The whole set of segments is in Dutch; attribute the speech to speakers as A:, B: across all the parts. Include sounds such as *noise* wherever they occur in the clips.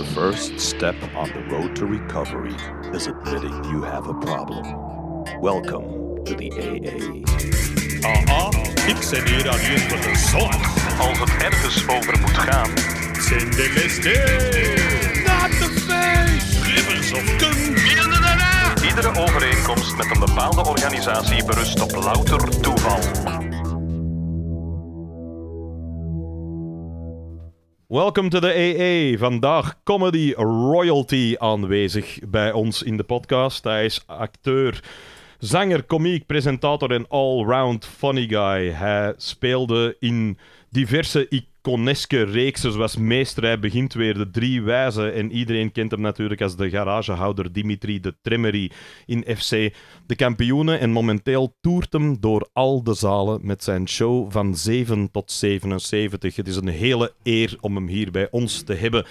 A: The first step on the road to recovery is admitting you have a problem. Welcome to the AA. Aha, ik zit hier aan hier voor de zon. Als het ergens over moet gaan, zijn de listen. Not the face! Rivers of Kung, Iedere overeenkomst met een bepaalde organisatie berust op louter toeval. Welkom to the AA. Vandaag comedy royalty aanwezig bij ons in de podcast. Hij is acteur, zanger, komiek, presentator en all-round funny guy. Hij speelde in diverse Coneske reeksen zoals meester. Hij begint weer de drie wijzen. En iedereen kent hem natuurlijk als de garagehouder Dimitri de Tremery in FC De Kampioenen. En momenteel toert hem door al de zalen met zijn show van 7 tot 77. Het is een hele eer om hem hier bij ons te hebben.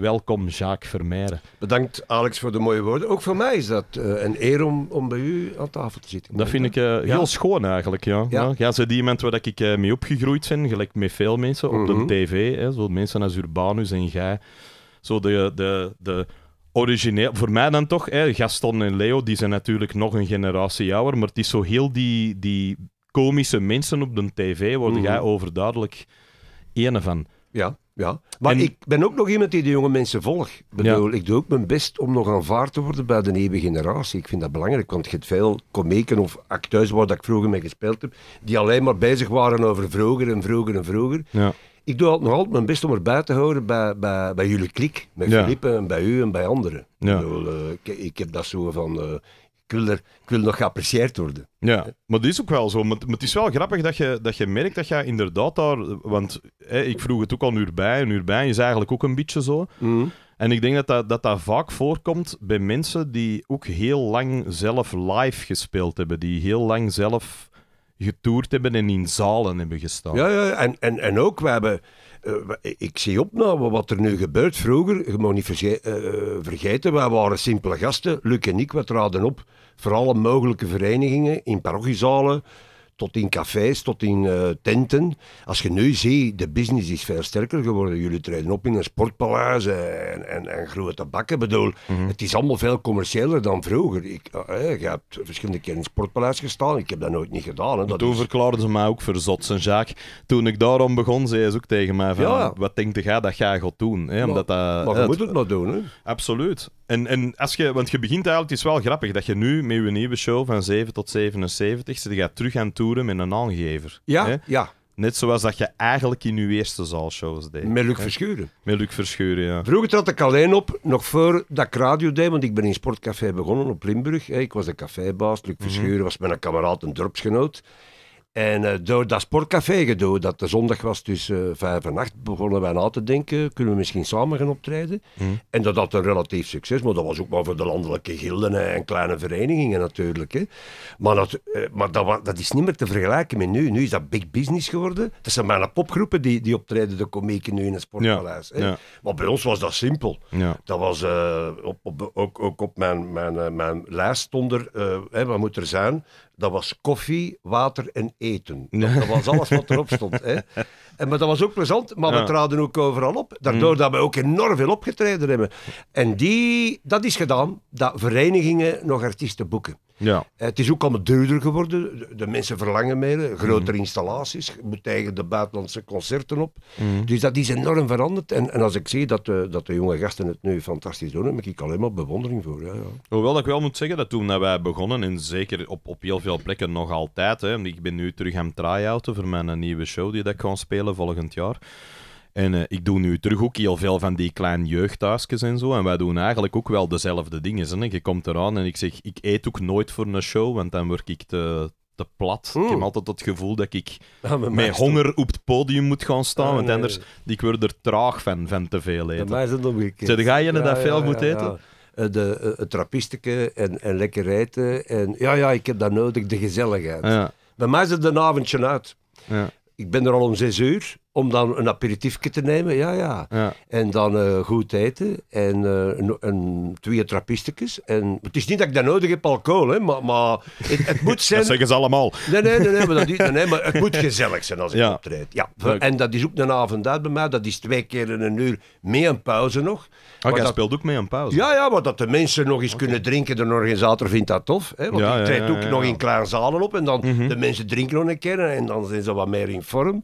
A: Welkom, Jacques Vermeijeren. Bedankt, Alex, voor de mooie woorden. Ook voor mij is dat eh, een eer
B: om, om bij u aan tafel te zitten.
A: Dat vind ik eh, heel schoon eigenlijk. Ja. Ja. ja zo die iemand waar ik eh, mee opgegroeid ben, gelijk met veel mensen op de mhm. tv. Hè, zo mensen als Urbanus en jij, Zo de, de, de origineel, voor mij dan toch, hè, Gaston en Leo, die zijn natuurlijk nog een generatie jouwer, maar het is zo heel die, die komische mensen op de tv, worden mhm. jij overduidelijk ene van. Ja. Ja, maar ik ben ook nog iemand die de jonge mensen volgt. Bedoel,
B: Ik doe ook mijn best om nog aanvaard te worden bij de nieuwe generatie. Ik vind dat belangrijk, want je hebt veel komeken of acteurs waar dat ik vroeger mee gespeeld heb, die alleen maar bezig waren over vroeger en vroeger en vroeger. Ja. Ik doe altijd nog altijd mijn best om erbij te houden bij, bij, bij jullie klik, met ja. Philippe en bij u en bij anderen. Ik, bedoel, eh, ik, heb dat zo van, eh,
A: ik wil, er, ik wil nog geapprecieerd worden. Ja, maar dat is ook wel zo. Maar, het is wel grappig dat je, dat je merkt dat je inderdaad daar... Want hè, ik vroeg het ook al een uur bij. uur bij is eigenlijk ook een beetje zo. Mm. En ik denk dat dat, dat dat vaak voorkomt bij mensen die ook heel lang zelf live gespeeld hebben. Die heel lang zelf getoerd hebben en in zalen hebben gestaan. Ja, ja en, en, en ook, we hebben eh, ik zie op wat er nu gebeurt.
B: Vroeger, je mag niet eh, eh, vergeten, wij waren simpele gasten. Luc en ik, we traden op voor alle mogelijke verenigingen in parochiezalen tot in cafés, tot in eh, tenten. Als je nu ziet, de business is veel sterker geworden. Jullie treden op in een sportpaleis en, en, en grote bakken. Ik bedoel, mhm. het is allemaal veel commerciëler dan vroeger. Ik, eh, je hebt verschillende
A: keren in een sportpaleis gestaan. Ik heb dat nooit niet gedaan. Hè. Dat toen verklaarden ze mij ook verzot. zijn Jacques, toen ik daarom begon, zei ze ook tegen mij van, wat denk jij dat jij gaat doen? Hè? Omdat maar, dat, maar je moet het nog doen. Hè? Absoluut. En, en als je, want je begint eigenlijk, het is wel grappig dat je nu met je nieuwe show van 7 tot 77 ze gaat terug aan toeren met een aangever. Ja, hè? ja. Net zoals dat je eigenlijk in je eerste zaalshows deed. Met Luc hè? Verschuren. Met Luc Verschuren, ja.
B: Vroeger trad ik alleen op, nog voor dat ik radio deed, want ik ben in Sportcafé begonnen op Limburg. Hè. Ik was de cafébaas, Luc mhm. Verschuren was met was mijn kameraad en dorpsgenoot. En eh, door dat sportcafé dat de zondag was tussen uh, vijf en acht, begonnen wij na te denken, kunnen we misschien samen gaan optreden? Hmm. En dat had een relatief succes, maar dat was ook maar voor de landelijke gilden en kleine verenigingen natuurlijk. Hè. Maar, dat, eh, maar dat, dat, is niet meer te vergelijken met nu. Nu is dat big business geworden. Dat zijn bijna popgroepen die, die optreden, de komieken nu in het sportpaleis. Ja, Maar bij ons was dat simpel. Dat was, op, op, ook, ook op mijn, mijn, mijn lijst stond er, hè, wat moet er zijn? Dat was koffie, water en eten. *laughs* Dat, was alles wat erop stond. Hè. En, maar dat was ook plezant, maar we traden ook overal op. Daardoor mm. we ook enorm veel opgetreden hebben. En die, dat is gedaan, dat verenigingen nog artiesten boeken. Ja. Eh, het is ook allemaal duurder geworden. De mensen verlangen meer, eh, grotere mm. installaties. Je moet tegen de buitenlandse concerten op. Mm. Dus dat is enorm veranderd. En, en als ik zie dat de, dat de jonge gasten het nu fantastisch doen, heb ik alleen maar bewondering voor. Ja, ja.
A: Hoewel dat ik wel moet zeggen dat toen wij begonnen, en zeker op, op heel veel plekken nog altijd, hè, ik ben nu terug aan het try-outen voor mijn eh, nieuwe show die dat ik ga spelen volgend jaar. En eh, ik doe nu terug ook heel veel van die kleine jeugdhuisjes en zo. En wij doen eigenlijk ook wel dezelfde dingen. Hè? Je komt eraan en ik zeg, ik eet ook nooit voor een show, want dan word ik te, te plat. Ik heb altijd het gevoel dat ik *laughs* met honger op het podium moet gaan staan. want anders, die ik word er traag van, van te veel eten. Mij is het omgekeerd. ga je ja, dat veel moet eten? Eh, de, eh, het trappisteke en, en lekker eten.
B: En ja, ja, ik heb dat nodig, de gezelligheid. Bij mij is het een avondje uit. Ja ik ben er al om zes uur om dan een aperitiefje te nemen, ja, ja. En dan eh, goed eten en uh, een, een, twee trappistekes. En, het is niet dat ik dat nodig heb, alcohol, hè, maar, maar het, het, moet *laughs* zijn... dat zeggen ze allemaal. Nee, nee, nee, maar, dat, maar het moet *laughs* gezellig zijn als ik ja. optreed. Ja. En dat is ook een avond uit bij mij, dat is twee keer in een uur, mee een pauze nog. Ah, jij dat... speelt ook mee een pauze? Ja, ja, maar dat de mensen nog eens kunnen drinken, de organisator vindt dat tof. Hè, want ja, treed treedt ook nog in kleine zalen op en dan mhm. de mensen drinken nog een keer en dan zijn ze wat meer in vorm.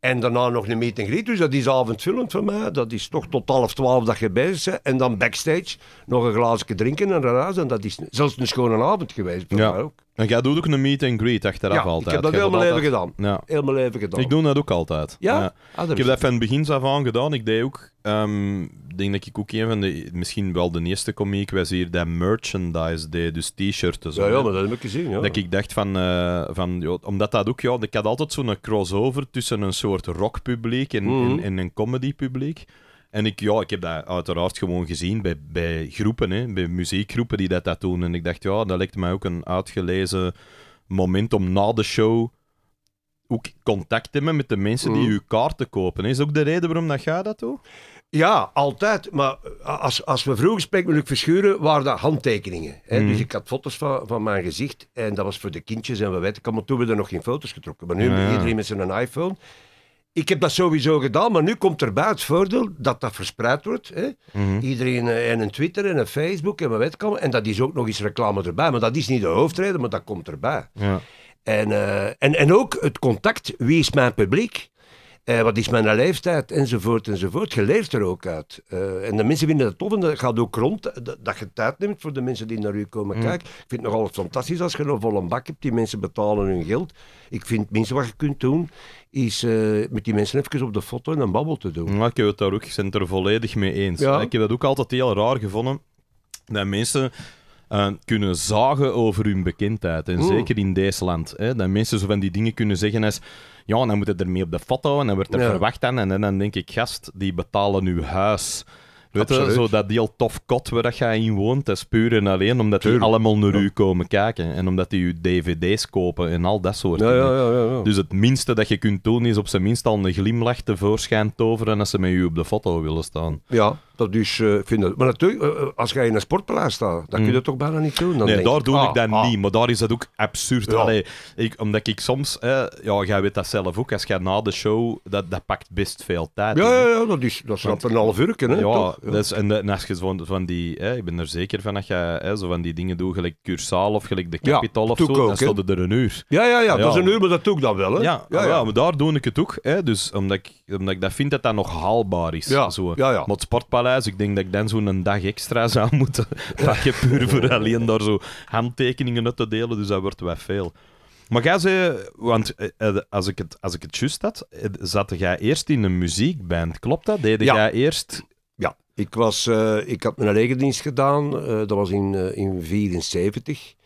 B: En daarna nog een meet en greet. Dus dat is avondvullend voor mij. Dat is toch tot half twaalf dat je bezig bent. En dan backstage nog een glaasje drinken en razen. En dat is zelfs een schone avond geweest
A: voor ja. mij ook. En jij doet ook een meet and greet achteraf ja, altijd. Ik heb dat heel mijn leven gedaan. Ja. Heel leven gedaan. Ik doe dat ook altijd. Ja? Ah, ik heb dat van het begin af aan gedaan. Ik deed ook, um, denk dat ik ook een van de, misschien wel de eerste komiek was hier, dat merchandise deed, dus t-shirts. Ja, zo, ja, maar dat heb ik gezien. Ja. Dat ik dacht van, eh, van omdat dat ook, ja, ik had altijd zo'n crossover tussen een soort rockpubliek en, mhm. en, een comedypubliek. publiek en ik, ja, ik heb dat uiteraard gewoon gezien bij, bij groepen, hè, bij muziekgroepen die dat, dat doen. En ik dacht, ja, dat lijkt mij ook een uitgelezen moment om na de show ook contact te hebben met de mensen die mm. uw kaarten kopen. Is ook de reden waarom dat gaat, dat Ja, altijd. Maar als, als we vroeger spreken ik Verschuren, waren dat handtekeningen. Hè? Mm. Dus ik had foto's van,
B: van mijn gezicht. En dat was voor de kindjes en we weten. Maar toen we er nog geen foto's getrokken. Maar nu hebben ah. iedereen met zijn iPhone ik heb dat sowieso gedaan, maar nu komt erbij het voordeel dat dat verspreid wordt. Hè? Mhm. Iedereen eh, en een Twitter en een Facebook en een wetkamer. En dat is ook nog eens reclame erbij. Maar dat is niet de hoofdreden, maar dat komt erbij. Ja. En, eh, en, en ook het contact, wie is mijn publiek? Eh, wat is mijn leeftijd? Enzovoort, enzovoort. Je leeft er ook uit. Eh, en de mensen vinden dat tof en dat gaat ook rond. Eh, dat, je tijd neemt voor de mensen die naar u komen mm. kijken. Ik vind het nogal fantastisch als je een volle bak hebt. Die mensen betalen hun geld. Ik vind het minste wat je kunt doen,
A: is met die mensen even op de foto en een babbel te doen. Ja, ik heb het daar ook, ik ben het er volledig mee eens. Ja. Ik heb dat ook altijd heel raar gevonden. Dat mensen... kunnen zagen over hun bekendheid. En mm. zeker in deze land. Hè, dat mensen zo van die dingen kunnen zeggen als ja, dan moet je ermee op de foto en dan wordt er verwacht aan. En, dan denk ik, gast, die betalen uw huis. Weet je, zo dat heel tof kot waar jij in woont, dat is puur en alleen omdat die allemaal naar u komen kijken. En omdat die je dvd's kopen en al dat soort dingen. dus het minste dat je kunt doen is op zijn minst al een glimlach tevoorschijn toveren als ze met u op de foto willen staan. Ja, dat dus, eh, vind Maar natuurlijk, eh, eh, als jij in een sportplaats staat, dan kun je mm. dat toch bijna niet doen. Dan nee, daar doe ik, ah, dat ah. niet. Maar daar is dat ook absurd. Allee, ik, omdat ik soms, ja, jij weet dat zelf ook, als jij na de show, dat, dat pakt best veel tijd. Ja, ja, dat is, dat een half uur. Hè, ja, en, als je van, die, ik ben er zeker van dat je zo van die dingen doet, gelijk Cursaal of gelijk de Capital of zo, dan stonden er een uur. Ja, ja, ja, dat is een uur, maar dat doe ik dan wel. Hè. Ja, ja, maar daar doe ik het ook. dus omdat ik, omdat ik dat vind dat dat nog haalbaar is. Ja, zo. ja, ja. Maar sportpaleis ik denk dat ik dan zo'n dag extra zou *laughs* moeten pakken, puur voor alleen daar zo handtekeningen uit te delen. Dus dat wordt wel veel. Maar ga ze, want eh, eh, als ik het, als ik het juist had, eh, zat jij eerst in een muziekband. Klopt dat? Deed jij eerst. Ja,
B: ik, was, uh, ik had mijn eigen dienst gedaan. dat was in 1974. Uh, in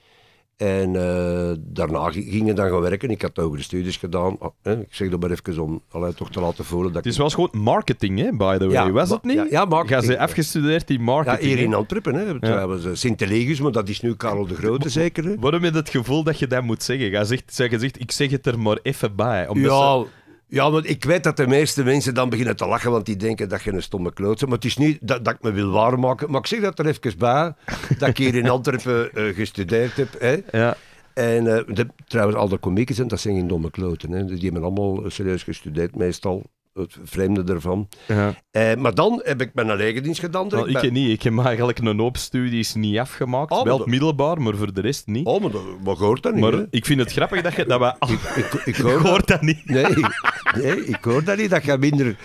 B: en eh, daarna ging dan gaan werken. Ik had hogere studies gedaan. Oh, ik zeg dat maar even om allee, toch te laten voelen. Dat
A: het is wel gewoon marketing, hè,
B: by the way. was het niet? Ja, ja marketing. Jij ze
A: afgestudeerd in marketing. Ja, hier in Antwerpen. Hè. Ja. sint maar dat is nu Karel de Grote zeker. Hè. Waarom heb je het gevoel dat je dat moet zeggen? ze zegt, zeg, je zegt, ik zeg het er maar even bij. Omdat ja,
B: ja, want ik weet dat de meeste mensen dan beginnen te lachen, want die denken dat je een stomme kloot bent. Maar het is niet dat, dat ik me wil waarmaken. Maar ik zeg dat er even bij, dat ik hier in Antwerpen eh, gestudeerd heb. Hè. Ja. En eh, de, trouwens, al de komieken zijn, dat zijn geen domme kloten. Hè. Die hebben allemaal
A: serieus gestudeerd, meestal het vreemde ervan. Ja. Eh,
B: maar dan heb ik mijn eigen dienst gedaan. Nou, ik, ben...
A: niet. Ik heb eigenlijk een hoop studies niet afgemaakt. Oh, Wel middelbaar, maar voor de rest niet. Oh, maar, dat, hoort dat niet. Maar ik vind het grappig dat je dat ik, ik, *laughs* hoor, dat... niet. Nee, nee, ik hoor dat niet. Dat gaat minder...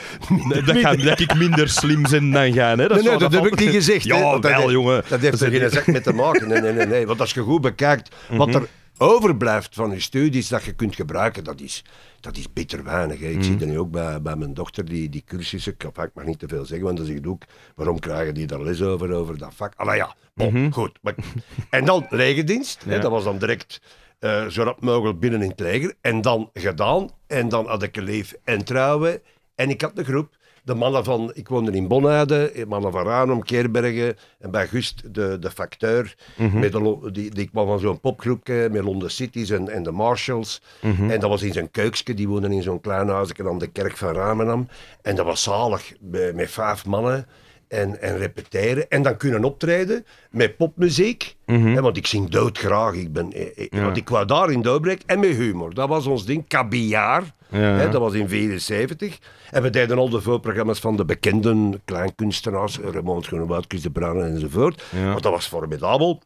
A: dat, ga, ik minder slim ben dan jij. Dat, nee, dat heb ik niet gezegd. *laughs* Ja, wel, jongen. Dat heeft er geen zak mee
B: te maken. Nee, nee, nee, nee. Want als je goed bekijkt mhm. wat er overblijft van je studies dat je kunt gebruiken, dat is, dat is bitter weinig. Hè. Ik mm. zie dat nu ook bij, bij mijn dochter, die, die cursussen, ik, mag niet te veel zeggen, want dan zegt ook, waarom krijgen die daar les over, over dat vak? Ah ja, mhm. goed. Maar, *laughs* en dan legerdienst, dat was dan direct uh, zo rap mogelijk binnen in het leger. En dan gedaan, en dan had ik een leef en trouwen. En ik had een groep de mannen van, ik woonde in Bonnuiden, eh, mannen van Ranum, Keerbergen en bij Gust, de, de facteur, mm met de, die, die kwam van zo'n popgroep eh, met London Cities en, en de Marshalls. Mhm. En dat was in zijn keukske, die woonde in zo'n klein huisje aan de kerk van Ramenam. En dat was zalig, eh, met vijf mannen en, en repeteren. En dan kunnen optreden met popmuziek. Mhm. want ik zing doodgraag. Ik ben, eh, eh, Want ik wou daar in Duibrek en met humor. Dat was ons ding. Kabiaar. dat was in 1974. En we deden al de voorprogramma's van de bekenden kleinkunstenaars. Raymond Groenewald, Chris de Bruin enzovoort. Want dat was formidabel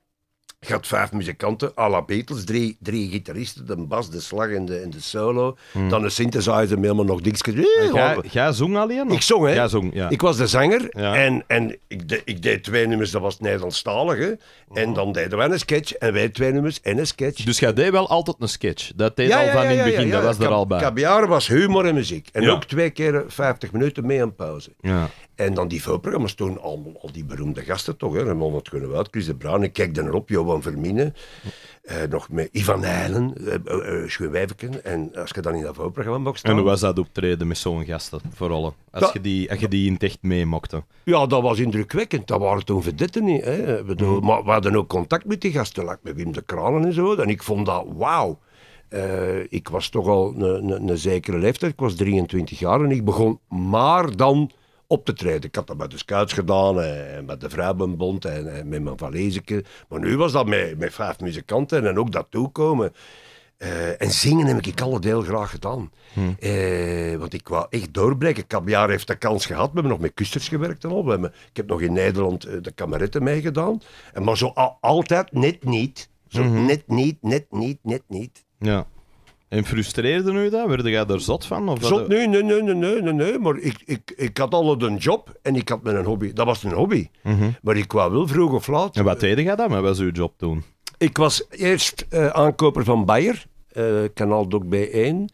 B: had vijf muzikanten, à la Beatles, drie, drie gitaristen, de bas, de slag en de, solo. Hmm. Dan een synthesizer, helemaal nog niks. Eh, jij zong alleen? Nog? Ik zong, hè. Zong, ja. Ik was de zanger en, en ik, deed twee nummers, dat was Nederlandstalig, En hmm. dan deden we een sketch en wij twee nummers en een sketch. Dus jij deed wel altijd een sketch? Dat deed al van in het begin, dat was er al bij. was humor en muziek. En ook twee keer 50 minuten mee een pauze. Ja. En dan die programma's toen, al, al die beroemde gasten toch, hè? Ramon het uit, Chris de Bruin, Kijk naar op Johan Vermine, eh, nog met Ivan Heilen, eh, eh, eh En als je dan in dat voorprogramma mocht staan... En hoe
A: was dat optreden met zo'n gasten, vooral? Als, je die, als je die in het echt meemokte?
B: Ja, dat was indrukwekkend. Dat waren toen verdetten niet. Bedoel, mm. Maar we hadden ook contact met die gasten, like met Wim de kralen en zo. En ik vond dat wauw. Eh, ik was toch al een, een zekere leeftijd, ik was 23 jaar en ik begon maar dan op te treden. Ik had dat met de Scouts gedaan, en met de Vrouwenbond en, met mijn Valezeke. Maar nu was dat met, met vijf muzikanten en ook dat toekomen. Uh, en zingen heb ik alle deel graag gedaan. Hm. Eh, want ik wou echt doorbreken. Kabjaar heeft de kans gehad. We hebben nog met kusters gewerkt en al. ik heb nog in Nederland eh, de kameretten meegedaan. En maar zo altijd net niet. Zo mhm. net niet, net niet, net niet. Ja. En frustreerde u dat?
A: Werd jij daar zot van?
B: Of zot? Nee, nee, nee, nee, nee, nee, Maar ik, ik, ik had al een job en ik had mijn hobby. Dat was een hobby. Mhm. Maar ik kwam wel vroeg of laat. En wat deed jij dan? Wat was uw job toen? Ik was eerst eh, aankoper van Bayer, uh, kanaal Doc B1.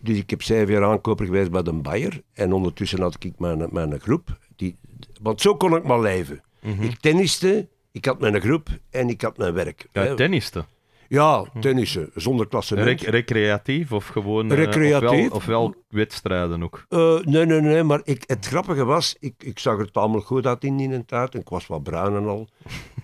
B: Dus ik heb zeven jaar aankoper geweest bij de Bayer. En ondertussen had ik mijn, mijn groep. Die, want zo kon ik maar leven. Mhm. Ik tenniste, ik had mijn groep en ik had mijn werk. Ja, tenniste? Ja, tennissen, zonder klasse
A: recreatief of gewoon... Eh, recreatief. of wel wedstrijden ook?
B: Eh, nee, nee, nee, maar ik, het grappige was, ik, ik zag er tamelijk goed uit in die tijd. En ik was wat bruin en al. *laughs*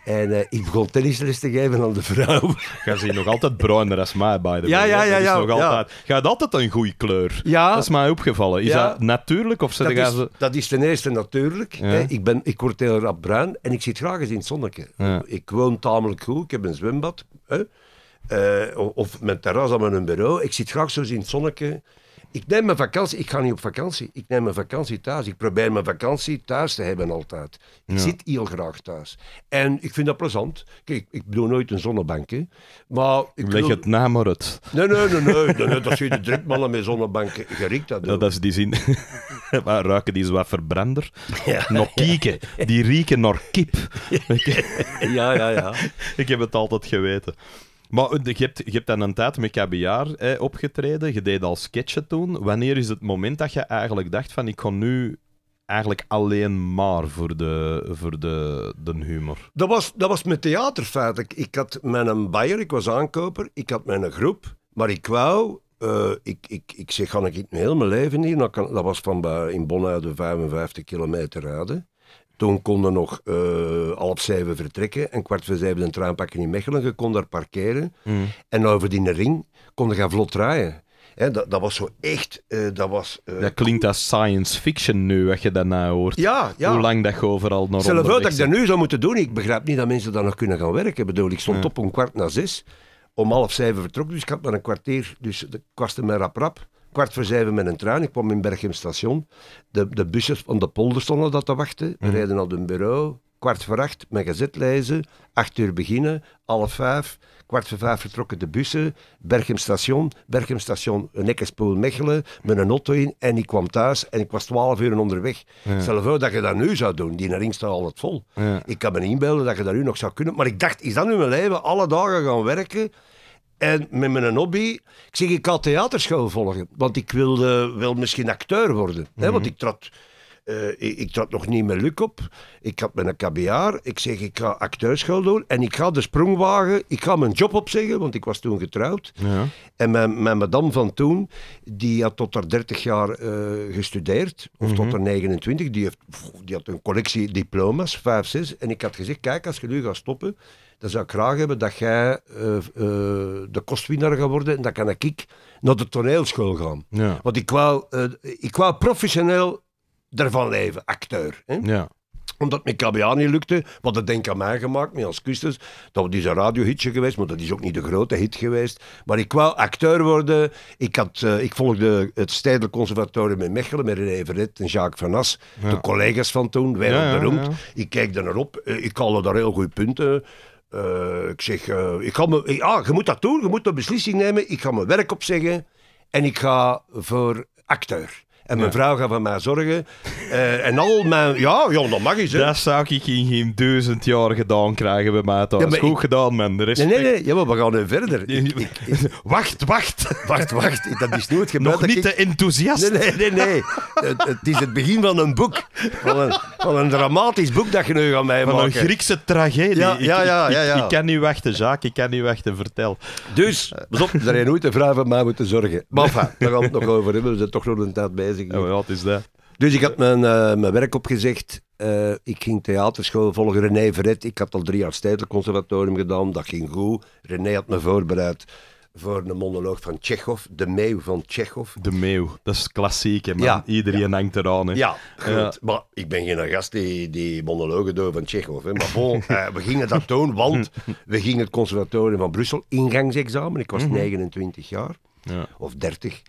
B: En eh, ik begon tennisles te geven aan de vrouw.
A: ze ziet nog altijd bruiner als mij, by the way. Ja, ja, ja. ja, nog Altijd, altijd een goede kleur. Ja. Dat is mij opgevallen. Is dat natuurlijk? Of dat, is, ze...
B: dat is ten eerste natuurlijk. Ik, ben, ik word heel rap bruin en ik zit graag eens in het zonnetje. Ik woon tamelijk goed, ik heb een zwembad. Hè? Eh, of mijn terras aan mijn bureau. Ik zit graag zo in het zonnetje. Ik neem mijn vakantie, ik ga niet op vakantie. Ik neem mijn vakantie thuis. Ik probeer mijn vakantie thuis te hebben altijd. Ik zit heel graag thuis. En ik vind dat plezant. Kijk, ik doe nooit een zonnebank, Maar ik Leg het na maar het. Nee, nee, nee, nee. nee, dat je de drukmannen met zonnebanken.
A: Gerikt dat dat is die zin. *laughs* maar ruiken die zo wat verbrander? Nog kieken. Die rieken naar kip. *laughs* ja, ja, ja. ik heb het altijd geweten. Maar je hebt, je dan een tijd met KBR opgetreden. Je deed al sketchen toen. Wanneer is het moment dat je eigenlijk dacht van ik kon nu eigenlijk alleen maar voor de, voor de, de humor? Dat was, dat was mijn theaterfeit. Ik, ik had mijn buyer,
B: ik was aankoper, ik had mijn groep. Maar ik wou eh, ik, ik, ik zeg, ga ik heel mijn leven hier? Nou, dat was van in Bonn uit de 55 kilometer rijden. Toen konden nog uh, half zeven vertrekken en kwart voor zeven een trein in Mechelen. Je kon daar parkeren hmm. en over nou die ring konden gaan vlot draaien. dat, dat, was zo echt. Eh,
A: dat, was, eh, dat klinkt als science fiction nu, wat je daarna hoort. Ja, ja. Hoe lang dat je overal naar Zelf dat ik dat
B: nu zou moeten doen. Ik begrijp niet dat mensen daar nog kunnen gaan werken. Ik bedoel, ik stond op om kwart na zes. Om half zeven vertrok, dus ik had maar een kwartier. Dus de kwasten mij rap rap kwart voor zeven met een trein. Ik kwam in Berchem station. De, de busjes van de polder stonden dat te wachten. We reden mhm. rijden naar het bureau. Kwart voor acht, mijn gazet lezen. Acht uur beginnen. Half vijf. Kwart voor vijf vertrokken de bussen. Berchem station. Berchem station, Een Nekkenspoel, Mechelen. Met een auto in. En ik kwam thuis. En ik was twaalf uur onderweg. Ja. Stel voor dat je dat nu zou doen. Die ring staat altijd vol. Ja. Ik kan me inbeelden dat je dat nu nog zou kunnen. Maar ik dacht, is dat nu mijn leven? Alle dagen gaan werken. En met mijn hobby, ik zeg, ik ga theaterschool volgen. Want ik wilde wel misschien acteur worden. hè, want mhm. ik trad eh, ik, had trad nog niet met Luc op. Ik had met een KBR. Ik zeg, ik ga acteurschool doen. En ik ga de sprong wagen. Ik ga mijn job opzeggen, want ik was toen getrouwd. Ja. En mijn, mijn madame van toen, die had tot haar 30 jaar eh, gestudeerd. Of tot mhm. haar 29. Die, heeft, die had een collectie diploma's, 5, 6. En ik had gezegd, kijk, als je nu gaat stoppen, dan zou ik graag hebben dat jij eh, de kostwinnaar gaat worden. En dan kan ik naar de toneelschool gaan. Want ik wou, ik wou professioneel daarvan leven, acteur. Hè? Ja omdat met KBA niet lukte, wat het denk aan mij gemaakt, met als Christus. Dat is een radiohitje geweest, maar dat is ook niet de grote hit geweest. Maar ik wou acteur worden. Ik, had, eh, ik volgde het Stedelijk Conservatorium in Mechelen met René Verret en Jacques Van As. De collega's van toen, wereldberoemd. Ja, ik kijk er naar op. Eh, ik haalde daar heel goede punten. Eh, ik zeg, ik ga me, ik, ah, je moet dat doen, je moet een beslissing nemen. Ik ga mijn werk opzeggen en ik ga voor
A: acteur. En mijn vrouw gaat voor mij zorgen. Eh, en al mijn... Ja, ja, dat mag eens. Hè. Dat zou ik in geen duizend jaar gedaan krijgen bij mij thuis. Ja, Goed gedaan, man. Respect. Nee, nee, nee. Ja, maar we gaan nu verder. *laughs* wacht, wacht. Wacht, wacht. Dat is nooit gebeurd. Nog niet te enthousiast. Nee, nee, nee.
B: het, is het begin van een boek. Van een, van een dramatisch boek dat je nu gaat
A: mij Van een Griekse tragedie. Ja, ja, ja. ja, Ik, kan niet wachten, Jacques. Ik kan niet wachten. Vertel. Dus, pas op. *laughs* Er nooit een vrouw van mij moeten zorgen. Maar enfin, daar gaan we het nog over hebben. We zijn toch
B: nog een tijd bezig wat is dat? Dus ik had mijn, eh, mijn werk opgezegd. Eh, ik ging theaterschool volgen, René Verret. Ik had al drie jaar Stedelijk Conservatorium gedaan, dat ging goed. René had me voorbereid voor een monoloog van Tsjechov, De Meeuw van Tsjechov.
A: De Meeuw, dat is klassiek, man. Iedereen hangt eraan. Hè. Ja,
B: Maar ik ben geen gast die, die monologen doet van Tsjechov. Maar
A: eh, we gingen dat doen, want *laughs* we gingen het Conservatorium van Brussel
B: ingangsexamen. Ik was 29 mhm. jaar, ja. of 30.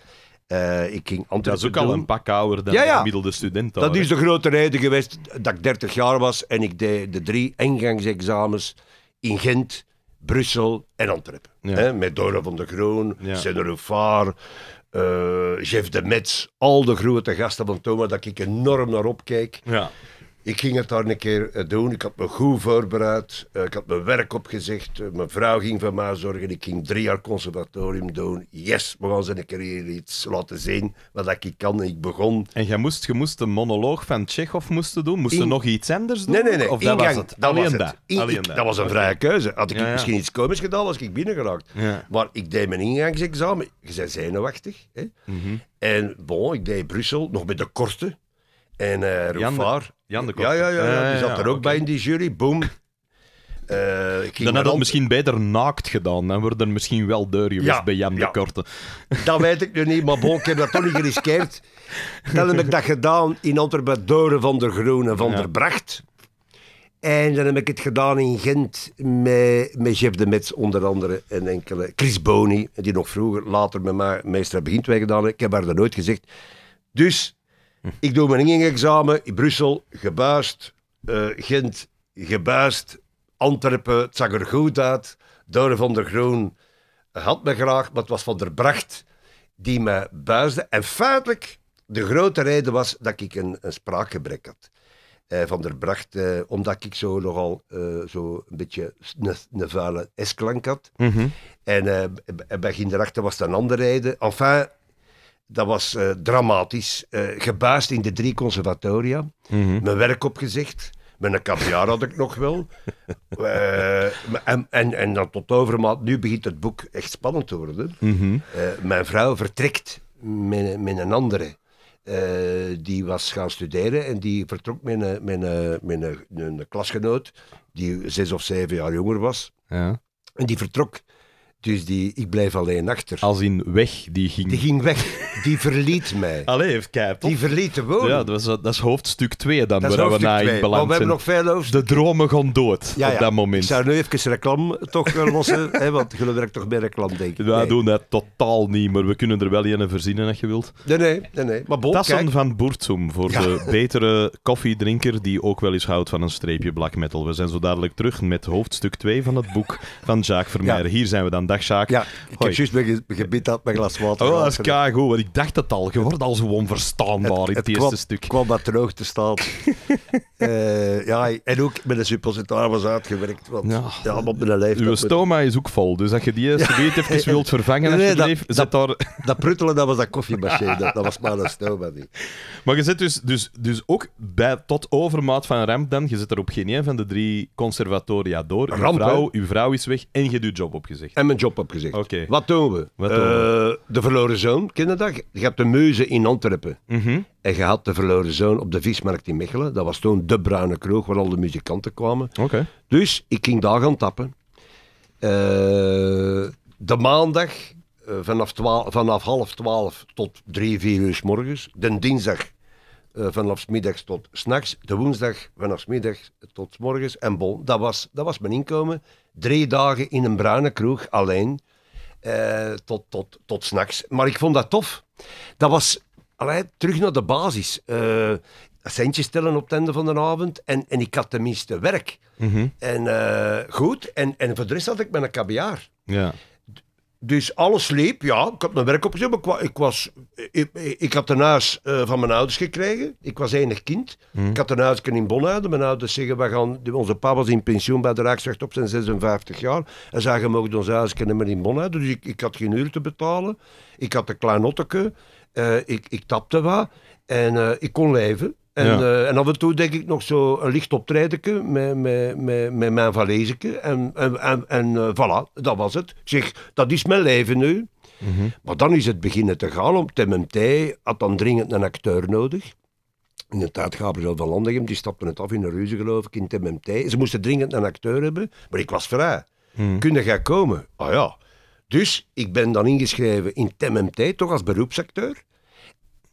B: Uh, ik ging
A: Dat is ook al een pak ouder dan de gemiddelde student. Dat is
B: de grote reden geweest dat ik 30 jaar was en ik deed de drie ingangsexamens in Gent, Brussel en Antwerpen. Hè, met Dora van der Groen, ja. Sennerufaar, eh, Jeff de Metz, al de grote gasten van Thomas, dat ik enorm naar opkijk. Ja. Ik ging het daar een keer eh, doen. Ik had me goed voorbereid. Eh, ik had mijn werk opgezegd. Eh, mijn vrouw ging van mij zorgen. Ik ging drie jaar conservatorium doen. Yes, we gaan ze een keer iets laten zien wat
A: ik kan. Ik begon. En jij moest, je moest een monoloog van Tsjechov moesten doen? Moesten nog iets anders doen? Nee, nee, nee. Of dat was het? Dat Alleen was het. In, Alleen ik, dat. was een vrije
B: keuze. Had ik misschien iets komisch gedaan, was ik binnengeraakt. Maar ik deed mijn ingangsexamen. Je bent zenuwachtig. Hè? Mm En bon, ik deed Brussel, nog met de korte. En uh, Jan de,
A: Jan ja, ja, ja, die zat er ook bij in die jury. Boom. Uh, ik dan had het misschien beter naakt gedaan. Dan worden er misschien wel deur geweest bij Jan de Korte. Dat weet ik nu niet, maar bon, ik heb dat toch niet geriskeerd.
B: Dan heb ik dat gedaan in Antwerpen Doren van der groene van der Bracht. En dan heb ik het gedaan in Gent met, met Jeff de Metz onder andere en enkele. Chris Boni, die nog vroeger, later met mij meester wij gedaan Ik heb haar dat nooit gezegd. Dus ik doe mijn inging-examen in Brussel, gebuist. Eh, Gent, gebuist. Antwerpen, het zag er goed uit. Dore van der Groen had me graag, maar het was Van der Bracht die me buisde. En feitelijk, de grote reden was dat ik een, spraakgebrek had. Eh, van der Bracht, eh, omdat ik zo nogal uh, zo een beetje een, vuile S-klank had. Mm -hmm. En bij Ginderachter was dat een andere reden. Enfin, dat was eh, dramatisch. Uh, gebaasd in de drie conservatoria. Mm -hmm. Mijn werk opgezegd. Mijn caviar had ik nog wel. *laughs* Eh, en, en, en dan tot overmaat, nu begint het boek echt spannend te worden. Mhm. mijn vrouw vertrekt met, met een andere. die was gaan studeren en die vertrok met een, met een, met een, klasgenoot die zes of zeven jaar jonger was. Ja. En die vertrok
A: dus die, ik blijf alleen achter. Als in weg, die ging... Die ging weg. Die verliet mij. *laughs* Allee, heeft Die verliet de woning. Ja, dat, is, dat is hoofdstuk 2 dan, waar we naar in beland we hebben nog veel over De dromen gaan dood
B: ja, ja. op dat moment. Ik zou nu even reclame toch lossen, *laughs* hè, want je werken toch bij reclame, denk ik. Wij doen
A: dat totaal niet, maar we kunnen er wel een verzinnen als je wilt.
B: Nee, nee, nee. nee. Maar bon,
A: van Boertsum, voor de betere koffiedrinker die ook wel eens houdt van een streepje black metal. We zijn zo dadelijk terug met hoofdstuk 2 van het boek van Jacques Vermeer. Hier zijn we dan Dag Ja, ik Hoi. heb juist gebied dat mijn glas water. Oh, dat is kago, want ik dacht dat al. Je wordt al zo onverstaanbaar het, in het, het eerste kwam, stuk. kwam wat droog te staan. *laughs*
B: Eh, ja, en ook met een suppositoire was uitgewerkt. Want, ja, ja op mijn lijf Uw stoma
A: is ook vol, dus dat je die weet even *laughs* wilt vervangen nee, je dat, zet dat, daar... dat pruttelen, dat was dat koffiemachine. *laughs* dat, dat, was maar een stoma niet. Maar je zit dus, dus, dus ook bij, tot overmaat van ramp dan. Je zit er op geen een van de drie conservatoria door. Ramp, uw, vrouw, uw vrouw is weg en je doet job opgezegd. En job opgezegd. Wat doen we?
B: Wat doen we? Eh, de verloren zoon, kinderdag. Je hebt de Meuze in Antwerpen. Mhm. En je had de verloren zoon op de vismarkt in Mechelen. Dat was toen de bruine kroeg waar al de muzikanten kwamen. Oké. Dus ik ging daar gaan tappen. Eh, de maandag eh, vanaf, vanaf half twaalf tot drie, vier uur 's morgens. De dinsdag eh, vanaf middags tot s'nachts. De woensdag vanaf middags tot morgens. En bon, dat was, dat was mijn inkomen. Drie dagen in een bruine kroeg alleen. Eh, tot, tot, tot s'nachts. Maar ik vond dat tof. Dat was allee, terug naar de basis. Uh, centjes stellen op het einde van de avond. En, en ik had tenminste werk. Mhm. En goed. En, en voor de rest had ik mijn kabiaar. Ja. Dus alles liep, ja. Ik had mijn werk opgezet, ik, was, ik, ik had een huis eh, van mijn ouders gekregen. Ik was enig kind. Hmm. Ik had een huisje in Bonhuiden. Mijn ouders zeggen, we gaan, onze pa was in pensioen bij de Rijksrecht op zijn 56 jaar. En zei, je mag ons huisje niet meer in Bonhuiden. Dus ik, ik had geen uur te betalen. Ik had een klein otteke. Eh, ik, ik tapte wat. En eh, ik kon leven. En, ja. Eh, en af en toe denk ik nog zo een licht optredenke met, met, met, met mijn Valezeke. En, en, en, en eh, voilà, dat was het. Ik zeg, dat is mijn leven nu. Mhm. Maar dan is het beginnen te gaan. Om TMT had dan dringend een acteur nodig. In Inderdaad, Gabriel van Landegem, die stapte het af in de ruzie, geloof ik, in MMT. Ze moesten dringend een acteur hebben, maar ik was vrij. Mm. Kun komen? Ah ja. Dus ik ben dan ingeschreven in MMT, toch als beroepsacteur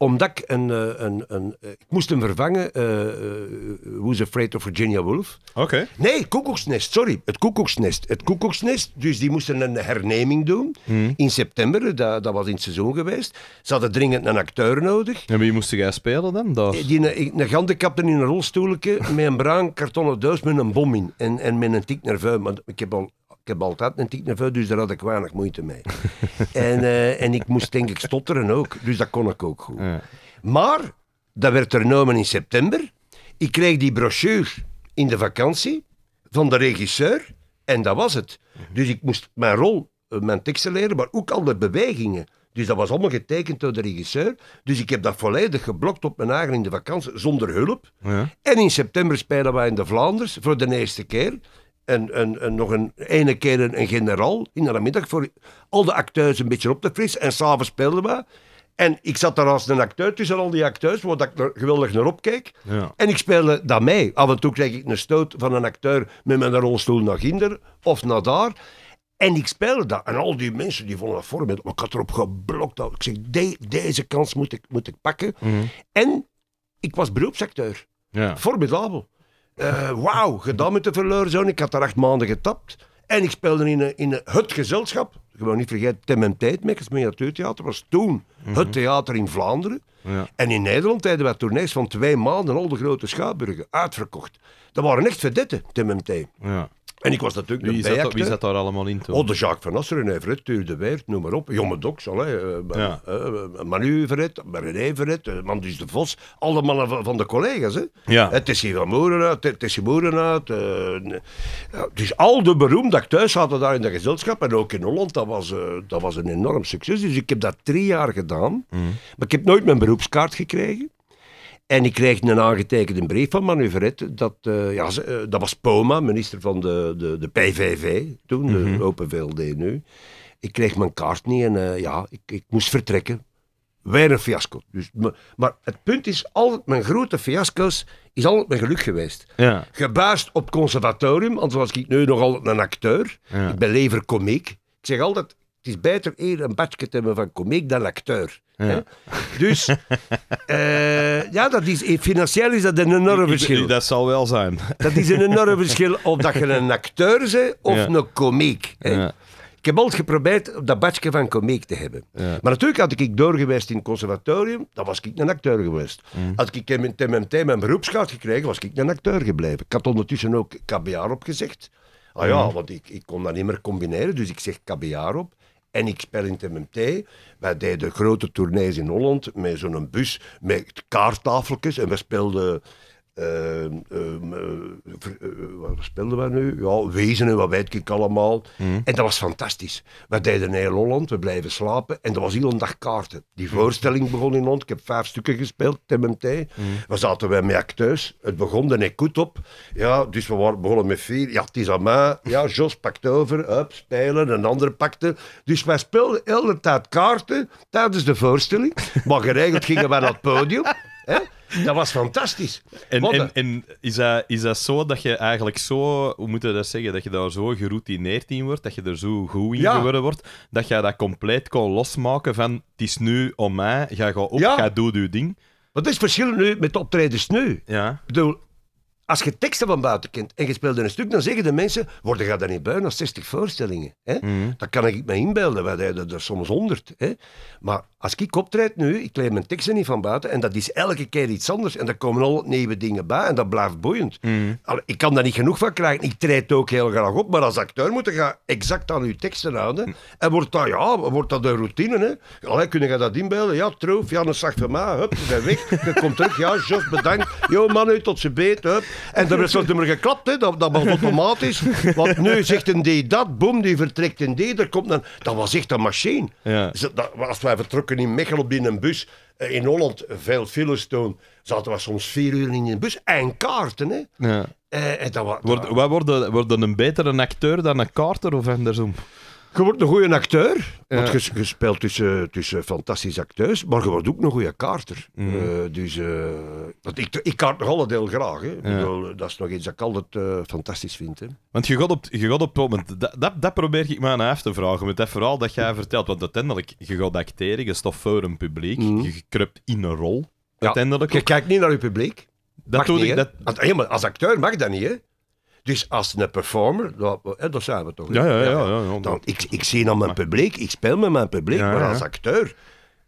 B: omdat ik een, eh, een, een, eh, Ik moest hem vervangen. Eh, Who's Afraid of Virginia Woolf? Oké. Okay. Nee, Koekoeksnest, sorry. Het Koekoeksnest. Het Koekoeksnest. Dus die moesten een herneming doen. Hmm. In september, dat, dat was in het seizoen geweest. Ze hadden dringend een acteur nodig. En wie moest jij spelen dan? Dat... Die, een, een in een rolstoelje met een bruin kartonnen doos met een bom in. En, en met een tik naar vuil. Want ik heb al ik heb altijd een tik nerveus, dus daar had ik weinig moeite mee. *laughs* en, eh, en ik moest denk ik stotteren ook, dus dat kon ik ook goed. Maar, dat werd hernomen in september. Ik kreeg die brochure in de vakantie van de regisseur en dat was het. Dus ik moest mijn rol, eh, mijn teksten leren, maar ook al de bewegingen. Dus dat was allemaal getekend door de regisseur. Dus ik heb dat volledig geblokt op mijn eigen in de vakantie, zonder hulp. Ja. En in september spelen wij in de Vlaanders voor de eerste keer en, en, en, nog een ene keer een, generaal in de middag voor al de acteurs een beetje op te frissen. En s'avonds speelden we. En ik zat daar als een acteur tussen al die acteurs, waar ik geweldig naar opkeek. Ja. En ik speelde dat mee. Af en toe kreeg ik een stoot van een acteur met mijn rolstoel naar ginder of naar daar. En ik speelde dat. En al die mensen die vonden dat voorbeeld. Maar ik had erop geblokt. Ik zeg, deze kans moet ik, moet ik pakken. Mhm. En ik was beroepsacteur. Ja. Formidabel. Eh, wauw, gedaan met de verleurzoon. Ik had daar acht maanden getapt. En ik speelde in, eh, in eh, het gezelschap. Gewoon niet vergeten, Tim en Tijdmekkers, miniatuurtheater, was toen mhm. het theater in Vlaanderen. Ja. En in Nederland werden we tournees van twee maanden al de grote schouwburgen uitverkocht. Dat waren echt vedetten, Tim en T.
A: Ja. En ik was natuurlijk wie zat, wie zat daar allemaal in Oh, de Jacques
B: van René Verret, Tuur de Weert, noem maar op. Jomme Doksel, hè. Eh, eh, Manu Verret, René eh, man, Mandus de Vos. Allemaal van de collega's, hè. Ja. Tessie van Moerenhout, Tessie Moerenhout. dus al de beroemde dat ik thuis hadden daar in de gezelschap. En ook in Holland, dat was, dat was een enorm succes. Dus ik heb dat drie jaar gedaan. Mm. Maar ik heb nooit mijn beroepskaart gekregen. En ik kreeg een aangetekende brief van Manu Verrette. Dat, eh, ja, eh, dat was Poma, minister van de, de, de PVV toen, de mhm. Open VLD nu. Ik kreeg mijn kaart niet en eh, ja, ik, ik moest vertrekken. Weer een fiasco. Dus, maar, het punt is, altijd mijn grote fiasco's is altijd mijn geluk geweest. Ja. Gebaasd op conservatorium, anders was ik nu nog altijd een acteur. Ik ben lever Ik zeg altijd, het is beter eer een badje te hebben van komiek dan acteur. Ja. Dus eh, ja, dat is, eh, financieel is dat een enorm verschil. Dat zal wel zijn. Dat is een enorm verschil of dat je een acteur bent of een komiek. Ja. Ik heb altijd geprobeerd dat badje van komiek te hebben. Maar natuurlijk had ik doorgeweest in het conservatorium, dan was ik een acteur geweest. Mm. Had ik TMMT mijn beroepsgaat gekregen, was ik een acteur gebleven. Ik had ondertussen ook KBR opgezegd. Ah ja, mm. want ik, ik kon dat niet meer combineren, dus ik zeg KBR op en ik speel in het MMT. Wij deden grote tournees in Holland met zo'n bus met kaarttafeltjes en we speelden Ehm, ehm, eh, eh, eh, wat speelden we nu? Ja, Wezen en wat weet ik allemaal. Hmm. En dat was fantastisch. We deden heel Holland, we blijven slapen en dat was heel een dag kaarten. Die hmm. voorstelling begon in Holland, ik heb vijf stukken gespeeld, TMMT. Mm. We zaten wij met acteurs, het begon de nek goed op. Ja, dus we waren, begonnen met vier, ja, het is aan mij. Ja, Jos pakte over, Hup, spelen, een ander pakte. Dus wij speelden heel de tijd kaarten tijdens de voorstelling, maar geregeld gingen we naar het
A: podium. Hè? Dat was fantastisch. En, en, en, is, dat, is zo dat je eigenlijk zo, hoe moet je dat zeggen, dat je daar zo geroutineerd in wordt, dat je er zo goed in geworden wordt, dat je dat compleet kon losmaken van het is nu om mij, ga gewoon op, ja. ga doe je ding. Wat is het verschil nu met optredens nu? Ja. Ik bedoel, als je teksten van buiten
B: kent en je speelt een stuk, dan zeggen de mensen, worden gaat dan niet buiten als 60 voorstellingen. Hè? Mhm. Dat kan ik me inbeelden, wij deden er soms 100. Hè? Maar als ik optreed nu, ik leer mijn teksten niet van buiten en dat is elke keer iets anders en daar komen al nieuwe dingen bij en dat blijft boeiend. Mm. ik kan daar niet genoeg van krijgen. Ik treed ook heel graag op, maar als acteur moet je exact aan uw teksten houden. Mm. En wordt dat, ja, wordt dat een routine, hè? Allee, kun je dat inbeelden? Ja, trouw, ja, een zacht van mij, hup, je bent weg. Je komt terug, ja, zo bedankt. yo, man, u, tot ze beet, hup. En dan werd dat nummer geklapt, hè? Dat, dat was automatisch. Want nu zegt een die dat, boem, die vertrekt een die, er komt dan... Dat was echt een machine. Ja. Dus dat, als wij vertrokken in Mechelen binnen een bus. Eh, in Holland, eh, veel files toen, zaten we soms vier uur in een bus. En kaarten, hè. Ja. Uh, dat,
A: dat... worden, worden een betere acteur dan een kaarter of andersom? Je wordt een goede acteur, want je, speelt tussen, tussen fantastische acteurs, maar je wordt ook een goede kaarter.
B: Mhm. Eh, dus eh, ik, ik kaart nog alle deel graag. Hè. Bedoel, dat is nog iets dat ik altijd eh, fantastisch vind. Hè.
A: Want je gaat op, je gaat op moment, dat, dat, probeer ik me aan af te vragen, met dat verhaal dat jij vertelt. Want uiteindelijk, je gaat acteren, je stof voor een publiek, mhm. je krupt in een rol. Uiteindelijk. je kijkt niet naar je publiek.
B: Dat doe ik. Dat...
A: Als, als acteur mag dat niet, hè?
B: Dus als een performer, dat, dat zijn we toch? Ja, ja, ja. ja, ja. Dan, ik, ik zie dan
A: mijn publiek, ik speel met mijn publiek, maar als acteur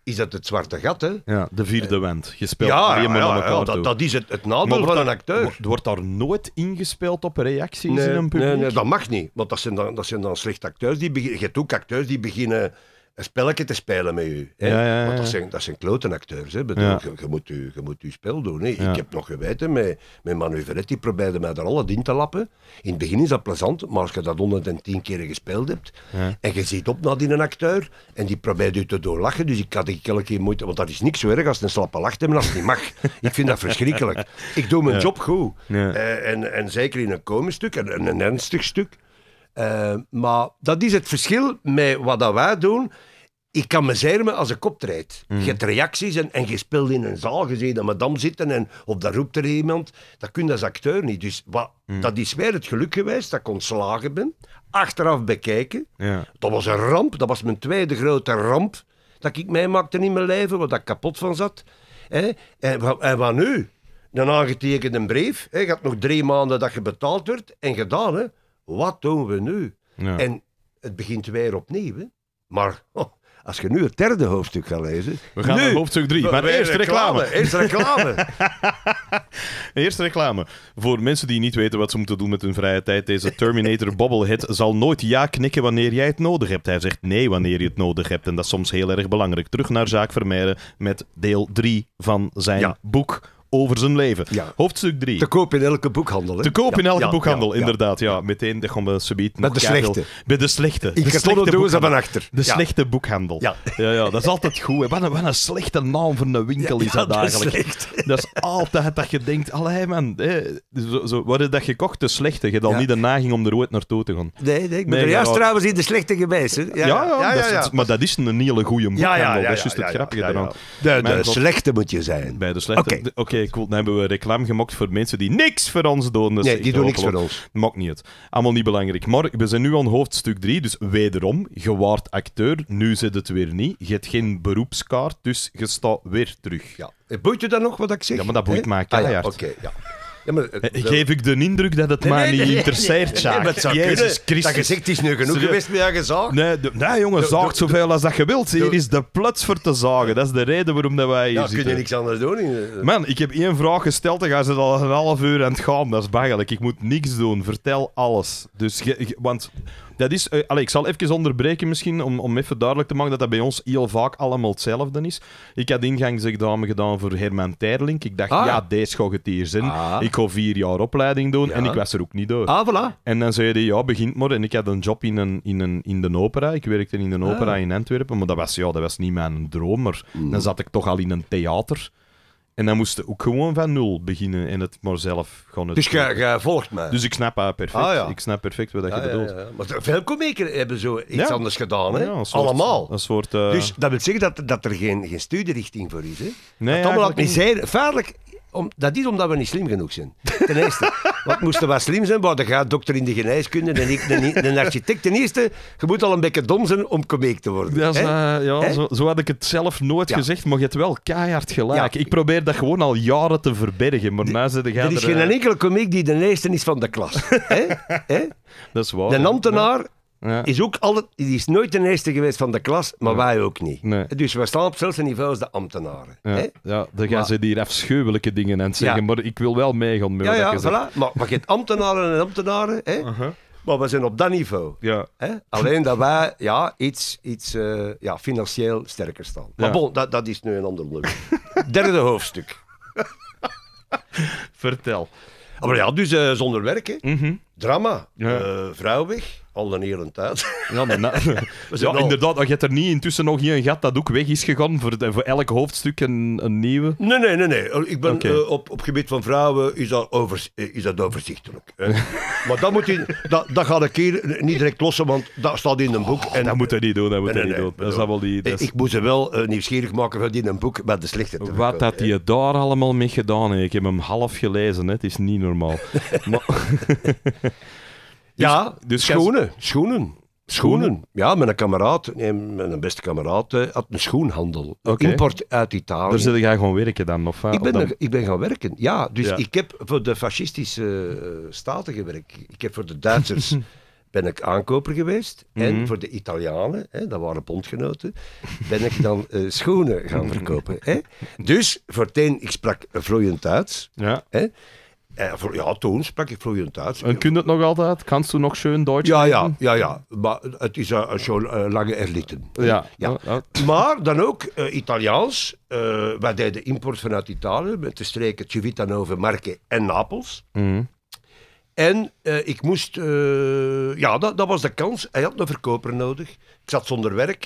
A: is dat het zwarte gat, hè? Ja, de vierde eh, wend. Je speelt ja, ja, ja, dat, dat, is het, nadeel van een acteur. Wordt, wordt daar nooit ingespeeld op reacties in een publiek? Nee, nee, dat mag
B: niet. Want dat zijn dan, dat zijn dan slechte acteurs. Die je hebt ook acteurs die beginnen een spelletje te spelen met u. Ja, ja, ja, Want dat zijn, dat zijn klotenacteurs. Hè? Bedoel, je, moet je, je moet je spel doen. Hè? Ik heb nog geweten, met, met Manu probeerde mij daar alle in te lappen. In het begin is dat plezant, maar als je dat 110 keer gespeeld hebt, en je ziet op naar een acteur, en die probeert u te doorlachen, dus ik had elke keer moeite, want dat is niks zo erg als een slappe lacht hebben als het niet mag. ik vind dat verschrikkelijk. Ik doe mijn job goed. Eh, en, en zeker in een komisch stuk, en een ernstig stuk, eh, maar dat is het verschil met wat dat wij doen. Ik kan me zermen als ik optreed. Mm. Je hebt reacties en, en je speelt in een zaal, je ziet een madame zitten en op daar roept er iemand. Dat kun je als acteur niet. Dus wat, mm. dat is weer het geluk geweest dat ik ontslagen ben. Achteraf bekijken. Ja. Dat was een ramp, dat was mijn tweede grote ramp dat ik meemaakte in mijn leven, waar ik kapot van zat. En, en wat nu? Een aangetekende brief. Je had nog drie maanden dat je betaald werd en gedaan. Hè? Wat doen we nu? Ja. En het begint weer opnieuw.
A: Hè? Maar als je nu het derde hoofdstuk gaat lezen. We gaan naar hoofdstuk 3. Maar eerst reclame. reclame. Eerst reclame. *laughs* eerst reclame. Voor mensen die niet weten wat ze moeten doen met hun vrije tijd. Deze Terminator Bobblehead zal nooit ja knikken wanneer jij het nodig hebt. Hij zegt nee wanneer je het nodig hebt. En dat is soms heel erg belangrijk. Terug naar Zaak Vermeijden met deel 3 van zijn boek over zijn leven. Ja. Hoofdstuk 3. Te koop in elke boekhandel. Hè? Te koop in elke boekhandel, inderdaad. Ja. Meteen, dat gaan we subiet Bij de slechte. Bij de slechte. Ik de slechte doos van achter. De slechte boekhandel. Ja. Ja, ja, dat is altijd goed. Hè. Wat, een, wat een slechte naam voor een winkel is dat, eigenlijk. *laughs* Dat is altijd dat je denkt, allee man, hè, zo, zo, wat dat gekocht? De slechte. Je hebt al niet de naging om er ooit naartoe te gaan. Nee, nee ik ben er juist
B: trouwens in de slechte geweest. Hè. Ja, ja,
A: maar dat is een hele goede boekhandel. dat is juist het grappige eraan. De, slechte moet je zijn. Bij de slechte, oké cool. Dan hebben we reclame gemaakt voor mensen die niks voor ons doen. Dus nee, die doen niks voor ons. Mokt niet het. Allemaal niet belangrijk. Maar we zijn nu aan hoofdstuk 3, dus wederom, gewaard acteur, nu zit het weer niet. Je hebt geen beroepskaart, dus je staat weer terug. Ja. Eh, boeit je dan nog wat ik zeg? Ja, maar dat boeit mij keihard. Ah, ja, Oké, ja. Ja, maar, eh, Geef ik de indruk dat het nee, niet interesseert, Jezus Christus. Dat gezegd is nu genoeg Je geweest met je gezagd. Nee, nee jongen, zaagt zoveel als dat je wilt. Hier is de plaats voor te zagen. Dat is de reden waarom dat wij hier ja, zitten. kun je niks anders doen. Eh. Man, ik heb één vraag gesteld en gaan ze al een half uur aan het gaan. Dat is belachelijk. Ik moet niks doen. Vertel alles. Dus, want dat is, eh, ik zal even onderbreken misschien, om, om even duidelijk te maken dat dat bij ons heel vaak allemaal hetzelfde is. Ik had ingangsexamen gedaan voor Herman Terling. Ik dacht, ah. ja, deze gaat het hier zijn. Ah. Ik ga vier jaar opleiding doen en ik was er ook niet door. Ah, en dan zei hij, ja, begint maar. En ik had een job in, een, in, een, in de opera. Ik werkte in de opera in Antwerpen, maar dat was, ja, dat was niet mijn droom. Maar mm. dan zat ik toch al in een theater. En dan moesten ook gewoon van nul beginnen en het maar zelf gaan het Dus jij
B: volgt mij. Dus
A: ik snap ah, perfect. Ik snap perfect wat je ah, bedoelt. Ja, ja. Maar veel
B: komieken hebben zo iets anders gedaan, hè? Allemaal. Eh, dus dat wil zeggen dat, dat er geen, geen studierichting voor is, hè? Nee, allemaal niet zeer, om, dat is omdat we niet slim genoeg zijn. Ten eerste. wat moesten we slim zijn, dan gaat dokter in de geneeskunde en ik een, architect. Ten eerste, je moet al een beetje dom zijn
A: om komiek te worden. Dat eh, ja, zo, zo, had ik het zelf nooit gezegd, maar je hebt wel keihard gelijk. Ik probeer dat gewoon al jaren te verbergen. Maar de, nou er is geen eh, enkele komiek die
B: de eerste is van de klas.
A: *laughs* Dat is waar. De ambtenaar ja. Is ook altijd, is nooit de
B: eerste geweest van de klas, maar wij
A: ook niet.
B: Dus we staan op hetzelfde niveau als de ambtenaren. Ja, hè?
A: ja dan gaan ze hier afschuwelijke dingen aan zeggen, maar ik wil wel meegaan met ja, ja,
B: Maar, je hebt ambtenaren en ambtenaren, hè? Uh-huh. maar we zijn op dat niveau.
A: Ja. Hè? Alleen dat wij ja,
B: iets, iets eh, ja, financieel sterker staan. Maar bon, dat, dat is nu een ander leuk. Derde hoofdstuk. *laughs* Vertel. Ah, maar ja, dus eh, zonder werk, hè? Mhm drama. Ja. Uh, eh, vrouwweg, al een hele tijd. Ja, maar na, *laughs* inderdaad.
A: Je hebt er niet intussen nog niet een gat dat ook weg is gegaan voor, de, voor elk hoofdstuk een, een, nieuwe?
B: Nee, nee, nee. nee. Ik ben, eh, op, op gebied van vrouwen is dat, over, eh, is dat overzichtelijk. *laughs* maar dat, moet dat, dat ga ik hier niet direct lossen, want dat staat in een oh, boek. en, dat moet hij niet doen, dat moet hij niet doen. Dat is wel die, Ik moet ze wel nieuwsgierig maken van die een boek met de slechte
A: Wat had hij daar allemaal mee gedaan Ik heb hem half gelezen, hè. het is niet normaal. *laughs* maar... Dus- ja, dus, dus schoenen, schoenen. Schoenen. Ja, mijn kameraad,
B: mijn beste kameraad, eh, had een schoenhandel. Okay. Import uit Italië. Daar zit
A: jij gewoon werken dan? Of, eh, ik, ben ik
B: ben gaan werken, ja. Dus ik heb voor de fascistische eh, staten gewerkt. Ik heb voor de Duitsers *laughs* ben ik aankoper geweest. En mhm. voor de Italianen, hè, dat waren bondgenoten, ben ik dan schoenen gaan verkopen. Hè. *laughs* Dus, voorteen, ik sprak vloeiend Duits. Ja. Hè. Eh, ja, toen sprak ik vloeiend Duits.
A: En kun je het nog altijd? Kanst du nog schön Duits eh, eh, Ja, ja, ja,
B: ja. Maar het is uh, schon lange erlitten. Ja. ja. Maar dan ook Italiaans. Uh, wij deden import vanuit Italië met de streken Civitanove, Marke en Napels. Mhm. En ik moest... ja, dat, dat was de kans. Hij had een verkoper nodig. Ik zat zonder werk.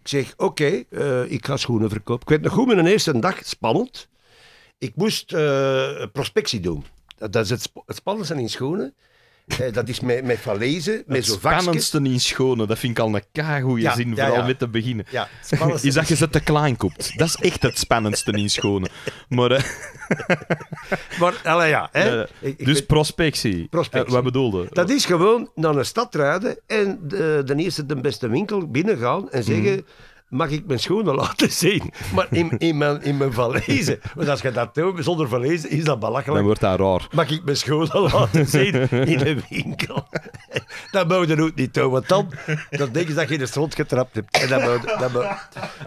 B: Ik zeg, oké, ik ga schoenen verkopen. Ik weet nog goed, mijn eerste dag, spannend. Ik moest prospectie doen. Dat, dat is het, het spannendste in schoenen. Eh, dat is met, met vallezen, met zo'n Het spannendste
A: in schone, dat vind ik al een kagoeie ja, zin, vooral met te beginnen. Ja, is dat je ze te klein koopt. Dat is echt het spannendste in schonen. Maar... Eh, *laughs* maar, allee, ja. Hè. dus prospectie. Eh, prospectie. wat bedoelde?
B: Dat is gewoon naar een stad rijden en de, eh, de eerste de beste winkel binnengaan en zeggen... Mhm mag ik mijn schoenen laten *laughs* zien. Maar in, in, mijn, in mijn valise. Want als je dat doet zonder valise, is dat belachelijk. Dan wordt dat raar. Mag ik mijn schoenen *laughs* laten zien in de winkel? *laughs* Dat mogen je niet doen. Want dan, dan denk je dat je in de stront getrapt hebt. En dat mogen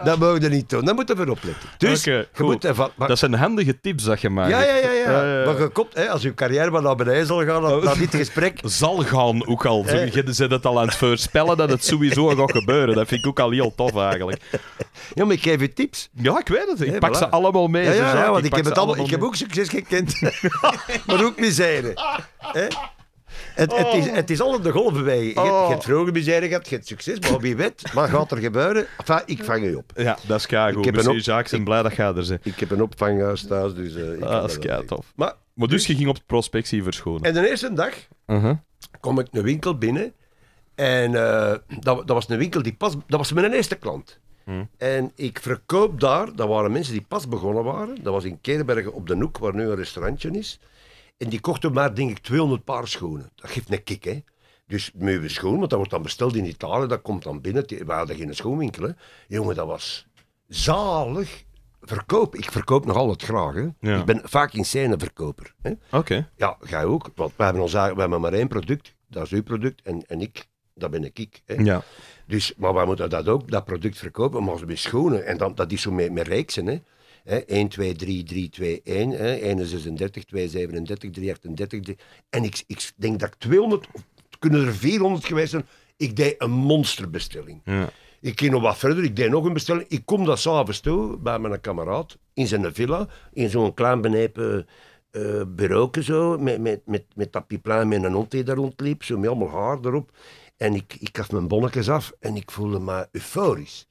B: dat mogen, dat niet doen. Dan moeten we opletten.
A: Dus, okay, moet Dat zijn handige tips dat je maakt. Ja, ja, ja. ja. maar je hè, als je carrière maar naar beneden zal gaan, dat dit gesprek... Zal gaan ook al. Ze Je dat het al aan het voorspellen dat het sowieso gaat gebeuren. Dat vind ik ook al heel tof eigenlijk. *laughs* Ja, maar ik geef je tips. Ja, ik weet het. Ik pak ze allemaal mee. Ja, ja, want ik, heb, het allemaal, ik heb ook
B: succes gekend. *laughs* maar ook misère. Het, het, is, oh. het is al de golven bij. Je, hebt oh. vroeger misère gehad, je hebt succes, maar wie weet, wat gaat er gebeuren? ik vang je op.
A: Ja, dat is kago. Ik ben Jacques, en blij dat gaat er zijn. Ik heb een opvanghuis thuis, dus... Eh, ah, dat is kei tof. Maar, dus, je ging op prospectie verschonen. En de eerste dag uh-huh.
B: kom ik een winkel binnen en eh, dat, dat, was een winkel die pas... Dat was mijn eerste klant. Hmm. En ik verkoop daar, dat waren mensen die pas begonnen waren. Dat was in Keerbergen op de Noek, waar nu een restaurantje is. En die kochten maar, denk ik, 200 paar schoenen. Dat geeft een kick, hè. Dus nieuwe schoen, want dat wordt dan besteld in Italië, dat komt dan binnen. We hadden geen schoenwinkel, hè. Jongen, dat was zalig verkoop. Ik verkoop nog altijd graag, hè. Ik ben vaak in scène verkoper. Oké. Okay. Ja, jij ook. Want we hebben, ons, hebben maar één product, dat is uw product, en, en ik dat ben ik. hè. Ja. Dus, maar wij moeten dat ook, dat product verkopen, maar bij schoenen. En dan, dat is zo met, met reeksen. Hè. Hè, 1, 2, 3, 3, 2, 1. Hè. 1 36, 2, 37, 3, 38. En ik, ik denk dat ik 200, kunnen er 400 geweest zijn. Ik deed een monsterbestelling. Ja. Ik ging nog wat verder, ik deed nog een bestelling. Ik kom dat s'avonds toe bij mijn kameraad in zijn villa, in zo'n klein benepen uh, eh, bureau zo, met, met, met, met dat met een hond die daar rondliep, zo met allemaal haar erop. En ik, ik gaf mijn bonnetjes af en ik voelde me euforisch.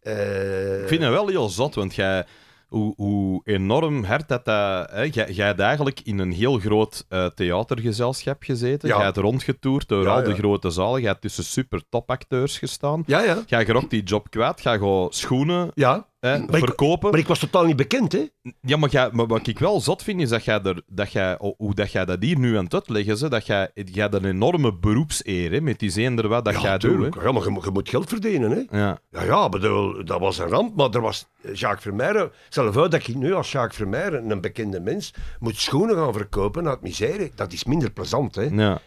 B: Eh, ik
A: vind het wel heel zot, want jij, hoe, hoe enorm hard dat dat... Hè, jij, jij hebt eigenlijk in een heel groot eh, theatergezelschap gezeten. Ja. Jij hebt rondgetoerd door al de grote zalen. Jij hebt tussen super topacteurs gestaan. Ja, ja. Jij die job kwijt. Jij gaat schoenen... Ja maar verkopen. Ik, maar ik was totaal niet bekend, hè? Ja, maar, ja, maar wat ik wel zot vind, is dat jij, er, dat jij hoe dat jij dat hier nu aan het uitleggen, ze, dat jij, jij een enorme beroepseer met die zender wat dat ja, jij doet. Ja, maar je, moet geld verdienen,
B: hè? Ja, ja, ja bedoel, dat was een ramp, maar er was eh, Jacques Vermeijren, zelf uit dat ik nu als Jacques Vermeijren, een bekende mens, moet schoenen gaan verkopen uit miserie. Dat is minder plezant, hè?
A: Ja.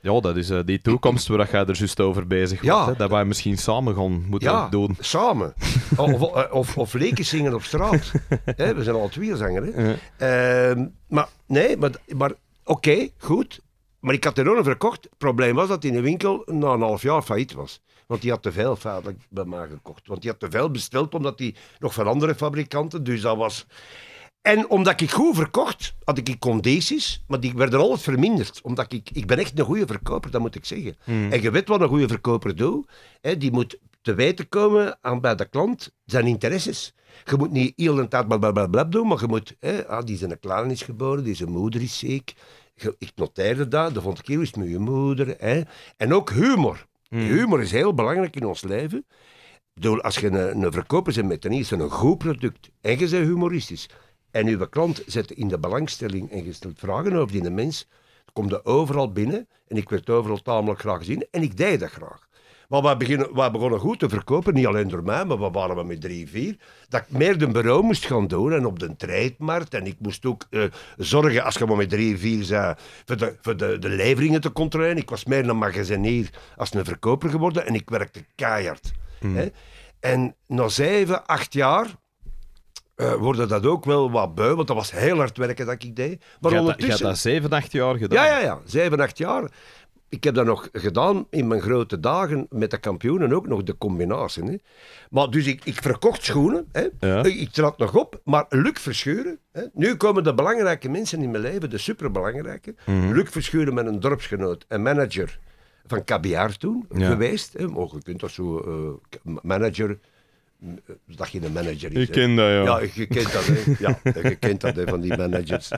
A: Ja, dat is eh, die toekomst waar jij er juist over bezig ja, was. Hè, dat wij misschien samen gaan moeten ja, doen. samen. *laughs* Eh, of, of, leken
B: zingen op straat. *laughs* we zijn al twee zanger. Hè. Ehm, maar nee, maar, maar oké, goed. Maar ik had de verkocht. Het probleem was dat in de winkel na een half jaar failliet was. Want die had te veel vader bij mij gekocht. Want die had te veel besteld, omdat die nog van andere fabrikanten. Dus dat was. En omdat ik goed verkocht, had ik condities, maar die werden altijd verminderd. Omdat ik, ik ben echt een goede verkoper, dat moet ik zeggen. Hmm. En je weet wat een goede verkoper doet. Hè? Die moet te weten komen aan bij de klant zijn interesses. Je moet niet heel de tijd blablabla doen, maar je moet... Hè, ah, die zijn klaar is geboren, die zijn moeder is ziek. Ik noteerde dat, de vond ik heel met je moeder. Hè? En ook humor. Hmm. Humor is heel belangrijk in ons leven. Bedoel, als je een, een verkoper bent met ten is een goed product en je bent humoristisch... En uw klant zet in de belangstelling en gesteld vragen over die mens. Komt overal binnen en ik werd overal tamelijk graag gezien en ik deed dat graag. Maar we, beginnen, we begonnen goed te verkopen, niet alleen door mij, maar we waren met drie, vier. Dat ik meer de bureau moest gaan doen en op de treidmarkt. En ik moest ook eh, zorgen, als je maar met drie, vier zei, voor de, voor de, de leveringen te controleren. Ik was meer een magazineer als een verkoper geworden en ik werkte keihard. Hmm. Hè? En na zeven, acht jaar worden eh, dat ook wel wat bui, want dat was heel hard werken dat ik deed. Maar je ondertussen... dat, dat
A: zeven, acht jaar gedaan?
B: Ja, ja, ja. Zeven, acht jaar. Ik heb dat nog gedaan in mijn grote dagen met de kampioenen ook nog, de combinatie. Hè. Maar dus ik, ik verkocht schoenen, hè. ik trad nog op, maar Luc Verschuren, hè. nu komen de belangrijke mensen in mijn leven, de superbelangrijke. Mm Luc Verschuren met een dorpsgenoot, en manager van KBR toen geweest. Hè. je kunt dat zo eh, manager eh, dat je een manager is. Je kent dat, ja. Ja, je kent dat, hè. Ja, je kent dat, van die
A: managers. We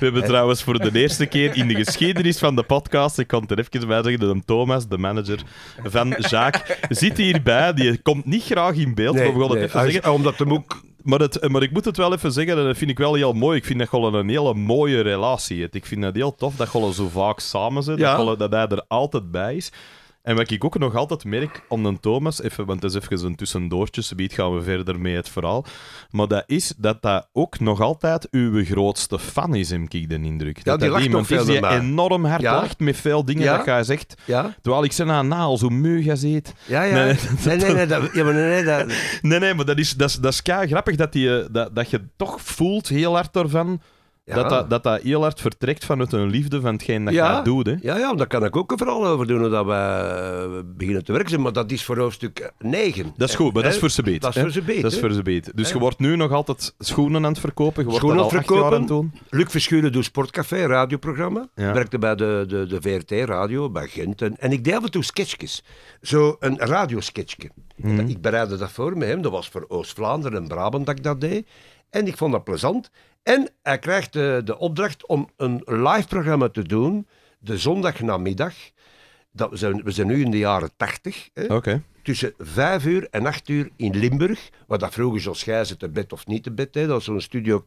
A: hebben trouwens voor de eerste keer in de geschiedenis van de podcast, ik kan er even bij zeggen, dat Thomas, de manager van Jaak, zit hierbij. Die komt niet graag in beeld, maar we het zeggen. Omdat de Maar, het, maar ik moet het wel even zeggen, dat vind ik wel heel mooi. Ik vind dat gewoon een hele mooie relatie heeft. Ik vind dat heel tof dat gewoon zo vaak samen zit, ja. dat, dat hij er altijd bij is. En wat ik ook nog altijd merk aan een Thomas, even, want het is even een tussendoortje, subiet gaan we verder mee het verhaal. Maar dat is dat dat ook nog altijd uw grootste fan is, heb ik de indruk. Ja, dat die dat iemand is die enorm hard lacht met veel dingen dat jij zegt. Terwijl ik zijn na al zo mug als Ja, ja. Nee, *laughs* nee, nee. nee, ja, maar nee, dat... nee, nee, maar dat is, dat is, dat is grappig dat, die, dat, dat je toch voelt heel hard ervan. Dat, dat, dat heel hard vertrekt vanuit een liefde van hetgeen dat je dat doet. Hè? Ja, ja, daar kan ik ook een verhaal over doen dat we eh, beginnen te werken. Maar dat is voor hoofdstuk
B: 9. Dat is goed, maar dat is voor ze beet. Dat is voor ze beet. Dat is voor ze beet. Dus je wordt
A: nu nog altijd schoenen aan het verkopen. Je wordt schoenen verkopen. aan het doen. Luc Verschuren doet Sportcafé, radioprogramma. Ja. Werkte bij de,
B: de, de VRT Radio, bij Gent. En, ik deed af en toe sketchjes. Zo een radiosketchje. Mhm. Ik bereidde dat voor me, Dat was voor Oost-Vlaanderen en Brabant dat ik dat deed. En ik vond dat plezant. En hij krijgt de, eh, de opdracht om een live programma te doen de zondagnamiddag. Dat we, zijn, we zijn nu in de jaren 80. Tussen 5 uur en 8 uur in Limburg. Waar dat vroeger zoals jij te bed of niet te bed. Hè. Dat was zo'n studio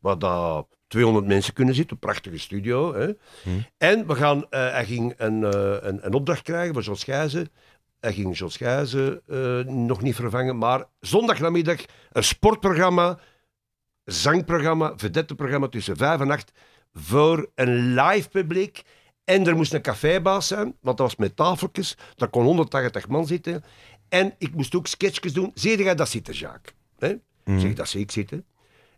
B: waar dat 200 mensen kunnen zitten. Een prachtige studio. Hè. Hm. En we gaan, eh, hij ging een, eh, een, een, opdracht krijgen van zoals Hij ging Jos Gijzen nog niet vervangen. Maar zondagnamiddag een sportprogramma zangprogramma, vedetteprogramma tussen vijf en acht voor een live publiek. En er moest een cafébaas zijn, want dat was met tafeltjes. Daar kon 180 man zitten. En ik moest ook sketchjes doen. Zie jij dat zitten, Jacques? Hè? Mm. Zeg, dat zie ik zitten.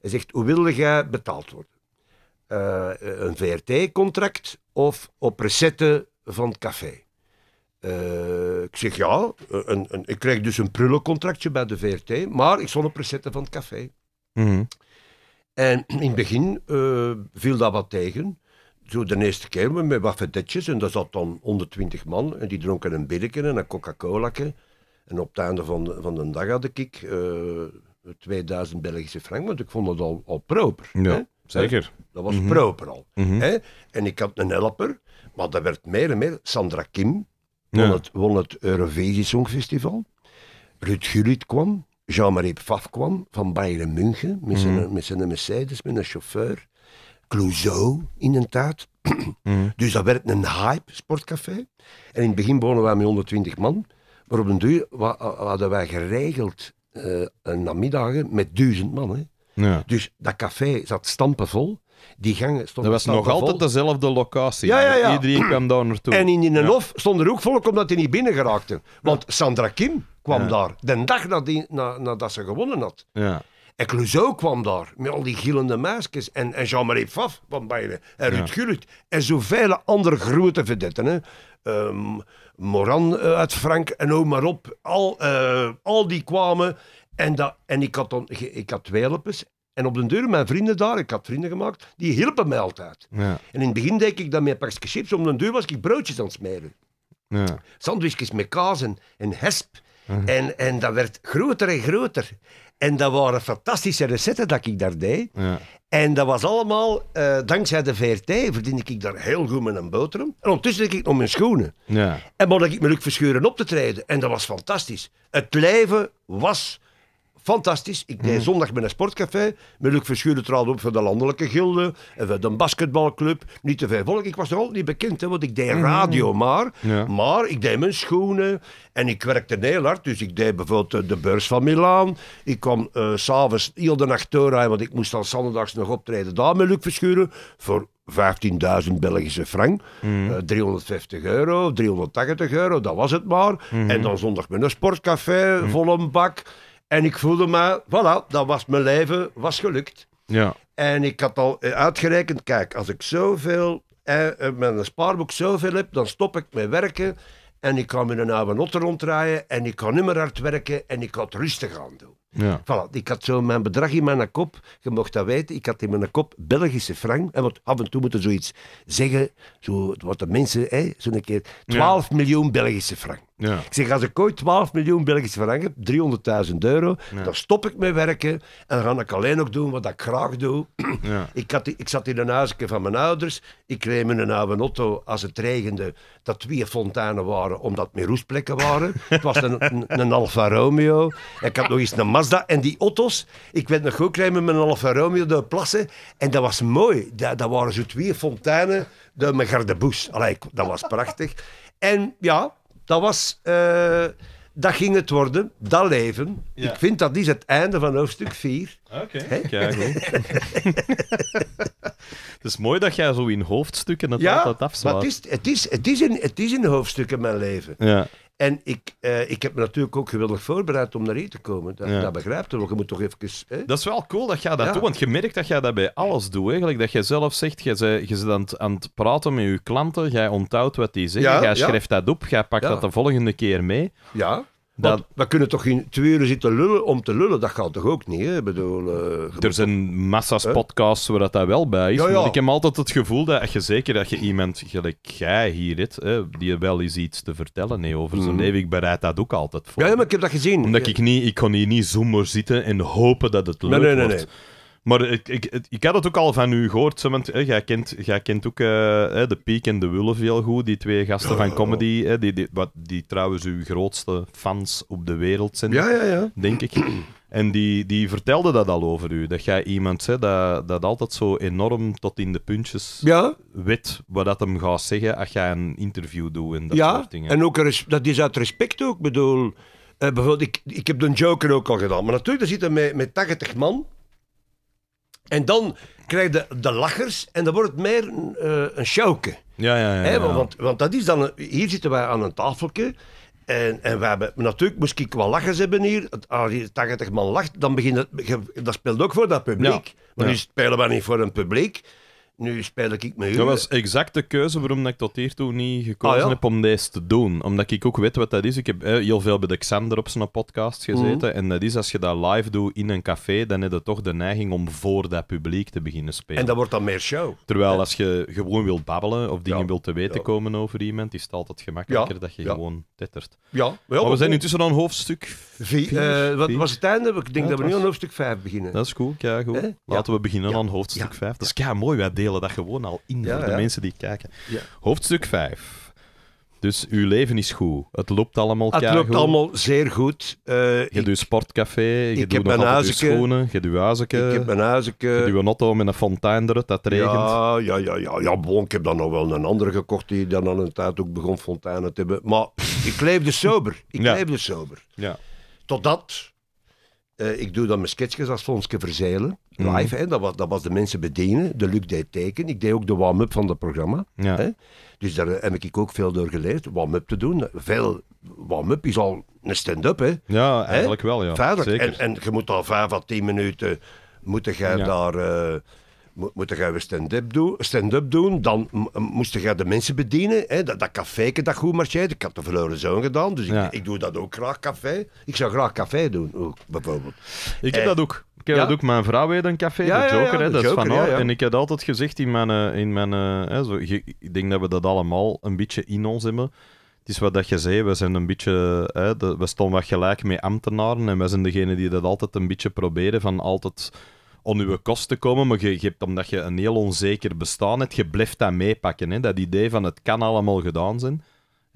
B: Hij zegt, hoe wilde jij betaald worden? Eh, een VRT-contract of op recette van café? Eh, ik zeg ja, een, een, ik kreeg dus een prullencontractje bij de VRT, maar ik stond op recette van het café. Mm en *clears throat* in het begin eh, viel dat wat tegen. Zo de eerste keer met wat En daar zat dan 120 man. En die dronken een billetje en een Coca-Cola. En op het einde van de, van de dag had ik 2000 eh, Belgische frank. Want ik vond dat al, al proper. Ja, hè? zeker. Dat was mhm. proper al. Mhm. hè? En ik had een helper. Maar dat werd meer en meer. Sandra Kim won, het, won het Eurovisie Songfestival. Ruud Gullit kwam. Jean-Marie Pfaff kwam van Bayern München met zijn, mhm. met zijn Mercedes, met een chauffeur. Clouseau, de *clears throat* Mm. Dus dat werd een hype, sportcafé. En in het begin wonen wij met 120 man. Maar op een duur hadden wij geregeld uh, een namiddag met duizend man. Ja. Dus dat café zat stampenvol. Die gangen stonden Dat was nog altijd
A: dezelfde locatie. Ja, ja, Iedereen kwam daar naartoe. En in een hof
B: stond er ook volk omdat hij niet binnen geraakte. Want Sandra Kim kwam daar. De dag nadien, na, nadat ze gewonnen had. Ja. En Clouseau kwam daar, met al die gillende meisjes. En, en Jean-Marie Pfaff van Bayern. En Ruud ja. Gullit. En zoveel andere grote verdetten. Ehm, Moran eh, uit Frank en ook maar op. Al, eh, al die kwamen. En, dat, en ik had, dan, ik had twee En op de deur, mijn vrienden daar, ik had vrienden gemaakt, die hielpen mij altijd. Ja. En in het begin deed ik dat met pakjes chips. Om de deur was ik broodjes aan het smeren. Ja. Sandwichjes met kaas en, en hesp Mhm. en, en dat werd groter en groter. En dat waren fantastische recetten dat ik daar deed. Ja. En dat was allemaal, eh, dankzij de VRT, verdiende ik daar heel goed met een boterham. En ondertussen deed ik nog mijn schoenen. Ja. En mocht ik me luk verscheuren op te treden. En dat was fantastisch. Het leven was Fantastisch. Ik deed mhm. zondag met een sportcafé. Met Luc Verschuren trouwens ook voor de Landelijke Gilde. En eh, voor de basketbalclub. Niet te veel volk. Ik was nog altijd niet bekend, hè, want ik deed mhm. radio maar. Maar ik deed mijn schoenen. En ik werkte heel hard. Dus ik deed bijvoorbeeld eh, de beurs van Milaan. Ik kwam uh, s'avonds heel de nacht doorrijden. Want ik moest dan zondags nog optreden daar met Luc Verschuren. Voor 15.000 Belgische frank, 350 mhm. euro, 380 euro, dat was het maar. En dan zondag met een sportcafé, vol een bak. En ik voelde me, voilà, dat was mijn leven, was gelukt. Ja. En ik had al eh, uitgerekend, kijk, als ik zoveel, eh, eh, met een spaarboek zoveel heb, dan stop ik met werken. En ik kan met een oude notte ronddraaien. En ik kan niet meer hard werken. En ik had rustig aan doen. Ja. Voilà, ik had zo mijn bedrag in mijn kop. Je mocht dat weten. Ik had in mijn kop Belgische frank. En wat af en toe moeten zoiets zeggen. Zo, wat de mensen, hè, zo'n keer. 12 miljoen Belgische frank. Ja. Ik zeg, als ik ooit 12 miljoen Belgische frank heb, 300.000 euro, dan stop ik met werken en ga ik alleen nog doen wat ik graag doe. *clears throat* Ja. Ik, had, ik zat in een huisje van mijn ouders, ik kreeg me een oude auto als het regende, dat twee fonteinen waren, omdat meer roestplekken waren. *laughs* het was een, een, Alfa Romeo, ik had nog eens een Mazda en die auto's, ik werd nog goed rijden met mijn Alfa Romeo door plassen en dat was mooi. Dat, dat waren zo twee fonteinen door mijn gardeboes. dat was prachtig. En ja, dat was... Eh, dat ging het worden, dat leven. Ik vind dat is het einde van hoofdstuk 4. Oké, okay. *laughs* Kijk,
A: Het is mooi dat jij zo in hoofdstukken het ja, altijd Het is,
B: het, is, het, is in, het is in hoofdstukken mijn leven. Ja. En ik, eh, ik heb me natuurlijk ook geweldig voorbereid om naar hier te komen. Dat, begrijp dat begrijpt wel. Je moet toch even... Hè?
A: Dat is wel cool dat jij dat doet, want je merkt dat jij dat bij alles doet. Eigenlijk dat jij zelf zegt, jij je bent aan het, praten met je klanten, jij onthoudt wat die zeggen, Ja, jij schrijft dat op, jij pakt dat de volgende keer mee. Ja we kunnen toch geen twee uur zitten lullen om te lullen? Dat gaat toch ook niet, hè? bedoel, eh, er zijn massa's hè? podcasts waar dat, wel bij is. ik heb altijd het gevoel dat je zeker dat je iemand gelijk jij hier dit, hè, die wel eens iets te vertellen nee, over zijn mm. leven, ik bereid dat ook altijd voor. Ja, maar ik heb dat gezien. Omdat ik niet, ik kon hier niet zomaar zitten en hopen dat het lukt nee, nee, nee, wordt. Maar ik, ik, ik had het ook al van u gehoord. Zo, want, jij, kent, jij kent ook eh, de Peak en de Wulf heel goed. Die twee gasten van comedy. die, die, wat, die trouwens uw grootste fans op de wereld zijn. Ja, ja, ja. Denk ik. En die, die vertelde dat al over u. Dat jij iemand hè, dat, dat altijd zo enorm tot in de puntjes ja. weet wat dat hem gaat zeggen als jij een interview doet en dat ja, soort dingen.
B: en ook dat is uit respect ook. Ik bedoel, eh, bijvoorbeeld, ik, ik heb de Joker ook al gedaan. Maar natuurlijk, daar zitten met, met 80 man en dan krijg je de, de lachers en dan wordt het meer een eh, showke.
A: Ja, ja, ja. want,
B: want dat is dan... hier zitten wij aan een tafeltje en, en we hebben... Natuurlijk moest ik wel lachers hebben hier. Als je 80 man lacht, dan begint het... Dat speelt ook voor dat publiek. Maar nu
A: spelen we niet voor een publiek nu speel ik me. Dat was exact de keuze waarom ik tot hiertoe niet gekozen ah, heb om deze te doen. Omdat ik ook weet wat dat is. Ik heb heel veel bij de Xander op zijn podcast mhm. gezeten. En dat is als je dat live doet in een café, dan heb je toch de neiging om voor dat publiek te beginnen spelen. En dat wordt dan meer show. Terwijl als je gewoon wilt babbelen of dingen wilt te weten komen over iemand, is het altijd gemakkelijker dat je gewoon tettert. Ja, maar we zijn intussen al een hoofdstuk
B: eh, wat was het einde? Ik denk dat we nu een aan
A: hoofdstuk 5 beginnen. Dat is cool, ja, goed. Laten we beginnen aan hoofdstuk 5. Dat is ja, mooi, wij delen dat gewoon al in voor de mensen die kijken. Hoofdstuk 5. Dus uw leven is goed. Het loopt allemaal Het loopt allemaal
B: zeer goed.
A: Eh, je doet sportcafé, je doet nog altijd schoenen, je doet huizenke. Ik heb een huizenke. Je doet een auto met een fontein eruit, dat regent. Ja,
B: ja, ja. ja, ja ik heb dan nog wel een andere gekocht die dan aan een tijd ook begon fonteinen te hebben. Maar ik leefde sober. Ik ja. leefde sober. Ja. Totdat uh, ik doe dan mijn sketchjes als Fonske Verzeilen. Mhm. Live, hè, dat, was, dat was de mensen bedienen. De Luc deed teken. Ik deed ook de warm-up van het programma. Ja. Hè. Dus daar eh, heb ik ook veel door geleerd. Warm-up te doen. Veel warm-up is al een stand-up. Hè.
A: Ja, eigenlijk wel. Ja. Zeker. En,
B: en je moet al vijf à tien minuten moeten jij daar... Eh, moeten jij weer stand-up doen, stand doen, dan moest jij de mensen bedienen. Hè? Dat, dat caféke dat goed marcheert. Ik had de verloren zoon gedaan, dus ik, doe dat ook graag, café. Ik zou graag café doen, ook, bijvoorbeeld. Ik heb eh, dat ook. Ik heb dat
A: ook. Mijn vrouw heeft een café, de Joker, hè, dat is van En ik heb altijd gezegd in mijn... Eh, in mijn eh, hè, zo, ik denk dat we dat allemaal een beetje in ons hebben. Het is wat dat je zei, we zijn een beetje... Hè, we stonden wat gelijk met ambtenaren en wij zijn degene die dat altijd een beetje proberen van altijd om uw kost te komen, maar je, hebt, omdat je een heel onzeker bestaan hebt, je blijft dat meepakken. Hè? Dat idee van het kan allemaal gedaan zijn.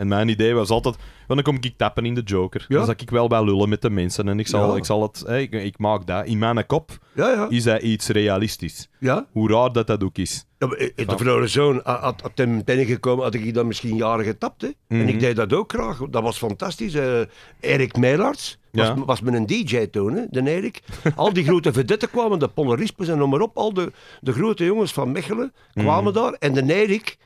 A: En mijn idee was altijd, dan kom ik tappen in de Joker. Ja. Dan zat ik wel bij lullen met de mensen. En ik zal, ik zal het, ik, maak dat. In mijn kop ja, is dat iets realistisch. Hoe raar dat dat ook is.
B: Ja, eh, de verloren zoon had, ten hem gekomen, had ik dan misschien jaren getapt. Hè? En ik mhm. deed dat ook graag. Dat was fantastisch. Uh, Erik Meilaerts was, was met een DJ toen, hè? de Erik. Al die grote verdetten kwamen, de Polarispes en noem maar op. Al de, de grote jongens van Mechelen mhm. kwamen daar. En de Erik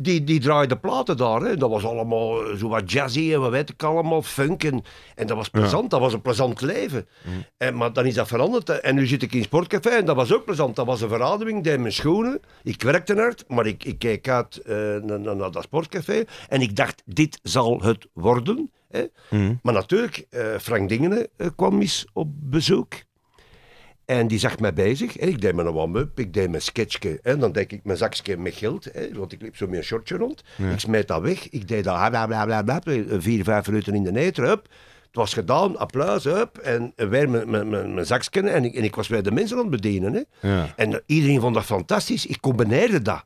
B: die, die draaide platen daar. Hè. Dat was allemaal eh, zo wat jazzy en wat weet ik allemaal, funk. En, en dat was plezant, dat was een plezant leven. Mm. En, maar dan is dat veranderd. En nu zit ik in Sportcafé en dat was ook plezant. Dat was een verademing, deed mijn schoenen. Ik werkte hard, maar ik, ik keek uit eh, naar, naar dat Sportcafé. En ik dacht, dit zal het worden. Hè. Mm. Maar natuurlijk, eh, Frank Dingenen kwam mis op bezoek. En die zag mij bezig. En ik deed mijn nou warm-up, ik deed mijn sketchje. En dan deed ik mijn zakje met geld, hè, want ik liep zo met een shortje rond. Ik smeet dat weg. Ik deed dat bla bla bla bla, eh, vier, vijf minuten in de neter, Het was gedaan, applaus, hup. En weer mijn, mijn, zakje. En ik, en ik was weer de mensen aan het bedienen. Hè. En iedereen vond dat fantastisch. Ik combineerde dat.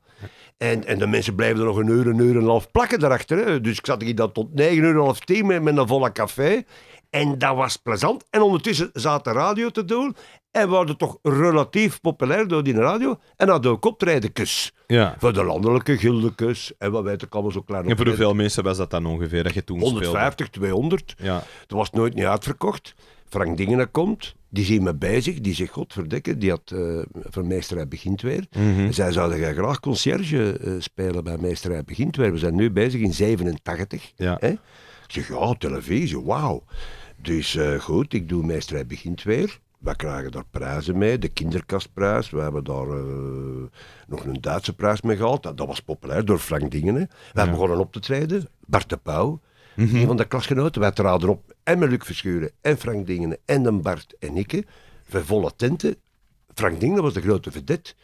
B: En, en de mensen blijven er nog een uur, een uur en een half plakken daarachter. Hè. Dus ik zat hier dan tot negen uur, half tien met, met een volle café. En dat was plezant. En ondertussen zat de radio te doen. En we waren toch relatief populair door die radio. En hadden ook optredenkus. Ja. Voor de landelijke gildekus. En wat weet ik allemaal zo klein. En voor hoeveel
A: mensen was dat dan ongeveer dat je toen 150,
B: 200. Ja. Dat was nooit niet uitverkocht. Frank Dingen komt. Die zien me bij zich, die zegt, godverdikke, die had uh, van Meesterij Begint Weer. En mhm. zij zouden graag concierge uh, eh, spelen bij Meesterij Begint Weer. We zijn nu bezig in 87. Hè? Ik zeg, ja, televisie, wauw. Dus uh, goed, ik doe Meesterij Begint Weer wij krijgen daar prijzen mee, de kinderkastprijs. We hebben daar eh, nog een Duitse prijs mee gehaald. Dat, dat was populair door Frank Dingen. Wij ja. begonnen op te treden. Bart de Pauw, mhm. een van de klasgenoten. Wij traden op en mijn Luc Verschuren en Frank Dingen en dan Bart en ik. We volle tenten. Frank Dingen was de grote vedette.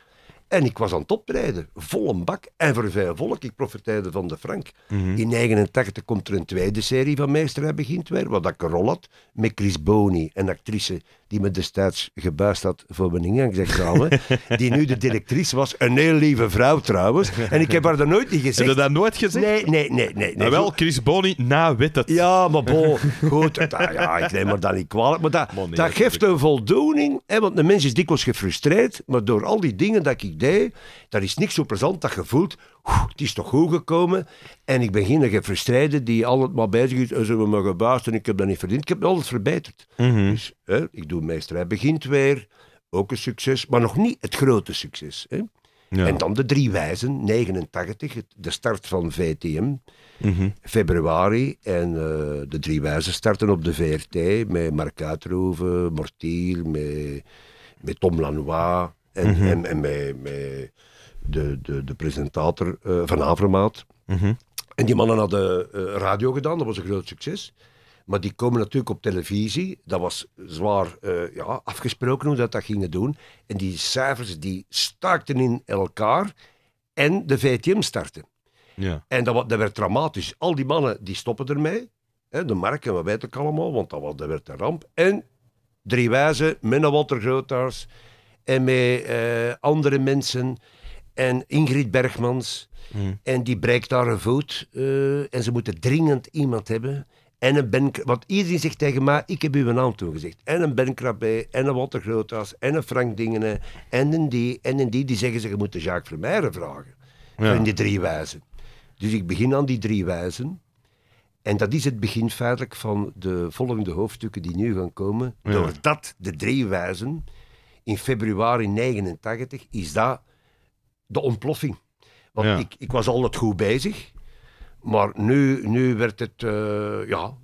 B: En ik was aan het optreden, vol een bak en voor veel volk. Ik profiteerde van de Frank. Mhm. In 1989 komt er een tweede serie van Meesterij begint weer, wat ik een rol had met Chris Boni, een actrice die me destijds gebuist had voor mijn ingangsexamen, *laughs* die nu de directrice was. Een heel lieve vrouw trouwens. En ik heb
A: haar dat nooit niet gezegd. Heb je dat
B: nooit gezegd? Nee, nee, nee. nee, nee. Ah, wel,
A: Chris Boni, na weet het. Ja, maar bo, goed. Ah, ja, ik neem
B: maar dat niet kwalijk. Maar dat, dat geeft een voldoening. Hè, want de mens is dikwijls gefrustreerd. Maar door al die dingen dat ik deed, dat is niks zo plezant dat je voelt het is toch goed gekomen. En ik ben geen gefrustreerde die altijd maar bezig is, ze hebben me gebaasd en ik heb dat niet verdiend. Ik heb alles verbeterd. Mhm. Dus hè, ik doe meesterij begint weer, ook een succes, maar nog niet het grote succes. Hè. En dan de drie wijzen, 89, de start van VTM, mhm. februari. En eh, de drie wijzen starten op de VRT met Mark Uitroeven, Mortier, met, met Tom Lanois en, mhm. en met, met de, de, de presentator uh, van Avermaat. Mhm. En die mannen hadden eh, radio gedaan, dat was een groot succes. Maar die komen natuurlijk op televisie. Dat was zwaar eh, ja, afgesproken hoe dat, dat gingen doen. En die cijfers die staakten in elkaar. En de VTM startte. Ja. En dat, dat werd dramatisch. Al die mannen die stoppen ermee. Hè, de merken we weten het allemaal, want dat, was, dat werd een ramp. En drie wijzen, met Walter Grootaars en met andere mensen en Ingrid Bergmans. Hmm. En die breekt daar voet. Eh, en ze moeten dringend iemand hebben. En een Ben... Want iedereen zegt tegen mij, ik heb u een naam toegezegd. En een Ben Krabbe, en een Walter Grootas, en een Frank Dingenen, en een die, en een die. Die zeggen ze, je moet de Jacques Vermeijeren vragen. Ja. In die drie wijzen. Dus ik begin aan die drie wijzen. En dat is het begin feitelijk van de volgende hoofdstukken die nu gaan komen. Ja. Doordat de drie wijzen in februari 1989 is dat de ontploffing. Want ik, ik was altijd goed bezig, maar nu, nu werd het, uh, ja,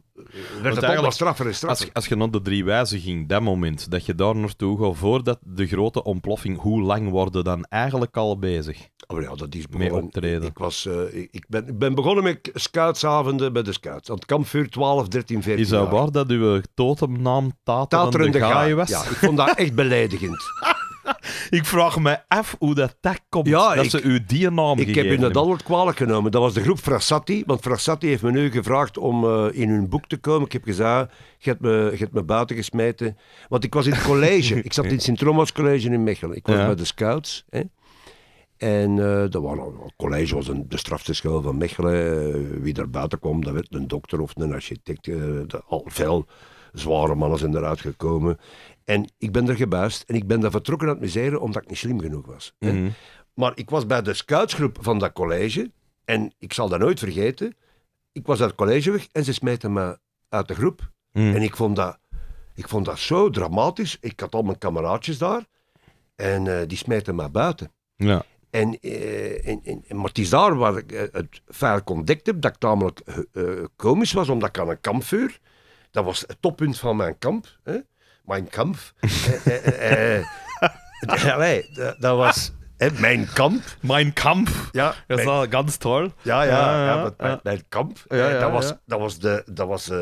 A: werd het allemaal straffer en straffer. Als, als je naar de drie wijzen ging, dat moment dat je daar naartoe ging, voordat de grote ontploffing, hoe lang worden dan eigenlijk al bezig? Oh ja, dat is begonnen. Ik, was, eh, ik, ben, ik ben
B: begonnen met scoutsavonden bij de scouts. Aan het kampvuur 12, 13, 14 Is dat waar dat uw
A: totemnaam Tater, Tater en de, de Gaai was? Ja, ik vond
B: dat echt beledigend. *laughs*
A: *laughs* ik vraag me af hoe dat dat komt, dat ze
B: u die naam Ik heb u dat antwoord kwalijk genomen. Dat was de groep Frassati, want Frassati heeft me nu gevraagd om eh, in hun boek te komen. Ik heb gezegd, je hebt me, je me buiten gesmeten. Want ik was in het college, *laughs* ik zat in het Sint-Roma's College in Mechelen. Ik was ja. bij de scouts. Hè? En eh, dat was het college was een, de strafste van Mechelen. Eh, wie daar buiten kwam, dat werd een dokter of een architect. al veel zware mannen zijn eruit gekomen. En ik ben er gebuist en ik ben daar vertrokken uit het omdat ik niet slim genoeg was. Mhm. Maar ik was bij de scoutsgroep van dat college en ik zal dat nooit vergeten. Ik was uit het college weg en ze smijten me uit de groep. Mhm. En ik vond, dat, ik vond dat zo dramatisch. Ik had al mijn kameraadjes daar en eh, die smijten me buiten. Ja. Eh, en, maar het is daar waar ik eh, het vaak ontdekt heb dat ik tamelijk komisch was, omdat ik aan een kampvuur, dat was het toppunt van mijn kamp. Hè? mijn Kampf. eh,
A: dat- was... mijn kamp. mijn kamp, Ja, Dat is mijn- wel ganz toll. ja, ja, mijn, kamp. Ja, ja, dat, was,
B: dat was, de, dat was eh,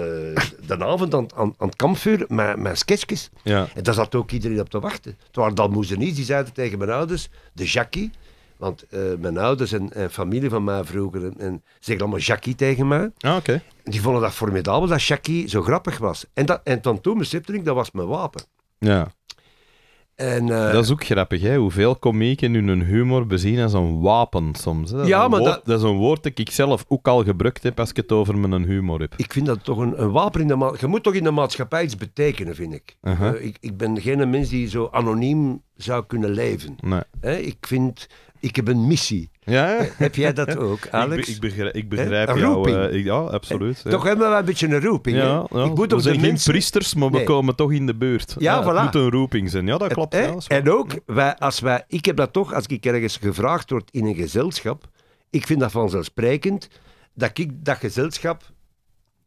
B: de avond aan, aan, aan het kampvuur met, mijn sketchjes. Ja. En daar zat ook iedereen op te wachten. Het waren dan moezenies, die zeiden tegen mijn ouders, de Jackie, want eh, mijn ouders en, familie van mij vroeger en, zeggen allemaal Jackie tegen mij. Ah, die vonden dat formidabel dat Jackie zo grappig was. En, dat, en dan toen besefte ik, dat was mijn wapen. Ja. En, eh, dat is
A: ook grappig, hè? hoeveel komieken hun humor bezien als een wapen soms. Hè? Dat ja, maar dat... dat... is een woord dat ik zelf ook al gebruikt heb als ik het over mijn humor heb. Ik vind dat toch een, een wapen in de maatschappij. Je moet toch in de maatschappij iets
B: betekenen, vind ik. Uh-huh. Eh, ik. Ik ben geen mens die zo anoniem zou kunnen leven. Nee. ik vind, ik heb een missie.
A: Ja? *laughs* Heb jij dat ook, *laughs* Alex? Ik, begrijp, ik begrijp jou. Eh, ja, absoluut. Toch hebben we een beetje een roeping. Ik moet we zijn mensen... geen priesters, maar we komen toch in de buurt. Ja, Het moet een roeping zijn. Ja, dat klopt.
B: en ook, wij, als wij, ik heb dat toch, als ik ergens gevraagd word in een gezelschap, ik vind dat vanzelfsprekend, dat ik dat gezelschap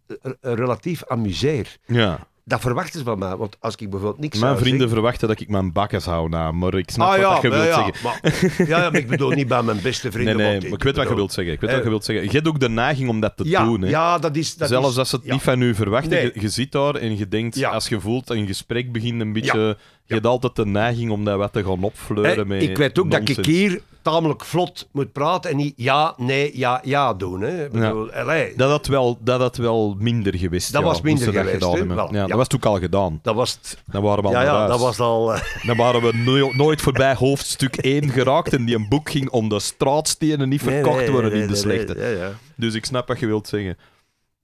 B: eh, relatief amuseer. Ja dat verwachten ze van mij. Want als ik bijvoorbeeld niks Mijn vrienden
A: verwachten dat ik mijn bakkes hou na, maar ik snap ah, wat je wilt ja, zeggen. Maar, ja, maar ik bedoel niet bij mijn beste vrienden. Nee, nee maar ik weet wat je wilt zeggen. Ik weet wat eh, je wilt zeggen. Je hebt ook de naging om dat te doen. Hè. Ja, dat is... Dat Zelfs als ze het niet van u verwachten, je, je, zit daar en je denkt, als je voelt, een gesprek begint een beetje je hebt altijd de neiging om dat wat te gaan opfleuren. Hey, ik weet ook dat ik hier
B: tamelijk vlot moet praten en niet ja, nee, ja, ja doen. Hè.
A: Bedoel, dat, had wel, dat had wel minder geweest. Dat was minder Gedaan, ja, Dat was toen al gedaan. Dat was Dan waren we al ja, dat was al... Eh, *laughs* Dan waren we nooit voorbij hoofdstuk 1 geraakt en die een boek ging om de straatstenen niet verkocht worden in de slechte. Dus ik snap wat je wilt zeggen.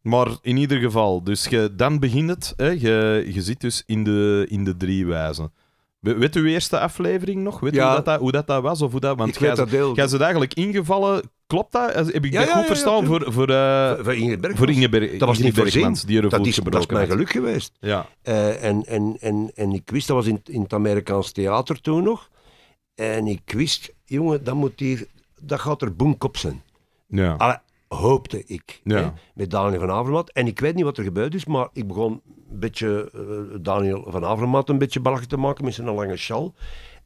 A: Maar in ieder geval, dus je, dan begint het. Hè, je, je zit dus in de, in de drie wijzen. weet uw eerste aflevering nog? Weet u hoe, dat, dat, hoe dat, dat was? Of hoe dat, want jij ze eigenlijk ingevallen. Klopt dat? Heb ik ja, dat goed verstaan voor,
B: voor, uh, voor, Ingeberg, Dat was niet voorzien. Die dat, is, dat mijn geluk geweest. Ja. Eh, en, en, en, en ik wist, dat was in, in het Amerikaans theater toen nog. En ik wist, jongen, dat, moet hier, dat gaat er boemkop zijn. Ja hoopte ik. met Daniel van Avermaat. En ik weet niet wat er gebeurd is, maar ik begon een beetje eh, Daniel van Avermaat een beetje belachelijk te maken met zijn lange sjal.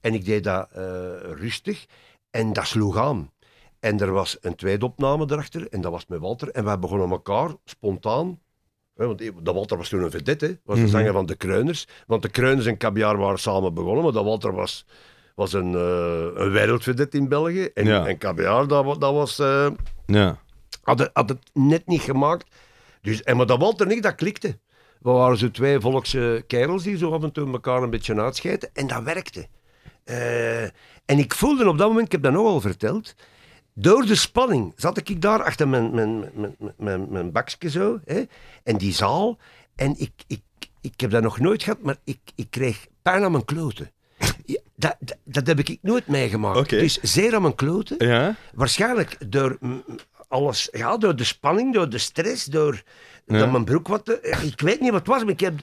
B: En ik deed dat eh, rustig. En dat sloeg aan. En er was een tweede opname erachter En dat was met Walter. En wij begonnen elkaar spontaan want de Walter was toen een vedette, was de mhm. zanger van de Kreuners. Want de Kreuners en Kabiaar waren samen begonnen, maar de Walter was, was een, uh, eh, wereldvedette in België. En, ja. en dat, dat was... ja. Had het, net niet gemaakt. Dus, en maar dat Walter niet, dat klikte. We waren zo twee volkse kerels die zo af en toe elkaar een beetje uitscheiden. En dat werkte. Eh, en ik voelde op dat moment, ik heb dat nogal verteld, door de spanning zat ik daar achter mijn, mijn, mijn, mijn, mijn bakje zo, hè, en die zaal. En ik, ik, ik heb dat nog nooit gehad, maar ik, ik kreeg pijn aan mijn kloten. dat, dat, heb ik nooit meegemaakt. Okay. Dus zeer aan mijn kloten. Ja. Waarschijnlijk door alles, ja, door de spanning, door de stress, door dat mijn broek wat... Eh, ik weet niet wat het was, maar ik heb...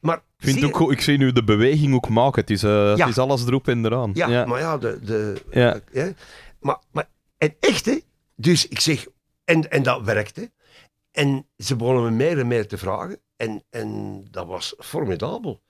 B: Maar,
A: ik, vind zie, ook, ik zie nu de beweging ook maken. Het is, eh, het is alles erop en eraan. Ja, maar
B: ja, de... de ja. ja. Maar, maar, en echt, hè. Dus ik zeg... En, en dat werkte. En ze begonnen me meer en meer te vragen. En, en dat was formidabel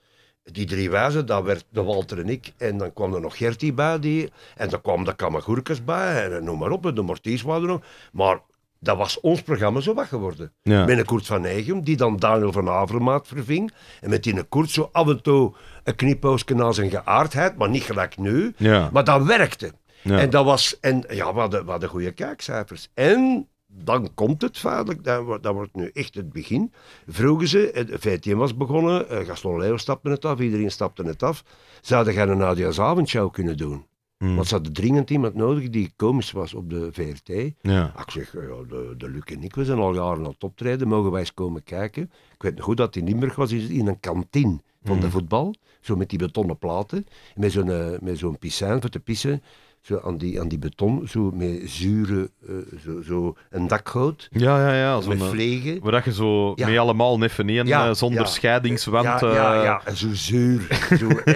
B: die drie wijzen, dat werd de Walter en ik. En dan kwam er nog Gertie bij. Die, en dan kwam de Kamagoerkes bij. En noem maar op. de Morties. waren er nog. Maar dat was ons programma zo wat geworden. Met een Koert van Eigem, die dan Daniel van Avermaat verving. En met die Koert zo af en toe een knipoosje naar zijn geaardheid. Maar niet gelijk nu. Maar dat werkte. En dat was... En ja, we hadden, we hadden goede kijkcijfers. En dan komt het vaak. dat, dat wordt nu echt het begin. Vroegen ze, VTM was begonnen, eh, Gaston Leeuw stapte het af, iedereen stapte het af. Zouden gaan een avondshow kunnen doen? Hmm. Want ze hadden dringend iemand nodig die komisch was op de VRT. Ja. Ah, ik zeg, ja, de, de Luc en ik, we zijn al jaren aan het optreden, mogen wij eens komen kijken. Ik weet nog goed dat in Limburg was, in een kantine van de hmm. voetbal. Zo met die betonnen platen, met zo'n, eh, met zo'n voor te pissen zo aan die, aan die beton, zo met zure, uh, zo, zo een dakgoot. Ja, ja, ja. Zo met eh, vlegen.
A: Waar dat je zo mee allemaal neffen in, eh, zonder scheidingswand. Ja, ja, ja.
B: zo zuur. zo, *laughs*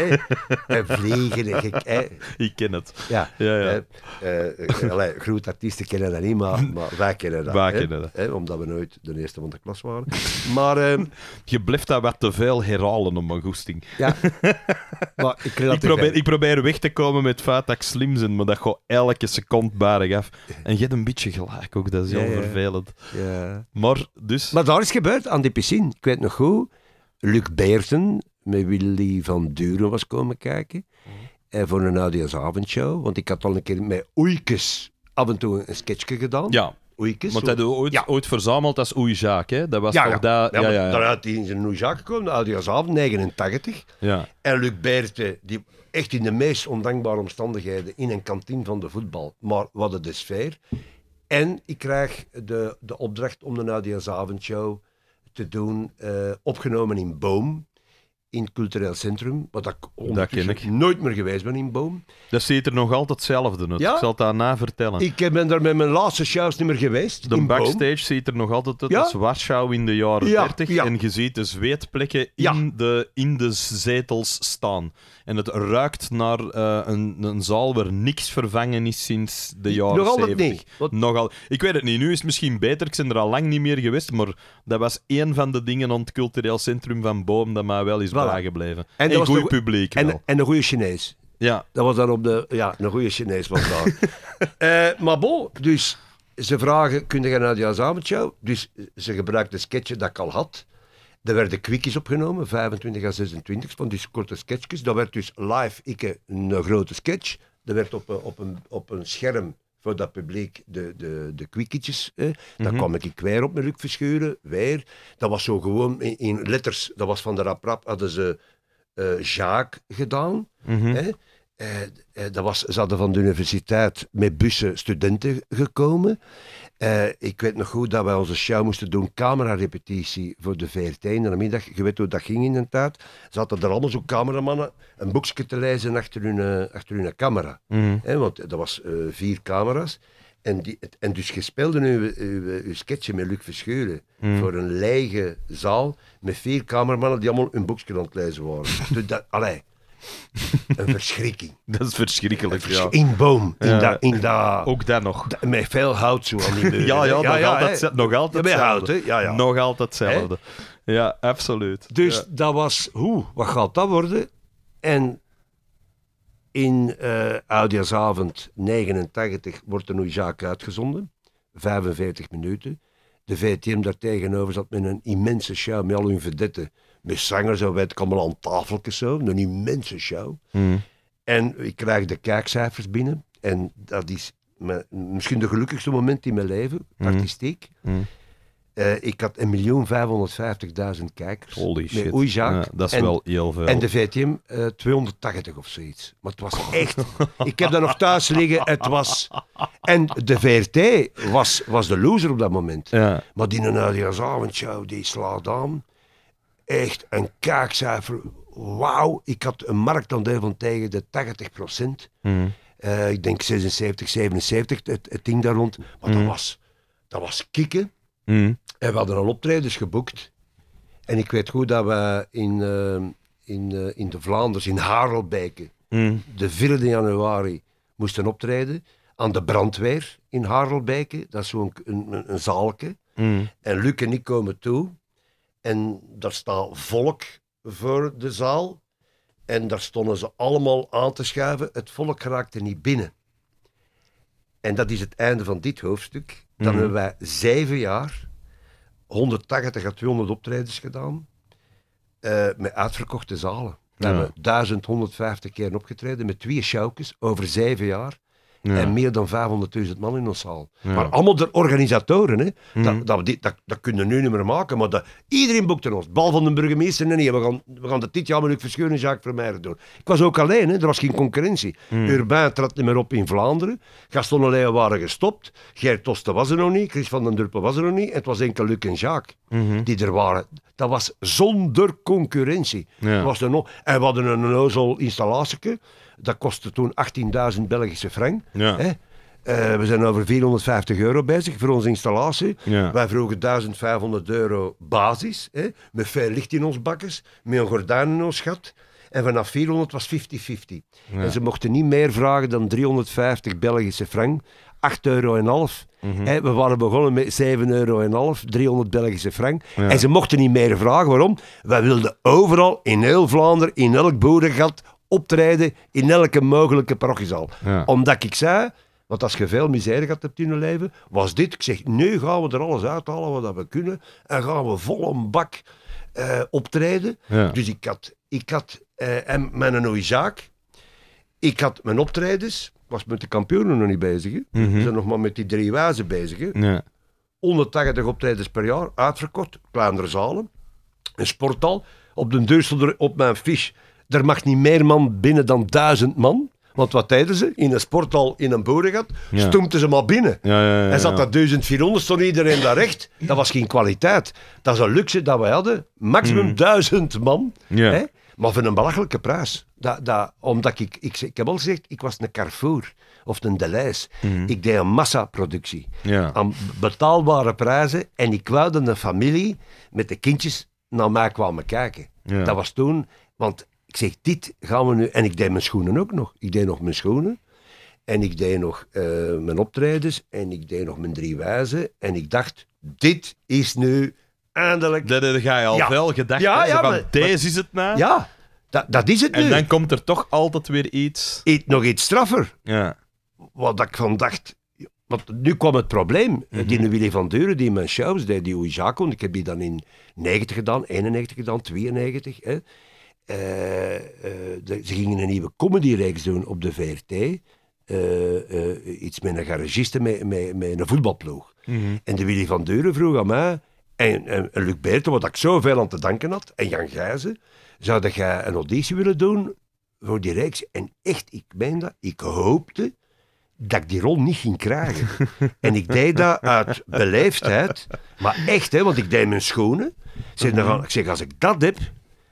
B: En vlegen.
A: En Ik ken het.
B: Ja, ja. ja. Uh, groot artiesten kennen dat niet, maar, maar wij kennen dat. Wij kennen dat. omdat we nooit de eerste van de klas waren. maar... Ehm, *laughs* je blijft daar wat te veel herhalen
A: om mijn goesting. Ja. *laughs* maar ik, probeer, ik probeer weg te komen met het feit dat ik slim ben, dat gewoon elke seconde barig af. En je hebt een beetje gelijk ook, dat is heel vervelend. Ja. Maar, dus... maar daar is gebeurd aan die piscine. Ik weet nog goed, Luc Beerten
B: met Willy van Duren was komen kijken. Mhm. Eh, voor een ADS-avondshow. Want ik had al een keer met Oeikes af en toe een sketchje gedaan. Ja. Oeikes. Want hij had ooit,
A: ooit verzameld als Oeijaak, hè? Dat was ja, ja. ja, ja, ja. Daaruit
B: hij in zijn Oeijaak gekomen, de avond 89. Ja. En Luc Beerten die echt in de meest ondankbare omstandigheden in een kantine van de voetbal. Maar wat het de sfeer. En ik krijg de, de opdracht om de avondshow te doen, eh, opgenomen in Boom.
A: In het cultureel centrum, wat ik, dat nooit meer geweest ben in Boom. Dat ziet er nog altijd hetzelfde uit. Ik zal het daarna vertellen.
B: Ik ben daar met mijn laatste shows niet meer geweest. De in backstage
A: ziet er nog altijd het ja? als Warschau in de jaren 30. En je ziet de zweetplekken in, de, in de zetels staan. En het ruikt naar eh, een, een, zaal waar niks vervangen is sinds de jaren Nog altijd Niet. Nogal, ik weet het niet, nu is het misschien beter. Ik ben er al lang niet meer geweest, maar dat was één van de dingen aan het cultureel centrum van Boom dat mij wel is voilà. En een goed publiek. En,
B: en een goede Chinees.
A: Ja. Dat was dan op de... Ja, een
B: goede Chinees was daar. *laughs* Eh, maar bon, dus ze vragen, kun je naar die avondshow? Dus ze gebruikt een sketchje dat ik al had. Er werden quickies opgenomen, 25 à 26, van die korte sketchjes. Dat werd dus live ik een grote sketch. Dat werd op, eh, op, een, op een scherm voor dat publiek de, de, de quickietjes. Hè. Dan mhm. kwam ik weer op mijn rug Verschuren, Dat was zo gewoon in, letters. Dat was van de raprap, hadden ze uh, Jacques gedaan. Mhm. hè. Eh, eh, dat was, ze hadden van de universiteit met bussen studenten gekomen. Eh, ik weet nog goed dat wij onze show moesten doen, camerarepetitie voor de VRT in de Je weet hoe dat ging in de tijd. Zaten er allemaal zo'n cameramannen een boekje te lezen achter hun, eh, achter hun camera. Mhm. want dat was eh, vier camera's. En, die, en dus je speelde uw, sketchje met Luc Verschuren mhm. voor een lege zaal met vier cameramannen die allemaal een boekje aan het lezen waren. *laughs* dus dat, allee, een verschrikking. *laughs* Dat is verschrikkelijk, ja. In boom, in dat... In da,
A: Ook dat nog. da- met veel hout zo aan die muren. Ja, ja, dat nog, altijd, nog altijd hetzelfde. hout, hetzelfde. Ja, ja. Nog altijd hetzelfde. Ja, absoluut. Dus dat was,
B: hoe, wat gaat dat worden? En in eh Oudjaarsavond 89 wordt er nu zaak uitgezonden. 45 minuten. De VTM daartegenover zat met een immense show met al hun verdetten met zanger en weet ik allemaal aan tafeltjes zo. Een immense show. En ik krijg de kijkcijfers binnen. En dat is misschien de gelukkigste moment in mijn leven, hmm. artistiek. Mm. Uh, ik had 1.550.000 kijkers. Holy shit. Met dat is en, wel heel veel. En de VTM uh, 280 of zoiets. Maar het was echt... ik heb dat nog thuis liggen. Het was... En de VRT was, was de loser op dat moment. Ja. Maar die een avondshow, die slaat aan echt een kaakcijfer. Wauw, ik had een marktaandeel van tegen de 80 hmm. eh, ik denk 76, 77, het, ding daar rond. Maar dat, hmm. was, dat was kicken. Hmm. En we hadden al optredens geboekt. En ik weet goed dat we in, eh, in, eh, in de Vlaanders, in Harelbeke, de 4e januari moesten optreden. Aan de brandweer in Harelbeke. Dat is zo'n een, een, een, zaalke. En Luc en ik komen toe. En daar staat volk voor de zaal. En daar stonden ze allemaal aan te schuiven. Het volk raakte niet binnen. En dat is het einde van dit hoofdstuk. Dan mhm. hebben wij zeven jaar 180 à 200 optredens gedaan. Eh, met uitverkochte zalen. We hebben 1150 keer opgetreden met twee showkes over zeven jaar. En meer dan 500.000 man in ons zaal. Maar allemaal de organisatoren. Hè. Mhm. Dat, dat, dat, dat, dat kunnen we nu niet meer maken. Maar dat, iedereen boekte ons. Bal van de burgemeester. Nee, nee we, gaan, we gaan dat dit jaar met Luc Verscheuren en Jacques vermijden. doen. Ik was ook alleen. Hè. Er was geen concurrentie. Mhm. Urbain trad niet meer op in Vlaanderen. Gaston en Leijen waren gestopt. Gert Tosten was er nog niet. Chris van den Durpen was er nog niet. En het was enkel Luc en Jacques mhm. die er waren. Dat was zonder concurrentie. Dat was er nog. En we hadden een nozel installatieke. Dat kostte toen 18.000 Belgische frank. Hè? Eh, we zijn over 450 euro bezig voor onze installatie. Wij vroegen 1500 euro basis, hè, met veel licht in ons bakkes. met een gordijn in ons gat. En vanaf 400 was 50-50. En ze mochten niet meer vragen dan 350 Belgische frank. 8 euro en half. Mhm. we waren begonnen met 7 euro en half, 300 Belgische frank. En ze mochten niet meer vragen. Waarom? Wij wilden overal, in heel Vlaanderen, in elk boerengat, optreden in elke mogelijke parochiezaal. Omdat ik zei, want als je veel misère gaat hebt in je leven, was dit. Ik zeg, nu gaan we er alles uithalen wat we kunnen en gaan we vol een bak eh, optreden. Dus ik had, ik had uh, en mijn nieuwe zaak, ik had mijn optredens, was met de kampioenen nog niet bezig. Mhm. Ze mm zijn nog maar met die drie wijzen bezig. Ja. 180 optredens per jaar, uitverkort, kleinere zalen, een sportal. Op de deur op mijn fiche er mag niet meer man binnen dan duizend man. Want wat deden ze? In een sporthal in een boerengat ja. stoemten ze maar binnen. Ja, ja, en zat dat 1400, stond iedereen daar recht. Dat was geen kwaliteit. Dat is een luxe dat we hadden. Maximum mm. duizend man. Hè? Maar voor een belachelijke prijs. Dat, dat, omdat ik, ik, ik heb al gezegd, ik was een Carrefour of een Deleis. Mm. Ik deed een massaproductie. Aan betaalbare prijzen. En ik wilde een familie met de kindjes naar mij kwamen kijken. Dat was toen... Want ik zeg, dit gaan we nu. En ik deed mijn schoenen ook nog. Ik deed nog mijn schoenen. En ik deed nog eh, mijn optredens. En ik deed nog mijn drie wijzen. En ik dacht, dit is nu eindelijk. Dat, dat ga je al wel gedacht. Ja, ja, maar, deze is het na. Ja, dat, dat is het nu. En dan komt er toch altijd weer iets. Eet nog iets straffer. Ja. Wat ik van dacht. Want nu kwam het probleem. Mm -hmm. Die mhm. Willy van Duren, die mijn shows deed, die Oei kon. Ik heb die dan in 90 gedaan, 91 gedaan, 92. Hè. Eh, eh, ze gingen een nieuwe comedyreeks doen op de VRT. Uh, eh, iets met een garagiste, met, met, een voetbalploeg. Mhm. En de Willy van Deuren vroeg aan mij en, Luc Beerten, wat ik zoveel aan te danken had, en Jan Gijzen, zouden jij een auditie willen doen voor die reeks? En echt, ik meen dat, ik hoopte dat ik die rol niet ging krijgen. *laughs* en ik deed dat uit beleefdheid, maar echt, hè, want ik deed mijn schoenen. Zeg, dan, nou, ik zeg, als ik dat heb,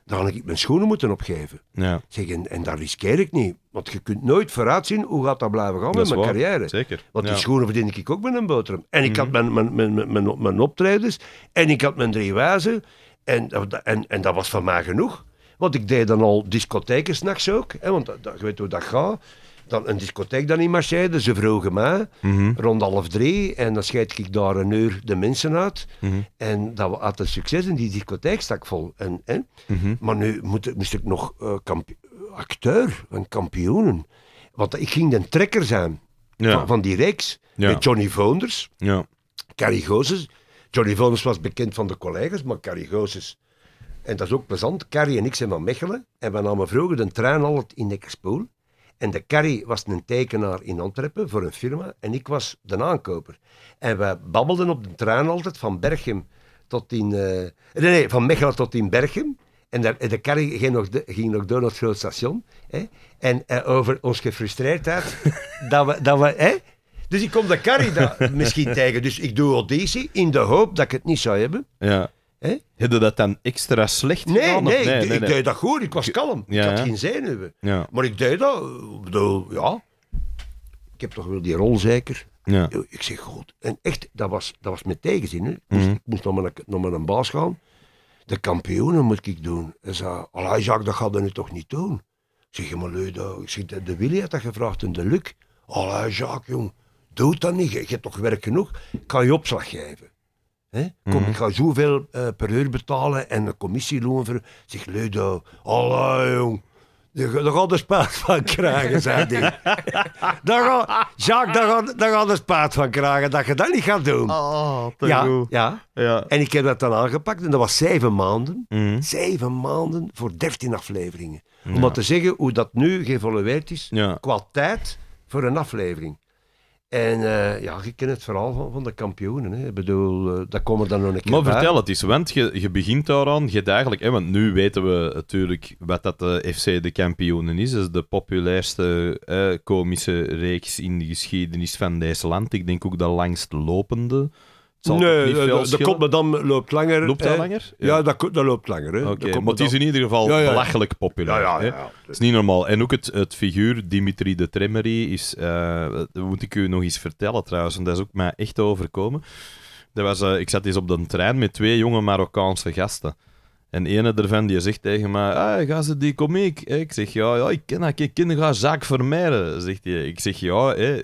B: dan had ik mijn schoenen moeten opgeven. Ja. Zeg, en, en dat riskeer ik niet. Want je kunt nooit vooruit zien hoe gaat dat blijven gaan met mijn carrière.
A: Zeker. Want die
B: schoenen verdien ik ook met een boterham. En ik had mhm. mijn, mijn, mijn, mijn, mijn optredens en ik had mijn drie wijzen. En, en, en dat was van mij genoeg. Want ik deed dan al discotheken s'nachts ook. Hè, want dat, je weet hoe dat gaat dan een discotheek dan in Marseille. ze vroegen mij mhm. rond half drie. En dan scheid ik daar een uur de mensen uit. Mhm. En dat had een succes en die discotheek stak vol. En, en, mhm. Maar nu moest ik nog eh, acteur en kampioenen. Want ik ging de trekker zijn van, die reeks. Met Johnny Vonders, ja. Carrie Gozes. Johnny Vonders was bekend van de collega's, maar Carrie Gozes... En dat is ook plezant. Carrie en ik zijn van Mechelen. En we namen vroeger de trein altijd in Nekkerspoel. En de Carrie was een tekenaar in Antwerpen voor een firma en ik was de aankoper. En we babbelden op de trein altijd van Berchem tot in... Eh, nee, nee, van Mechelen tot in Berchem. En daar, de Carrie ging nog, ging nog door naar het groot station. Hè? En eh, over ons gefrustreerdheid *laughs* dat we... Dat we hè? Dus ik kom de Carrie daar *laughs* misschien tegen. Dus ik doe auditie in de hoop dat ik het niet zou hebben.
A: Ja. Hè? je dat dan extra slecht nee, gedaan? Nee, nee, ik, deed dat
B: goed. Ik was kalm. ik had geen zenuwen. Ja. Maar ik deed dat.
A: Bedoel, ja.
B: Ik heb toch wel die rol zeker. Ja. Ik zeg, goed. En echt, dat was, dat was met tegenzin. Mhm. Ik moest, nog met een naar baas gaan. De kampioenen moet ik doen. Hij zei, allee Jacques, dat gaat je nu toch niet doen? Ik zeg, maar leuk, ik zeg, de, de Willy had dat gevraagd en de Luc. Allee Jacques, jong, doe dat niet. je hebt toch werk genoeg? Ik kan je opslag geven. Hè? Kom, mhm. Ik ga zoveel uh, per uur betalen en een commissieloon voor. Zeg, Ludo, eh, allee jong. Daar gaat de spaat van krijgen, zei hij. *laughs* daar gaat, Jacques, daar gaat, daar de spaat van krijgen dat je dat niet gaat doen.
A: Oh, te ja, goed.
B: Ja. ja. En ik heb dat dan aangepakt en dat was zeven maanden. Mhm. Zeven maanden voor dertien afleveringen. Om dat te zeggen hoe dat nu geëvolueerd is ja. qua tijd voor een aflevering. En uh, ja, je kent het verhaal van, van de kampioenen. Hè. Ik bedoel, uh, dat komen dan nog een keer Maar vertel het
A: eens, want je, je begint daaraan, je eigenlijk, hè, want nu weten we natuurlijk wat dat de FC de kampioenen is. Dat is de populairste komische reeks in de geschiedenis van deze land. Ik denk ook de langst lopende nee, de,
B: de loopt langer. Loopt dat langer?
A: Ja, dat, loopt langer. Hè. maar het is in ieder geval belachelijk populair. Hè. Dat is niet normaal. En ook het, het figuur Dimitri de Tremery is... dat eh, moet ik u nog eens vertellen trouwens, want dat is ook mij echt overkomen. Dat was, eh, ik zat eens op de trein met twee jonge Marokkaanse gasten. En ene ervan die zegt tegen mij, ah, ga ze die komiek? Ik zeg, ja, ja ik ken dat, ik ken Jacques zegt hij. Ik zeg, ja, hè.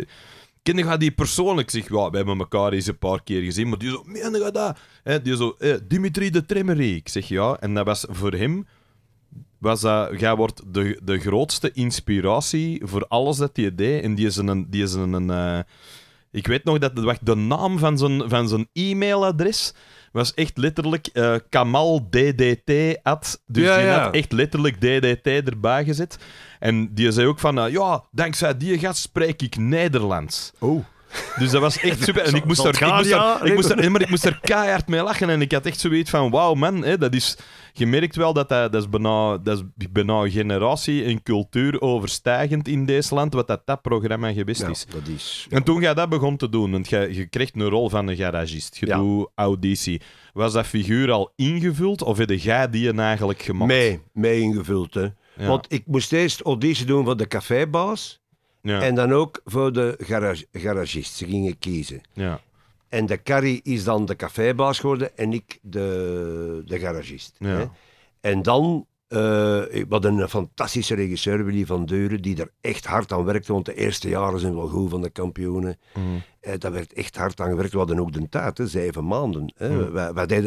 A: Kinderen gaat die persoonlijk zich, ja, we hebben elkaar eens een paar keer gezien, maar die zo, meen je dat? die zo, eh, Dimitri de Tremmery. Ik zeg ja, en dat was voor hem, was dat, jij wordt de, de grootste inspiratie voor alles dat hij deed. En die is een, die is een, een eh, ik weet nog dat wacht, de naam van zijn, van zijn e-mailadres was echt letterlijk uh, Kamal DDT at. Dus ja, die had echt letterlijk DDT erbij gezet. En die zei ook van, eh, ja, dankzij die gast spreek ik Nederlands. Oh. Dus dat was echt super. En ik moest, er ik, moest ik, moest maar ik moest er keihard mee lachen. En ik had echt zoiets van, wauw man, hè, dat is... Je merkt wel dat dat, is bijna, dat is bijna generatie en cultuur overstijgend in deze land, wat dat, dat programma geweest is. Dat is En toen jij dat begon te doen, want je, je kreeg een rol van een garagist. Je doet auditie. Was dat figuur al ingevuld of heb jij die eigenlijk gemaakt? Mee, mee ingevuld, hè. Want ik moest eerst
B: auditie doen voor de cafébaas.
A: Ja. En dan ook voor
B: de garage, garagist. Ze gingen kiezen. Ja. En de Carrie is dan de cafébaas geworden en ik de, de garagist. Hè? En dan eh, wat een fantastische regisseur, Willy van Deuren, die er echt hard aan werkte. Want de eerste jaren zijn wel goed van de kampioenen. Mm. Uh, daar werd echt hard aan gewerkt. We hadden ook de tijd, hè, zeven maanden. Hè. Mm. Wij,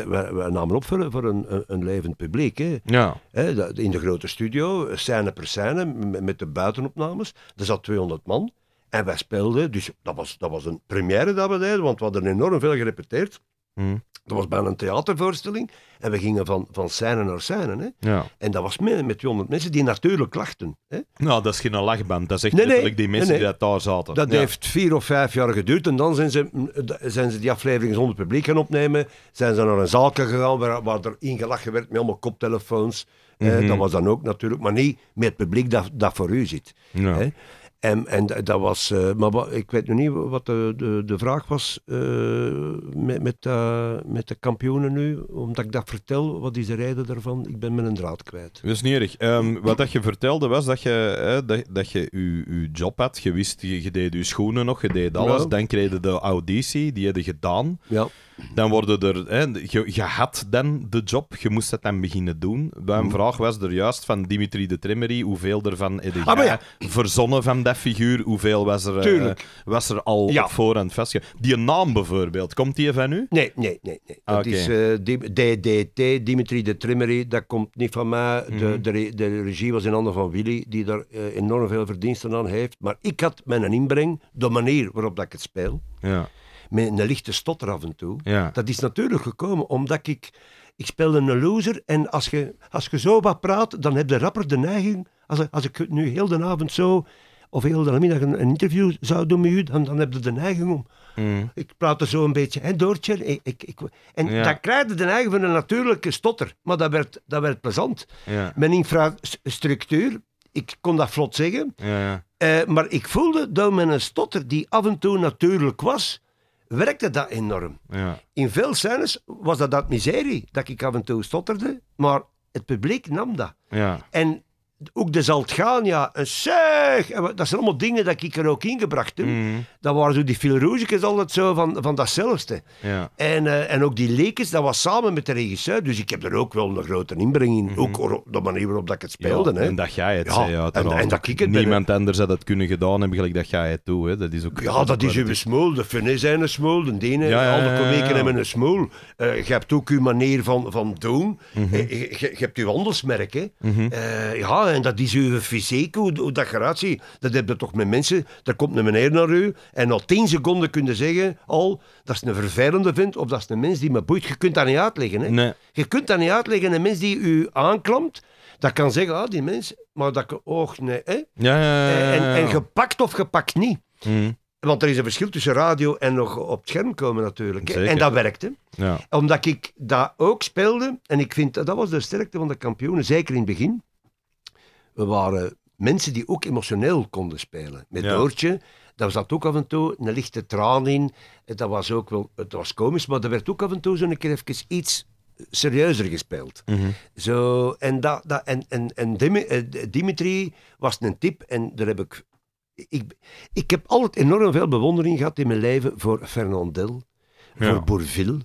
B: namen opvullen voor een, een, levend publiek. Hè. Ja. in de grote studio, scène per scène, met, de buitenopnames. Er zat 200 man. En wij speelden, dus dat was, dat was een première dat we deden, want we hadden enorm veel gerepeteerd. Hm. Dat was bijna een theatervoorstelling. En we gingen van, van scène naar scène. Hè? Ja. En dat was met, met
A: 200 mensen die natuurlijk lachten. Hè? Nou, dat is geen lachband. Dat is echt nee, die mensen die daar zaten. Dat heeft
B: vier of vijf jaar geduurd. En dan zijn ze, zijn ze die aflevering zonder publiek gaan opnemen. Zijn ze naar een zaal gegaan waar, waar er ingelachen werd met allemaal koptelefoons. Eh, mhm. dat was dan ook natuurlijk, maar niet met het publiek dat, dat voor u zit. Ja. En, en dat was, eh, maar ik weet nog niet wat de, de, de vraag was eh, met, met, uh, met de kampioenen nu. Omdat ik dat vertel, wat is de reden daarvan? Ik ben mijn draad
A: kwijt. Dat is niet erg. Ehm, wat dat je vertelde was dat je, dat, dat je je, je job had. Je wist, je, deed je schoenen nog, je deed alles. Dan kreeg je de auditie, die hadden gedaan. Ja. Dan worden er, hè, je, had dan de job, je moest het dan beginnen doen. Mijn mhm. vraag was er juist van Dimitri de Trimmery, hoeveel ervan heb ah, verzonnen van dat figuur? Hoeveel was er, eh, was er al voor op voorhand vastge... Die naam bijvoorbeeld, komt die van u? Nee, nee, nee. nee.
B: Dat is eh, DDT, Dimitri de Trimmery, dat komt niet van mij. De, mhm. de, de, regie was in handen van Willy, die daar eh, enorm veel verdiensten aan heeft. Maar ik had mijn inbreng, de manier waarop dat ik het speel... Ja met een lichte stotter af en toe. Ja. Dat is natuurlijk gekomen omdat ik... Ik speelde een loser en als je, als je zo wat praat, dan heb je rapper de neiging... Als, als ik nu heel de avond zo of heel de middag een, interview zou doen met u, dan, dan heb je de neiging om... Mm. Ik praat er zo een beetje, hè, Doortje? Ik, ik, en dan krijg je de neiging van een natuurlijke stotter. Maar dat werd, dat werd plezant. Ja. Mijn infrastructuur, ik kon dat vlot zeggen. Ja, eh, maar ik voelde dat mijn stotter, die af en toe natuurlijk was, werkte dat enorm. Ja. In veel scènes was dat dat miserie, dat ik af en toe stotterde, maar het publiek nam dat. Ja. En ook de Zaltgania, een zeg. Dat zijn allemaal dingen dat ik er ook ingebracht heb. Mm. Dat waren zo die filroosjes altijd zo van, van datzelfde. Ja. En, eh, en ook die lekens, dat was samen met de regisseur. Dus ik heb er ook wel een grote inbreng in. Mhm. Ook op de manier waarop dat ik het speelde. hè. En dat jij het zei, ja, en, en, dat ik het Niemand
A: anders had het kunnen gedaan hebben gelijk dat jij het toe. Hè. Dat is ook ja, dat is uw
B: smoel. De funnen zijn een smoel. De denen, alle komeken hebben een smoel. Eh, je hebt ook uw manier van, van doen. Mhm. Eh, je, hebt uw handelsmerk. Mhm. ja, en dat is uw fysiek, hoe, dat eruit Dat heb je toch met mensen. Daar komt een meneer naar u en na tien seconden kunnen zeggen al, dat is een vervelende vindt of dat is een mens die me boeit. Je kunt dat niet uitleggen. Hè? Je kunt dat niet uitleggen. Een mens die u aanklampt, dat kan zeggen, ah, die mens, maar dat oog, nee. Hè? Ja, ja, ja, en, en gepakt of gepakt niet. Mhm. Want er is een verschil tussen radio en nog op het scherm komen natuurlijk. En dat werkte. Omdat ik dat ook speelde. En ik vind, dat was de sterkte van de kampioenen, zeker in het begin. We waren mensen die ook emotioneel konden spelen. Met ja. Doortje, daar zat ook af en toe een lichte traan in. Dat was ook wel, het was komisch, maar er werd ook af en toe zo'n keer even iets serieuzer gespeeld. Mhm. Zo, en, dat, dat, en, en, en Dimitri eh, was een tip en daar heb ik, ik... Ik heb altijd enorm veel bewondering gehad in mijn leven voor Fernandel, voor Bourville,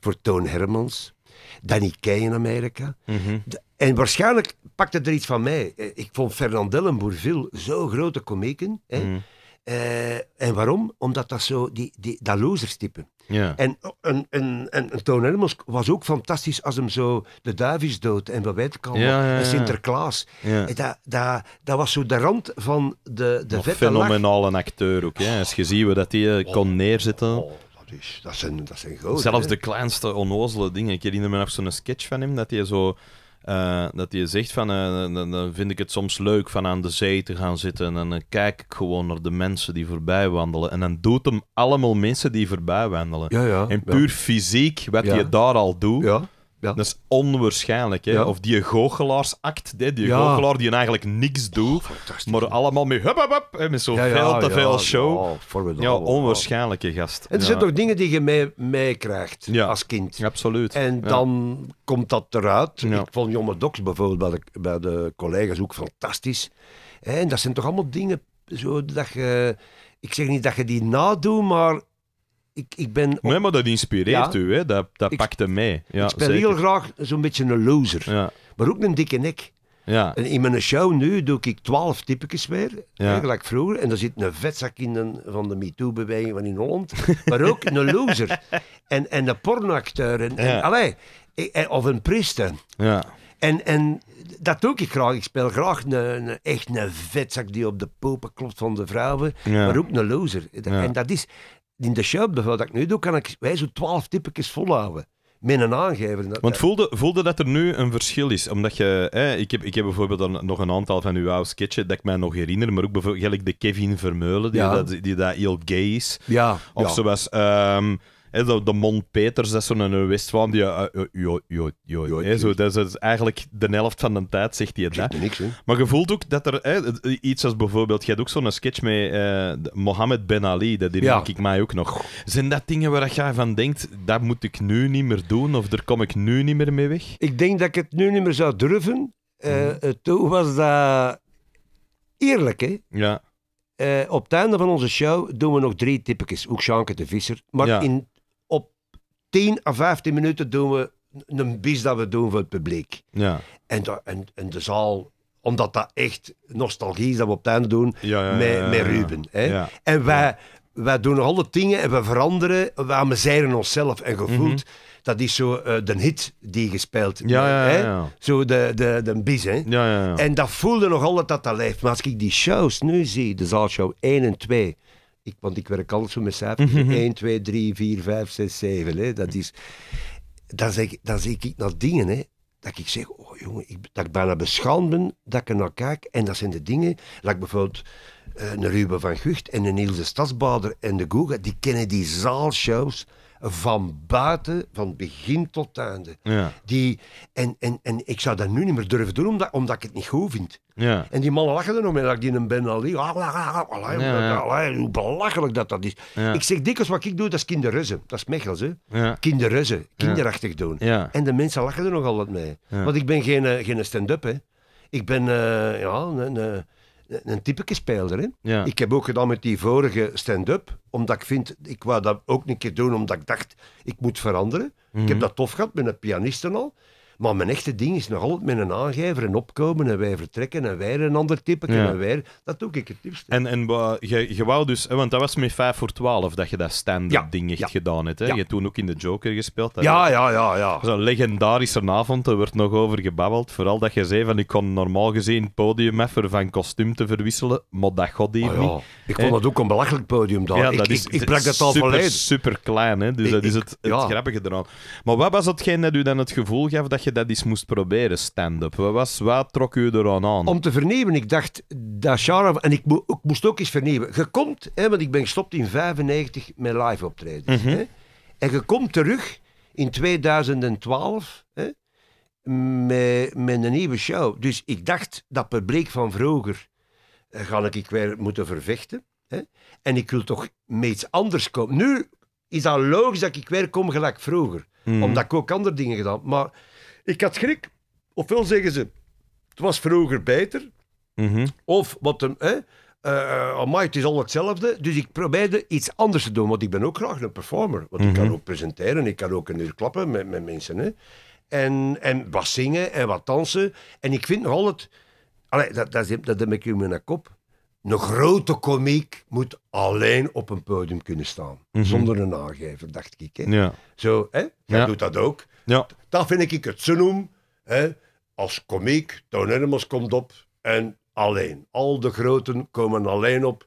B: voor Toon Hermans, Danny Kay in Amerika. Mhm. En waarschijnlijk pakte er iets van mij. Eh, ik vond Fernandel en Bourville zo'n grote komieken. Hè? Mhm. Eh, en waarom? Omdat dat zo, die, die, dat lozerstype. Ja. En, oh, en, en, en Toon was ook fantastisch als hem zo de duif is dood en wat weten ik allemaal, ja, ja, Sinterklaas. dat, dat, dat was zo de rand van de, de Een fenomenale
A: acteur ook. Hè. Als je ziet dat hij eh, kon neerzetten. Oh, oh dat zijn, dat zijn Zelfs de kleinste onnozele dingen. Ik herinner me nog zo'n sketch van hem dat hij zo. Eh, dat hij zegt van, eh, dan, vind ik het soms leuk van aan de zee te gaan zitten en dan kijk ik gewoon naar de mensen die voorbij wandelen. En dan doet hem allemaal mensen die voorbij wandelen. Ja, ja, en puur fysiek, wat je daar al doet, ja. Dat is onwaarschijnlijk, hè? Of die hè? die goochelaar die eigenlijk niks oh, doet, maar allemaal met hup, hup, hup hè, met zo veel te veel show. Ja, onwaarschijnlijke gast. En er zijn toch
B: dingen die je mee, als kind. Absoluut. En dan komt dat eruit. Ik vond Jonge bijvoorbeeld bij de, collega's ook fantastisch. En dat zijn toch allemaal dingen zo dat je... Ik zeg niet dat je die nadoet, maar ik, ik ben... Nee, maar dat inspireert u,
A: hè? dat, dat pakte mij. Ja, ik speel heel
B: graag zo'n beetje een loser. Maar ook een dikke nek. Ja. En in mijn show nu doe ik twaalf typetjes weer, eigenlijk vroeger. En daar zit een vetzak in van de MeToo-beweging van in Holland. maar ook een *laughs* loser. En, en een pornoacteur. En, en eh, eh, of een priester. Ja. En, en dat doe ik graag. Ik speel graag een, echt een vetzak die op de popen klopt van de vrouwen. Maar ook een loser. En dat is, in de show, wat ik nu doe, kan ik wij zo twaalf typjes volhouden. Met een aangever. Want
A: voelde, voelde dat er nu een verschil is? Omdat je, hè, ik, heb, ik heb bijvoorbeeld dan nog een aantal van uw oude dat ik mij nog herinner, maar ook bijvoorbeeld gelijk de Kevin Vermeulen, die, dat, die dat heel gay is. Ja. Of zo zoals. Ehm, de, de Mon Peters, dat is zo'n west Die, eh, eh, jo, jo, jo, zo, dat is eigenlijk de helft van de tijd, zegt hij dat. Niks, maar je voelt ook dat er eh, iets als bijvoorbeeld... Je hebt ook zo'n sketch met Mohammed Ben Ali, dat die ja. ik mij ook nog. Zijn dat dingen waar jij van denkt, dat moet ik nu niet meer doen of daar kom ik nu niet meer mee weg? Ik
B: denk dat ik het nu niet meer zou durven. Uh, Toen was dat eerlijk, hè? Ja. op het einde van onze show doen we nog drie tipjes Ook Sjanke de Visser. Maar in 10 à 15 minuten doen we een bis dat we doen voor het publiek. Ja. En, en, de zaal omdat dat echt nostalgie is dat we op het einde doen met, met Ruben. Hè? En wij, wij doen alle dingen en we veranderen, we amuseren onszelf en gevoeld. Mhm. Dat is zo eh, de hit die gespeeld ja, ja, ja, Zo de, de, de bis, hè? En dat voelde nog altijd dat dat leeft Maar als ik die shows nu zie, de zaalshow 1 en 2, ik, want ik werk altijd zo met cijfers. 1, 2, 3, 4, 5, 6, 7. Hè. Dat is, dan, zeg, dan zie ik naar dingen hè, dat ik zeg, oh jongen, ik, dat ik bijna beschaamd ben dat ik er naar kijk. En dat zijn de dingen, dat ik bijvoorbeeld uh, een Ruben van Gucht en een Niels de Stadsbader en de Google die kennen die zaalshows van buiten, van begin tot einde. Ja. Die, en, en, en ik zou dat nu niet meer durven doen, omdat, omdat ik het niet goed vind. Ja. En die mannen lachen er nog mee dat ik die een Ben al Hoe belachelijk dat dat is. Ik zeg dikwijls wat ik doe, dat is kinderreuzen. Dat is Mechels, hè. Ja. Kinderachtig doen. En de mensen lachen er nog altijd mee. Want ik ben geen, eh, geen stand-up, hè. Ik ben eh, ja, een... Eh, een typische speler. Hè? Ik heb ook gedaan met die vorige stand-up, omdat ik vind, ik wou dat ook een keer doen, omdat ik dacht, ik moet veranderen. Ik heb mhm. dat tof gehad met de pianisten al. Maar mijn echte ding is nog altijd met een aangever en opkomen en wij vertrekken en wij een ander tippen en wij... Dat doe ik het liefst.
A: En, en je, je wou dus... Want dat was met 5 voor 12 dat je dat stand-up ding echt gedaan hebt. Hè? Je hebt toen ook in de Joker gespeeld. Ja, ja, ja. ja. Zo'n legendarische avond, daar wordt nog over gebabbeld. Vooral dat je zei van, ik kon normaal gezien het podium even van kostuum te verwisselen, maar dat god ah, niet. Ik vond dat ook een belachelijk podium daar. Ja, ik, dat is, ik, ik, brak dat al volledig. super klein, hè. Dus dat is het, het grappige eraan. Maar wat was hetgeen dat u dan het gevoel gaf dat je dat eens moest proberen, stand-up? Wat, wat trok u er aan aan? Om
B: te vernieuwen, ik dacht, dat genre... En ik, moest ook eens vernieuwen. Je komt, hè, want ik ben gestopt in 95 met live optreden. Mhm. En je komt terug in 2012 hè, met, met een nieuwe show. Dus ik dacht, dat publiek van vroeger eh, ga ik weer moeten vervechten. Hè? En ik wil toch met iets anders komen. Nu is dat logisch dat ik weer kom gelijk vroeger. Mhm. Omdat ik ook andere dingen gedaan Maar ik had schrik. Ofwel zeggen ze, het was vroeger beter. Mhm. Of, wat een... Hè, uh, het is al hetzelfde. Dus ik probeerde iets anders te doen. Want ik ben ook graag een performer. Want ik kan mhm. ook presenteren. Ik kan ook een uur klappen met, met mensen. Hè. En, en wat zingen en wat dansen. En ik vind nog altijd... Allee, dat, dat, dat heb ik in mijn kop. Een grote komiek moet alleen op een podium kunnen staan. Mhm. Zonder een aangever, dacht ik. Hè. Ja. Zo, hè? Jij doet dat ook. Ja. Dat vind ik het noem. Hè? Als komiek, Toon Hermans komt op en alleen. Al de groten komen alleen op.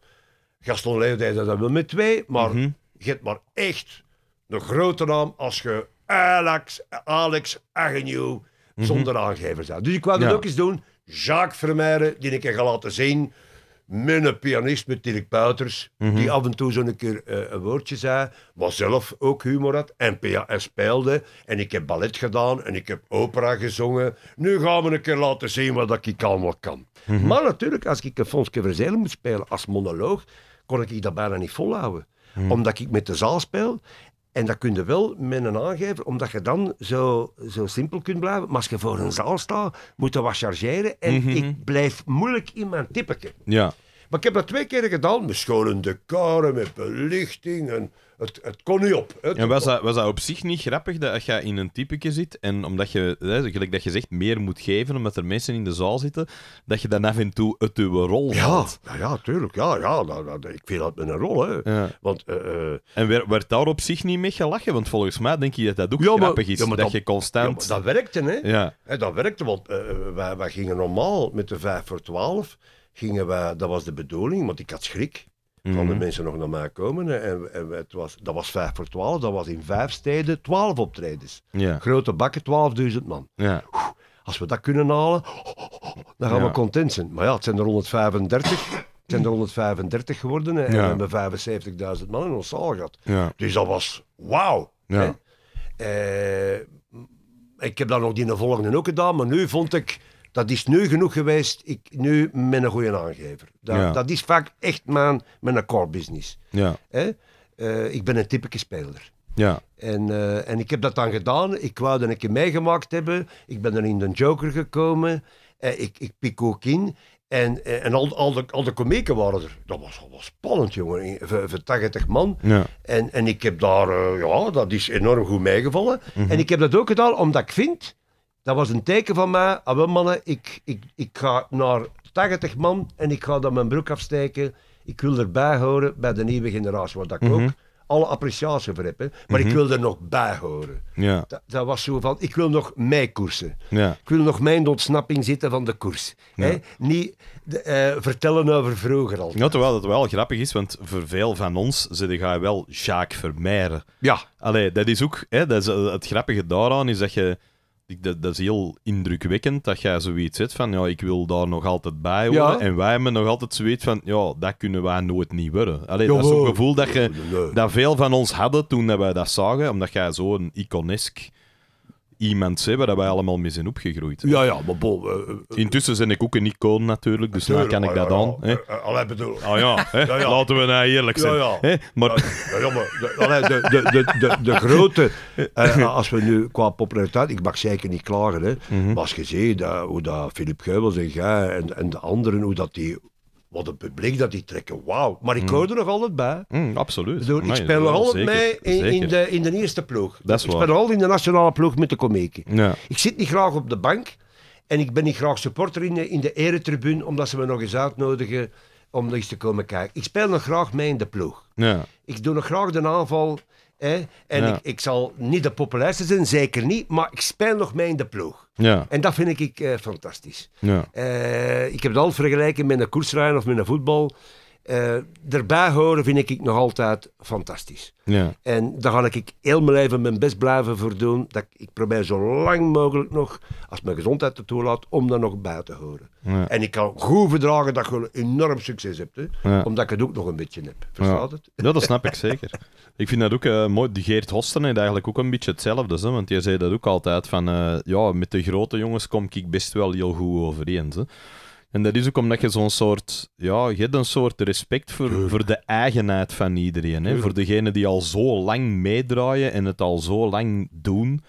B: Gaston Leeuw dat wel met twee, maar mm je hebt maar echt de grote naam als je Alex, Alex Agnew mhm. zonder aangever zijn. Dus ik wou dat ook eens doen. Jacques Vermeijer, die ik heb laten zien met een pianist, met Dirk Pouters, die mhm. af en toe zo'n keer eh, een woordje zei, was zelf ook humor had en, PA speelde. En ik heb ballet gedaan en ik heb opera gezongen. Nu gaan we een keer laten zien wat ik allemaal kan. Mhm. Maar natuurlijk, als ik een Fonske Verzeilen moet spelen als monoloog, kon ik dat bijna niet volhouden. Mhm. Omdat ik met de zaal speel en dat kun je wel met een aangever, omdat je dan zo, zo simpel kunt blijven. Maar als je voor een zaal staat, moet je wat chargeren. En mhm. ik blijf moeilijk in mijn tippeken. Ja. Maar ik heb dat twee keer gedaan, met schone karen, met belichting en het, het kon niet op. en was dat,
A: was dat op zich niet grappig dat je in een typeke zit en omdat je, hè, gelijk dat je zegt, meer moet geven omdat er mensen in de zaal zitten, dat je dan af en toe het uw rol ja, Ja, ja, tuurlijk. Ja, ja, dat, ik vind dat een rol. Hè. Want, eh, eh, en werd, werd, daar op zich niet mee gelachen? Want volgens mij denk je dat dat ook grappig is, dat, je constant... dat werkte,
B: hè. Ja. Hè, dat werkte, want uh, wij, gingen normaal met de 5 voor 12 gingen we, dat was de bedoeling, want ik had schrik van mm mensen nog naar mij komen. Eh, en, het was, dat was 5 voor 12. Dat was in vijf steden 12 optredens. Grote bakken, 12.000 man. als we dat kunnen halen, dan gaan we content zijn. Maar ja, het zijn er 135. Het zijn er 135 geworden en we hebben 75.000 man in ons zaal gehad. Dus dat was wauw. Ja. Eh, ik heb dat nog die volgende ook gedaan, maar nu vond ik dat is nu genoeg geweest. Ik, nu met een goede aangever. Dat, dat is vaak echt mijn met een core business. Ja. Hè? Eh, ik ben een typische speler. Ja. En, eh, en ik heb dat dan gedaan. Ik wou dat ik keer meegemaakt hebben. Ik ben dan in de Joker gekomen. Uh, ik, ik pik ook in. En, en al, al, de, al de komieken waren er. Dat was, was spannend, jongen. Voor 80 man. Ja. En, en ik heb daar, ja, dat is enorm goed meegevallen. Mhm. En ik heb dat ook gedaan omdat ik vind dat was een teken van mij. Ah, mannen, ik, ik, ik ga naar 80 man en ik ga dan mijn broek afsteken. Ik wil erbij horen bij de nieuwe generatie, wat ik mhm. ook alle appreciatie voor heb. Maar ik mhm. wil er nog bij horen. Ja. Dat, dat, was zo van, ik wil nog koersen. Ja. Ik wil nog mijn ontsnapping zitten van de koers. Ja. Hè. Niet eh, vertellen over vroeger al.
A: Ja, terwijl dat wel grappig is, want voor veel van ons ze ga je wel Jacques vermijden. Ja. Allee, dat is ook... Hè, dat is, eh, het grappige daaraan is dat je dat, dat, is heel indrukwekkend dat jij zoiets hebt van ja, ik wil daar nog altijd bij horen. En wij hebben nog altijd zoiets van ja, dat kunnen wij nooit niet worden. alleen dat is zo'n gevoel dat, je, dat veel van ons hadden toen dat wij dat zagen, omdat jij zo'n iconesque iemand hebben dat wij allemaal mee zijn opgegroeid. Hè. Ja, ja, maar eh, eh, eh. Intussen ben ik ook een icoon natuurlijk, dus nou kan ik dat dan. Alleen ja. Allee, bedoel... Ah *laughs* ja, laten we nou eerlijk zijn. Hè? Maar... Ja, de, de, de, de, grote... *laughs* als we nu
B: qua populariteit... Ik mag zeker niet klagen, hè. Mhm. Maar als je ziet dat, hoe dat Philip Geubels en en, en de anderen, hoe dat die wat een publiek dat die trekken, wauw. Maar ik mm. hoor er nog altijd bij. Mm, absoluut. ik speel nog altijd mee in, in, de, in de eerste ploeg. Dat is ik speel al in de nationale ploeg met de komeken. Ja. Ik zit niet graag op de bank en ik ben niet graag supporter in de, in de eretribune, omdat ze me nog eens uitnodigen om nog eens te komen kijken. Ik speel nog graag mee in de ploeg. Ja. Ik doe nog graag de aanval en ik, ik zal niet de populairste zijn, zeker niet, maar ik speel nog mee in de ploeg. Ja. En dat vind ik uh, fantastisch. Ja. Eh, ik heb het al vergelijken met een koersrijden of met een voetbal. Uh, erbij horen vind ik nog altijd fantastisch. Ja. En daar ga ik heel mijn leven mijn best blijven voor doen. Dat ik, probeer zo lang mogelijk nog, als mijn gezondheid het toelaat, om daar nog bij te horen. Ja. En ik kan goed verdragen dat je een enorm succes hebt. Hè? Omdat ik het ook nog een beetje heb. Verstaat
A: het? Ja, dat snap ik zeker. *laughs* ik vind dat ook eh, mooi. De Geert Hosten heeft eigenlijk ook een beetje hetzelfde. Hè? Want jij zei dat ook altijd van, eh, ja, met de grote jongens kom ik best wel heel goed overeen. Hè? En dat is ook omdat je zo'n soort, ja, je hebt een soort respect voor, voor de eigenheid van iedereen. Hè? Voor degenen die al zo lang meedraaien en het al zo lang doen.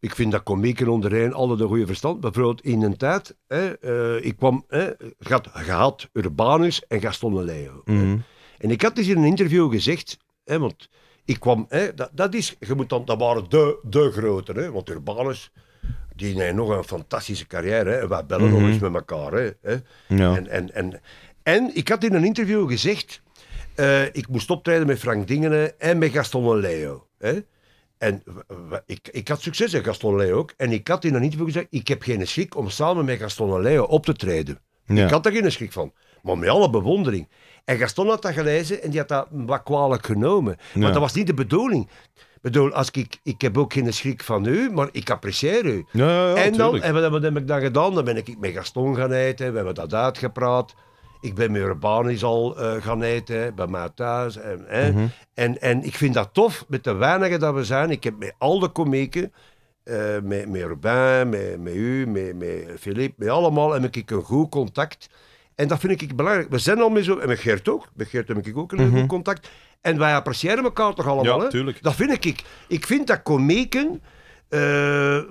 A: Ik vind dat komieken onderheen alle de goede verstand. Bijvoorbeeld in een tijd, hè, eh, ik
B: kwam, hè, gaat, gehad Urbanus en Gaston de Mm En ik had dus in een interview gezegd, hè, want ik kwam, hè, dat, dat, is, je moet dan, dat waren de, de grote, hè, want Urbanus die neemt nog een fantastische carrière. Hè. Wij bellen nog mhm. eens met elkaar. Hè. Ja. En, en, en, en ik had in een interview gezegd, eh, ik moest optreden met Frank Dingenen en met Gaston Leo. Hè. En ik, ik had succes met Gaston Leo ook. En ik had in een interview gezegd, ik heb geen schrik om samen met Gaston Leo op te treden. Ik had daar geen schrik van. Maar met alle bewondering. En Gaston had dat gelezen en die had dat wat kwalijk genomen. Maar dat was niet de bedoeling bedoel, als ik, ik heb ook geen schrik van u, maar ik apprecieer u.
A: Ja, ja, en, dan,
B: wat, heb ik dan gedaan? Dan ben ik met Gaston gaan eten, we hebben dat uitgepraat. Ik ben met Urbanis al eh, gaan eten, bij mij thuis. En, mhm. en, en ik vind dat tof, met de weinigen dat we zijn. Ik heb met al de komieken, eh, met, met Urbain, met, met u, met, met Philippe, met allemaal heb ik een goed contact. En dat vind ik belangrijk. We zijn al mee zo, en met Geert ook. Met Geert heb ik ook een mm goed contact. En wij appreciëren elkaar toch allemaal. Ja, Dat vind ik. Ik vind dat komeken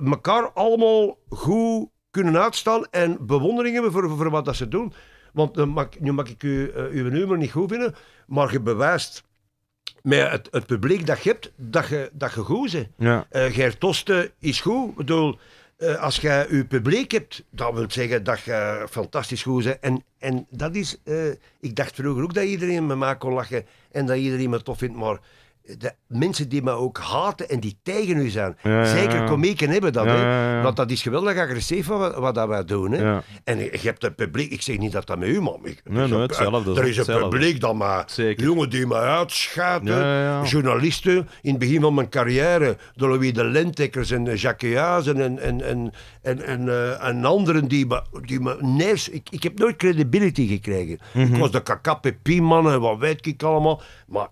B: elkaar eh, allemaal goed kunnen uitstaan en bewondering hebben voor, wat dat ze doen. Want nu mag ik u, eh, uw nummer niet goed vinden, maar je bewijst met het, het publiek dat je hebt, dat je, dat je goed bent. Ja. Eh, is goed. Ik bedoel, eh, als je je publiek hebt, dat wil zeggen dat je fantastisch goed bent. En, en dat is, eh, ik dacht vroeger ook dat iedereen me maak kon lachen en dat iedereen me tof vindt, maar mensen die me ook haten en die tegen u zijn. Zeker komieken hebben dat. Want dat is geweldig agressief wat, wat dat wij doen. Hè? En je hebt het publiek, ik zeg niet dat dat met u, maar nee, hetzelfde, er is een publiek dan maar Zeker. jongen die me uitschaadt. Journalisten in het begin van mijn carrière, de Louis de Lentekkers en Jacques en, en, en, en, en, en, eh, anderen die me, die me nee, ik, ik heb nooit credibility gekregen. Mhm. Ik was de kakapepie-man wat weet ik allemaal. Maar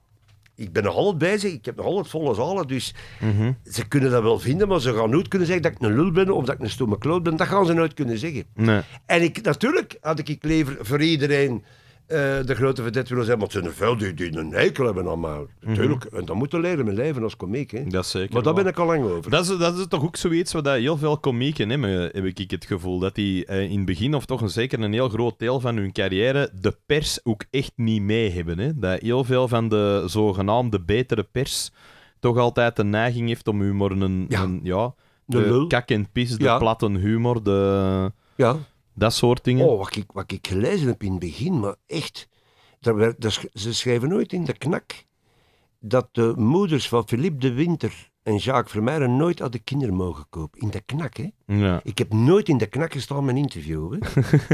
B: ik ben nog altijd bezig, ik heb nog altijd volle zalen. Dus mhm. ze kunnen dat wel vinden, maar ze gaan nooit kunnen zeggen dat ik een lul ben of dat ik een stomme kloot ben. Dat gaan ze nooit kunnen zeggen. Nee. En ik, natuurlijk had ik, ik liever voor iedereen eh, de grote vedette willen zijn. want het zijn er veel die, die een hekel hebben allemaal. Natuurlijk, mhm. en dat moeten leren met leven als komiek. Hè. Dat
A: zeker. Maar daar ben ik al lang over. Dat is, dat is toch ook zoiets wat heel veel komieken hebben, heb ik het gevoel. Dat die eh, in het begin, of toch een, zeker een heel groot deel van hun carrière, de pers ook echt niet mee hebben. Hè. Dat heel veel van de zogenaamde betere pers toch altijd de neiging heeft om humor een... Ja. Een, ja de, kak en pis, de platte humor, de... Ja. Dat soort dingen. Oh,
B: wat ik, wat ik gelezen heb in het begin, maar echt. Daar werd, ze schrijven nooit in de knak dat de moeders van Philippe de Winter en Jacques Vermeijeren nooit aan de kinderen mogen kopen. In de knak, hè? Ja. Ik heb nooit in de knak gestaan met interview,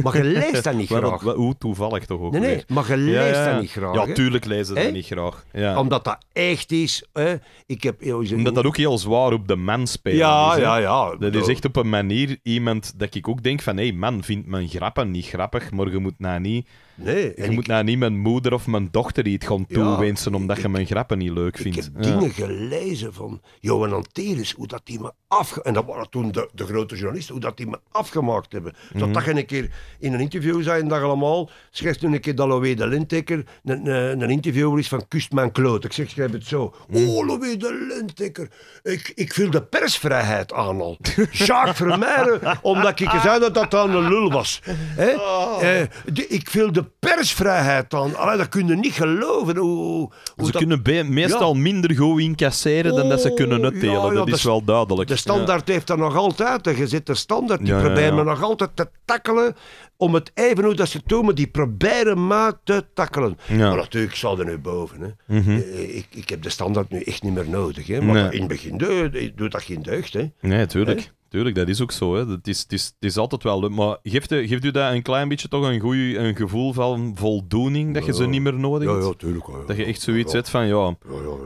B: Maar je leest dat niet *laughs* graag.
A: hoe toevallig toch ook Nee, nee maar je leest dat niet graag. Ja, tuurlijk lezen ze dat niet graag. Omdat dat echt is. Hè? Ik heb, Omdat dat ook heel zwaar op de man spelen. Ja, is, ja, ja. Dat is echt op een manier iemand dat ik ook denk van... Hé, hey, man, vindt mijn grappen niet grappig, maar je moet nou niet... Nee, je moet nou niet mijn moeder of mijn dochter iets gaan toewensen omdat je mijn grappen niet leuk vindt. Ik heb dingen
B: gelezen van Johan Antelis, hoe dat die me afge... En dat waren toen de, de grote journalisten, hoe dat die me afgemaakt hebben. dat Dat mhm. je een keer in een interview zijn, dat allemaal, schrijft toen een keer dat Loé de Lenteker een, een, interviewer is van Kust mijn kloot. Ik zeg, schrijf het zo. Mm Oh, de Lenteker. ik, ik viel de persvrijheid aan al. Jacques *laughs* Vermeijden, omdat ik zei dat dat dan een lul was. Hè? Oh. Eh, ik viel de persvrijheid aan. Allee, dat kunnen niet geloven. Hoe,
A: ze kunnen meestal minder goed incasseren dan dat ze kunnen oh, uitdelen. Ja, dat, is wel duidelijk. De standaard
B: heeft dat nog altijd zit de standaard. Die ja, proberen ja, nog altijd te tackelen om het even hoe dat ze tomen, die proberen maar te tackelen. Maar natuurlijk, zal er nu boven. Hè. Mhm. Eh, eh, ik, ik heb de standaard nu echt niet meer nodig. Hè. in het begin eh, doet dat geen deugd. Hè.
A: Nee, tuurlijk. Tuurlijk, dat is ook zo. Hè. Het, is, is, is altijd wel. leuk Maar geeft, eh, geeft u dat een klein beetje toch een, goeie, een gevoel van voldoening dat je ze niet meer nodig hebt? Ja, ja tuurlijk. Ja, dat je echt zoiets hebt van: ja,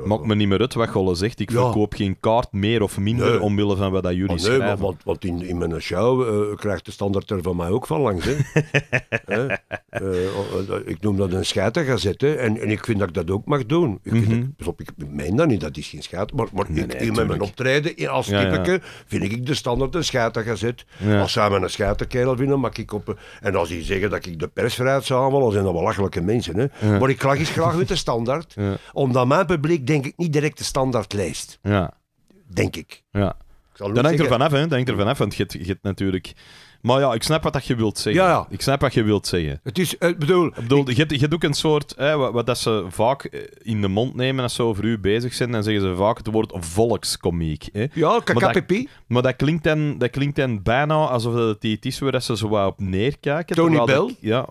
A: maak me niet meer het wat Golle zegt. Ik verkoop geen kaart meer of minder omwille van wat dat jullie ah, schrijven nee, want,
B: want in, in, mijn show eh, krijgt de standaard er van mij ook van langs. Hè. *laughs* Eh, ik noem dat een scheitergazet. En, en ik vind dat ik dat ook mag doen. Ik, mm dat, ik meen dan niet, dat is geen scheid. Maar, maar nee, ik, in mijn optreden als typeke vind ik de standaard dat een de scheiter gezet. zitten. Als zij met een scheiterkerel vinden, mag ik op... En als die zeggen dat ik de pers persvrijheid zou aanvallen, zijn dat belachelijke mensen. Hè? Maar ik klag eens graag met de *laughs* standaard. Omdat mijn publiek, denk ik, niet direct de standaard leest. Ja. Denk ik.
A: Ja. denk hangt er vanaf, hè. denk hangt er vanaf, want je je hebt natuurlijk... Maar ja, ik snap wat dat je wilt zeggen. Ja, Ik snap wat je wilt zeggen. Het is, eh, ik bedoel... Ik ik... Je, je hebt ook een soort, hè, wat, dat ze vaak eh, in de mond nemen als ze over u bezig zijn, dan zeggen ze vaak het woord volkskomiek. Hè. Ja, kakapipi. Maar, dat, klinkt dan, dat klinkt dan bijna alsof dat het iets is waar ze zo wat op neerkijken. Tony Bell? ja.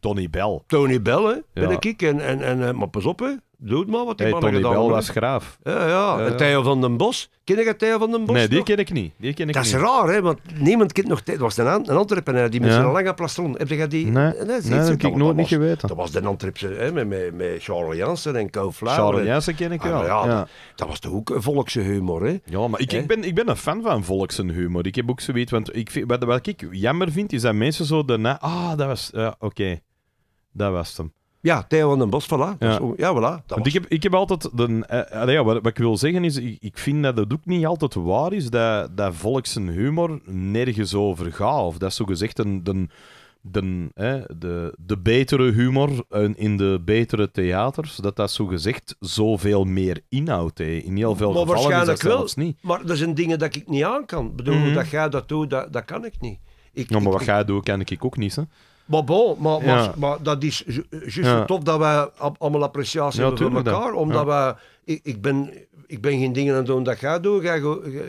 A: Tony Bell. Tony Bell, hè, ben ja. ik. En, en, en, eh, maar pas op, hè het
B: maar wat die hey, mannen gedaan was graaf. Ja, ja. Uh, van den Bos. Ken je Theo van den Bos? Nee, die ken ik niet. Die ken ik dat is raar, hè? want niemand kent nog... Dat was een, Antwerpen, hè, die met zijn lange plastron... Heb je
A: die... Nee, dat heb ik nooit niet geweten. Dat
B: was de Antwerpen Hè, met, met, met Charles Jansen en Co Charles Jansen ken ik ah, wel. ja, Dat, was toch ook volkse humor, hè? Ja, maar ik,
A: ik, ben, ik ben een fan van volkse humor. Ik heb ook zoiets... Want ik vind, wat, ik jammer vind, is dat mensen zo daarna... Ah, dat was... Ja, oké. Dat was hem.
B: Ja, Theo van den Bos, voilà. Ja,
A: ja voilà. Want ik, heb, ik heb altijd... De, eh, wat, ik wil zeggen is, ik, ik, vind dat het ook niet altijd waar is dat, dat volksen humor nergens over gaat. Of dat is zogezegd een... de, hè, de, de betere humor in de betere theaters, dat dat zo gezegd zoveel meer inhoud heeft. In heel veel maar gevallen is dat wel,
B: niet. Maar er zijn dingen dat ik niet aan kan. Ik bedoel, mm -hmm. dat jij dat doet, dat, dat kan ik niet.
A: Ik, ja, maar wat ik, jij doet, kan ik ook niet. Hè?
B: Maar bon, maar, dat is juist ja. tof dat wij allemaal appreciatie hebben voor elkaar. Omdat wij, ik, ik, ben, ik ben geen dingen aan het doen dat jij doet. Jij,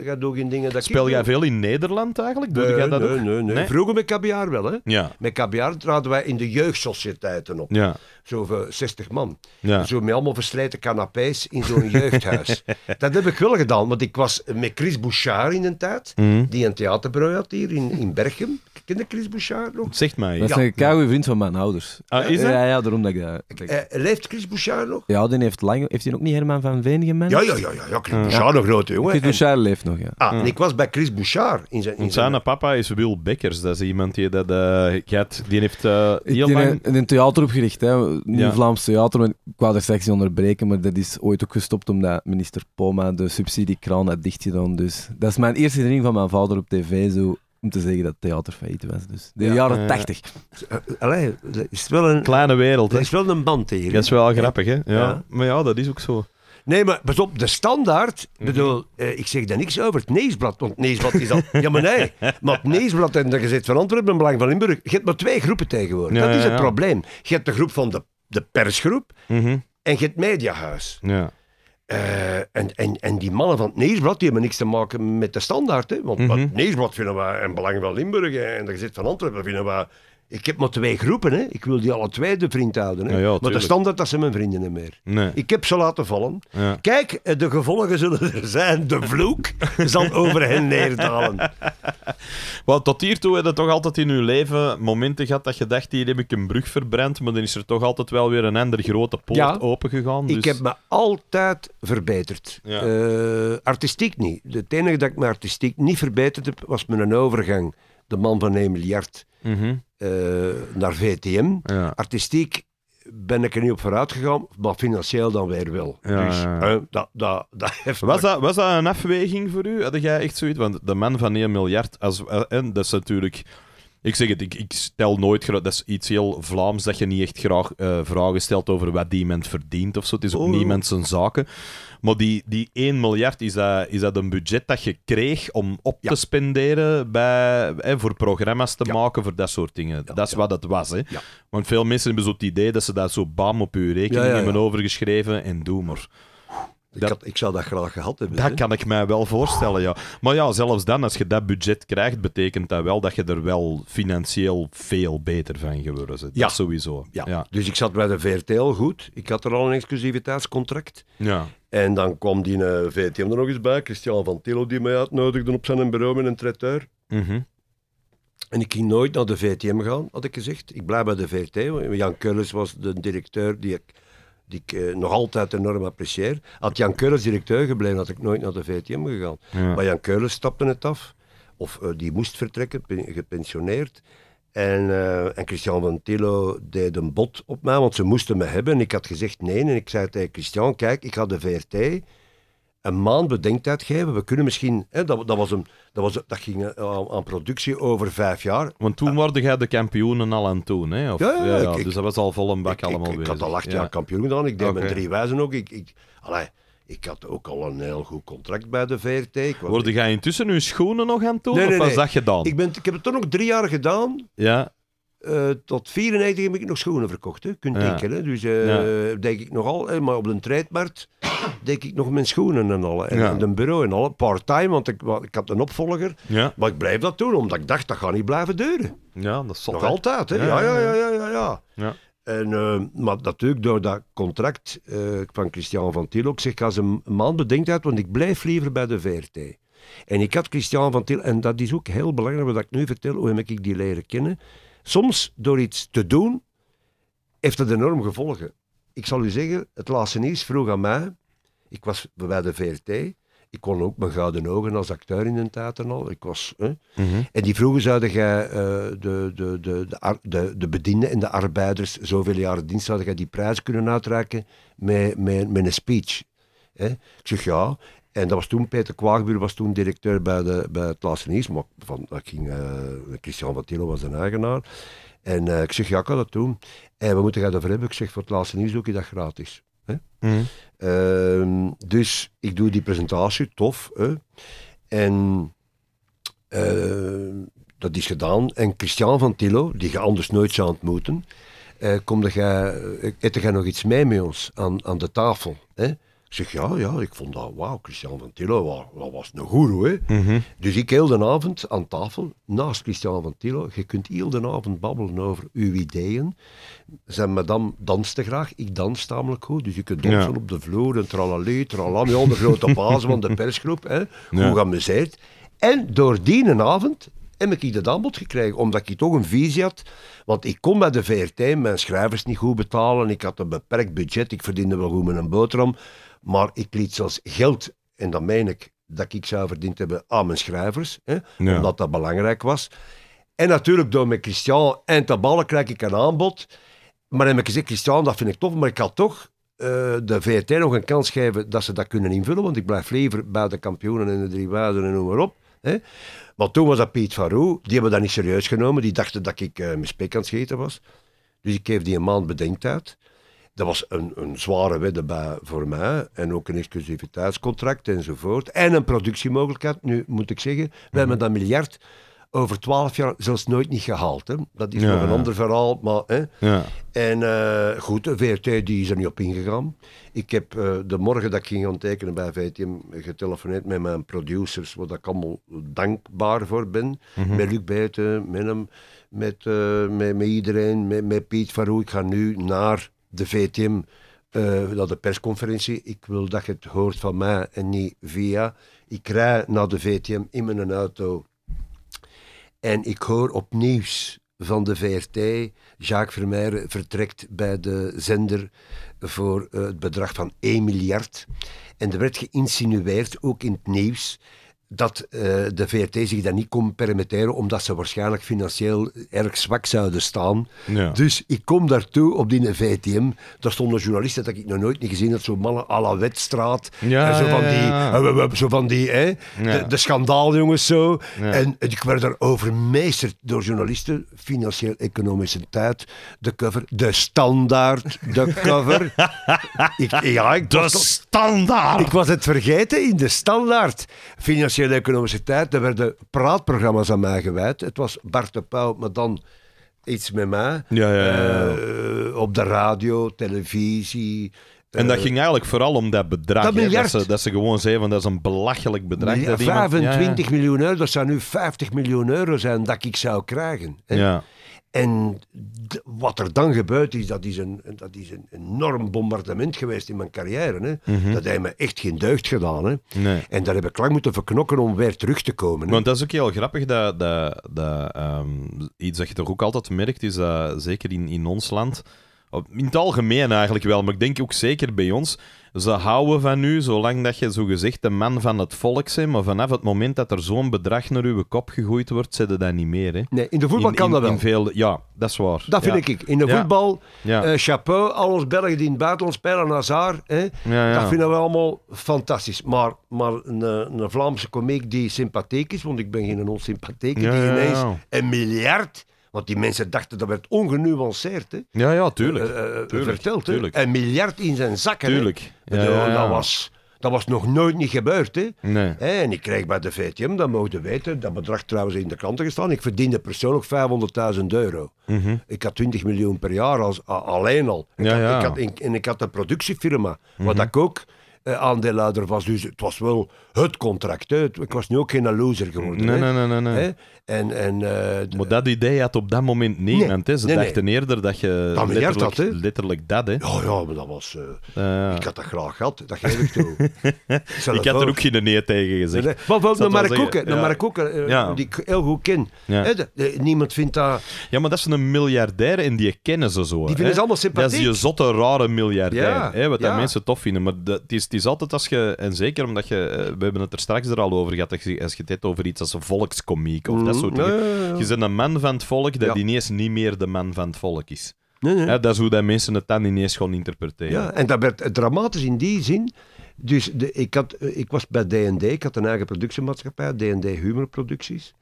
B: jij doet geen dingen dat Speel jij veel
A: in Nederland eigenlijk? Doe nee, jij dat nee, ook? Nee, nee, nee, Vroeger
B: met KBR wel. Hè. Ja. Met KBR traden wij in de jeugdsociëteiten op. Zo 60 man. Zo met allemaal versleten canapés in zo'n *laughs* jeugdhuis. dat heb ik wel gedaan, want ik was met Chris Bouchard in een tijd. Mhm. Die een theaterbrouw had hier in, in Berchem. Ken Chris Bouchard nog?
A: Zegt mij. Dat is een koude vriend van mijn ouders. Ah, is dat? Ja, ja, daarom dat ik dat...
B: Eh, leeft Chris Bouchard nog?
A: Ja, die heeft lang... Heeft hij ook niet Herman van Veen gemend? Ja, ja, ja, ja, ja Chris ah. Bouchard nog grote jongen. Chris En- Bouchard leeft nog, ja. Ah, ah, ik was bij Chris Bouchard in zijn... in zijn papa is Wil Beckers. Dat is iemand die dat eh had, Die heeft eh, heel een, een theater opgericht, hè. nieuw Ja. Vlaams Theater. want Ik wou straks onderbreken, maar dat is ooit ook gestopt omdat minister Poma de subsidiekraan had dichtgedaan. Dus dat is mijn eerste
B: herinnering van mijn vader op tv. Zo om te zeggen dat theater failliet was. Dus de jaren tachtig. Eh, allee, is wel een... Kleine wereld. hè? is wel een band tegen. Dat is wel grappig, hè? Ja. Maar ja, dat is ook zo. Nee, maar pas op, de standaard, mhm. bedoel, eh, ik zeg daar niks over, het Neesblad, want het Neesblad is al... ja, maar nee, maar het Neesblad en de Gezet van Antwerpen en Belang van Limburg, je hebt maar twee groepen tegenwoordig. Ja, dat is het probleem. Je hebt de groep van de, de persgroep mhm. en je hebt het mediahuis. Ja. Eh, en, en, en die mannen van het Neersblad die hebben niks te maken met de standaard. Hè? Want mm het Neersblad vinden wij een belang van Limburg en de gezet van Antwerpen vinden we. Ik heb maar twee groepen, hè. Ik wil die alle twee de vriend houden, hè. maar de standaard, dat ze mijn vrienden niet meer. Nee. Ik heb ze laten vallen. Kijk, eh, de gevolgen zullen er zijn. De vloek *laughs* zal over hen neerdalen.
A: Wel tot hiertoe heb je toch altijd in je leven momenten gehad dat je dacht, hier heb ik een brug verbrand, maar dan is er toch altijd wel weer een ander grote poort opengegaan. Dus... Ik heb me altijd verbeterd. Eh, artistiek niet. Het enige dat ik me artistiek
B: niet verbeterd heb, was mijn overgang de man van 1 miljard, mhm. eh, naar VTM. Artistiek ben ik er niet op vooruit gegaan, maar financieel dan weer wel.
A: dus dat, dat, dat heeft was, dat, was dat een afweging voor u? Had jij echt zoiets? Want de man van 1 miljard, als, eh, en dat is natuurlijk ik zeg het, ik, stel nooit... Dat is iets heel Vlaams, dat je niet echt graag uh, vragen stelt over wat die mens verdient of zo. Het is ook oh. niemand zijn zaken. Maar die, die 1 miljard, is dat, is dat een budget dat je kreeg om op te spenderen bij, hè, voor programma's te maken, voor dat soort dingen? dat is wat dat was. Hè? Want veel mensen hebben zo het idee dat ze dat zo bam op hun rekening hebben overgeschreven en doe maar. Ik, had, ik, zou dat graag gehad hebben. Dat kan ik mij wel voorstellen, ja. Maar ja, zelfs dan, als je dat budget krijgt, betekent dat wel dat je er wel financieel veel beter van geworden bent. Ja. Dat sowieso. Ja. Dus ik zat bij de al goed. Ik had er al een exclusiviteitscontract. Ja.
B: En dan kwam die uh, eh, VTM er nog eens bij, Christian van Tillo, die mij uitnodigde op zijn bureau met een traiteur. Mm En ik ging nooit naar de VTM gaan, had ik gezegd. Ik blijf bij de VT. Jan Keulers was de directeur die ik die ik eh, nog altijd enorm apprecieer. Had Jan Keulers directeur gebleven, had ik nooit naar de VTM gegaan. Maar Jan Keulen stapte het af. Of eh, die moest vertrekken, gepensioneerd. En, eh, en Christian van Tillo deed een bod op mij, want ze moesten me hebben. En ik had gezegd nee. En ik zei tegen Christian, kijk, ik had de VRT een maand bedenktijd geven. We kunnen misschien, hè, dat, dat, was een, dat, was, dat ging eh, aan, productie over vijf jaar.
A: Want toen ah. worden jij de kampioenen al aan toen, hè? Of, ja, ja, dus dat was al vol een bak ik, allemaal weer. Ik had al acht jaar kampioen
B: gedaan, ik deed met mijn drie wijzen ook. Ik, ik, ik had ook al een heel goed contract bij de VRT. Worden
A: jij intussen uw schoenen nog
B: aan toe? Nee, nee, of was nee. dat Ik, ben, ik heb het toch nog drie jaar gedaan. Ja. Eh, tot 94 heb ik nog schoenen verkocht. Hè. Kunt denken. Hè. Dus eh, denk ik nogal. Hè. Maar op de treidmarkt *coughs* denk ik nog mijn schoenen en alle. En, ja. bureau en alle. Part-time, want ik, ik had een opvolger. Maar ik blijf dat doen, omdat ik dacht, dat gaat niet blijven duren. Ja, dat zal Nog altijd, hè. Ja, ja, ja, ja, ja. ja, En, uh, maar natuurlijk door dat contract van Christian van Til ook, zeg ik als een maand uit, want ik blijf liever bij de VRT. En ik had Christian van Til, en dat is ook heel belangrijk wat ik nu vertel, hoe heb ik die leren kennen. Soms door iets te doen, heeft dat enorm gevolgen. Ik zal u zeggen, het laatste nieuws vroeg aan mij. Ik was bij de VRT. Ik kon ook mijn gouden ogen als acteur in de tijd al. Ik was, hè? Mhm. En die vroegen, zouden jij eh, de, de, de, de, de, de bedienden en de arbeiders zoveel jaren dienst, zouden jij die prijs kunnen uitreiken met, met, met een speech? Hè? Ik zeg ja. En dat was toen, Peter Kwaagbuur was toen directeur bij, de, bij het Laatste maar van, dat ging, uh, Christian was de eigenaar. En eh, ik zeg, ja, ik kan dat doen. En we moeten gaan daarvoor hebben. Ik zeg, voor het Laatste Nieuws doe ik dat gratis. Hè? Mhm. Ehm, dus ik doe die presentatie, tof. Hè? En eh, dat is gedaan. En Christian van Tillo, die je anders nooit zou ontmoeten, eh, kom jij, eten jij nog iets mee met ons aan, aan de tafel? Hè? zeg, ja, ja, ik vond dat, wow Christian van Tillo, dat was een goeroe, hè. Mhm. Dus ik heel de avond aan tafel, naast Christian van Tillo, je kunt heel de avond babbelen over uw ideeën. Zijn madame danste graag, ik dans tamelijk goed, dus je kunt dansen op de vloer en tralalé, tralala, ja, de grote *laughs* baas van de persgroep, hè. Hoe geamuseerd. En door die avond heb ik dat aanbod gekregen, omdat ik toch een visie had. Want ik kon bij de VRT mijn schrijvers niet goed betalen, ik had een beperkt budget, ik verdiende wel goed met een boterham. Maar ik liet zelfs geld, en dat meen ik, dat ik zou verdiend hebben aan mijn schrijvers, hè, omdat dat belangrijk was. En natuurlijk door met Christian en Taballen krijg ik een aanbod. Maar dan heb ik gezegd, Christian, dat vind ik tof, maar ik had toch eh, de VRT nog een kans geven dat ze dat kunnen invullen, want ik blijf liever bij de kampioenen en de drie wijzen en noem maar op. Hè. Maar toen was dat Piet van Roo, die hebben dat niet serieus genomen, die dachten dat ik uh, mijn spek aan het scheten was. Dus ik geef die een maand bedenktijd. Dat was een, een zware weddenbaar voor mij. En ook een exclusiviteitscontract enzovoort. En een productiemogelijkheid. Nu moet ik zeggen, wij we mhm. hebben dat miljard over twaalf jaar zelfs nooit niet gehaald. Hè. Dat is ja, nog een ander verhaal. Maar, hè. Ja. En eh, goed, de VRT die is er niet op ingegaan. Ik heb eh, de morgen dat ik ging gaan tekenen bij VTM getelefoneerd met mijn producers, waar ik allemaal dankbaar voor ben. Mhm. Met Luc Bijten, met hem, eh, met, met, iedereen, met, Piet Piet Roe, Ik ga nu naar de VTM, uh, eh, naar de persconferentie. Ik wil dat je het hoort van mij en niet via. Ik rij naar de VTM in mijn auto. En ik hoor opnieuw van de VRT. Jacques Vermeer vertrekt bij de zender voor eh, het bedrag van 1 miljard. En er werd geïnsinueerd, ook in het nieuws, dat eh, de VRT zich dat niet kon permitteren, omdat ze waarschijnlijk financieel erg zwak zouden staan. Ja. Dus ik kom daartoe op die VTM. Daar stonden journalisten dat ik nog nooit niet gezien had, zo'n mannen à la Wetstraat. en eh, zo van die, eh, zo van die hè, de, de, schandaaljongens zo. En ik werd daar overmeesterd door journalisten, financieel-economische tijd, de cover, de standaard, de *laughs* cover. ik, ja, ik de standaard! Ik was het vergeten in de standaard. Financieel Financiële economische tijd. Er werden praatprogramma's aan mij gewijd. Het was Bart de Pauw, maar dan iets met mij. Ja,
A: ja, ja, eh, op de radio, televisie. En dat eh, ging eigenlijk vooral om dat bedrag. Dat, ze, dat ze, gewoon zeiden, dat is een belachelijk bedrag. Ja, 25
B: miljoen euro, dat zou nu 50 miljoen euro zijn dat ik zou krijgen. Ja. En wat er dan gebeurd is, dat is, een, dat is een enorm bombardement geweest in mijn carrière. Hè. Mhm. Dat heeft me echt geen deugd gedaan. Hè. En daar heb ik lang moeten verknokken om weer terug te komen. Want
A: dat is ook heel grappig. Dat, dat, dat ehm, iets dat je toch ook altijd merkt, is dat zeker in, in ons land in het algemeen eigenlijk wel, maar ik denk ook zeker bij ons. Ze houden van u zolang dat je zogezegd de man van het volk bent, maar vanaf het moment dat er zo'n bedrag naar uw kop gegooid wordt, zitten dat niet meer. Hè? Nee, in de voetbal kan dat wel. In veel, ja, dat is waar. Dat vind ja. ik. In de voetbal,
B: ja. Eh, chapeau, al ons die in het buitenland spelen, hè, dat vinden we allemaal fantastisch. Maar, maar een, eh, een Vlaamse komiek die sympathiek is, want ik ben geen onsympathieker, die ineens een miljard want die mensen dachten dat werd ongenuanceerd. Hè? Ja, ja, tuurlijk. Eh, eh, eh, verteld. Tuurlijk. Een miljard in zijn zakken. Tuurlijk. Ja, Dat, was, dat was nog nooit niet gebeurd. Hè? Nee. En ik kreeg bij de VTM, dat mogen weten, dat bedrag trouwens in de kranten gestaan. Ik verdiende persoonlijk 500.000 euro. Mm Ik had 20 miljoen per jaar als, alleen al. Ik ja, ik had, en, ik had een productiefirma, wat mhm. ik ook aandeelhouder was. Dus het was wel het contract. Ik was nu ook geen loser geworden. Nee, hè.
A: nee, nee. nee, En, en, uh, maar dat idee had op dat moment niemand. Ze dachten eerder dat je dat letterlijk, dat, hè. letterlijk dat... Hè. Ja, ja, maar dat was... Uh, Ik had dat graag gehad, dat geef ik toe. *laughs* ik had er ook geen nee tegen gezegd. Nee, Maar wel de Mark Koeken, eh, ja. die ik heel goed ken. Hè, niemand vindt dat... Ja, maar dat is een miljardair en die kennen ze zo. Die vinden ze allemaal sympathiek. Dat is je zotte, rare miljardair. Hè, wat dat mensen tof vinden. Maar dat, is, het is altijd als je... En zeker omdat je we hebben het er straks er al over gehad. Als je dit over iets als een of dat mhm. soort dingen. Je bent een man van het volk dat ineens niet meer de man van het volk is. dat is hoe dat mensen het dan ineens gewoon interpreteren. Ja,
B: en dat werd dramatisch in die zin. Dus de, ik, had, eh, ik was bij D&D, ik had een eigen productiemaatschappij, D&D Humorproducties.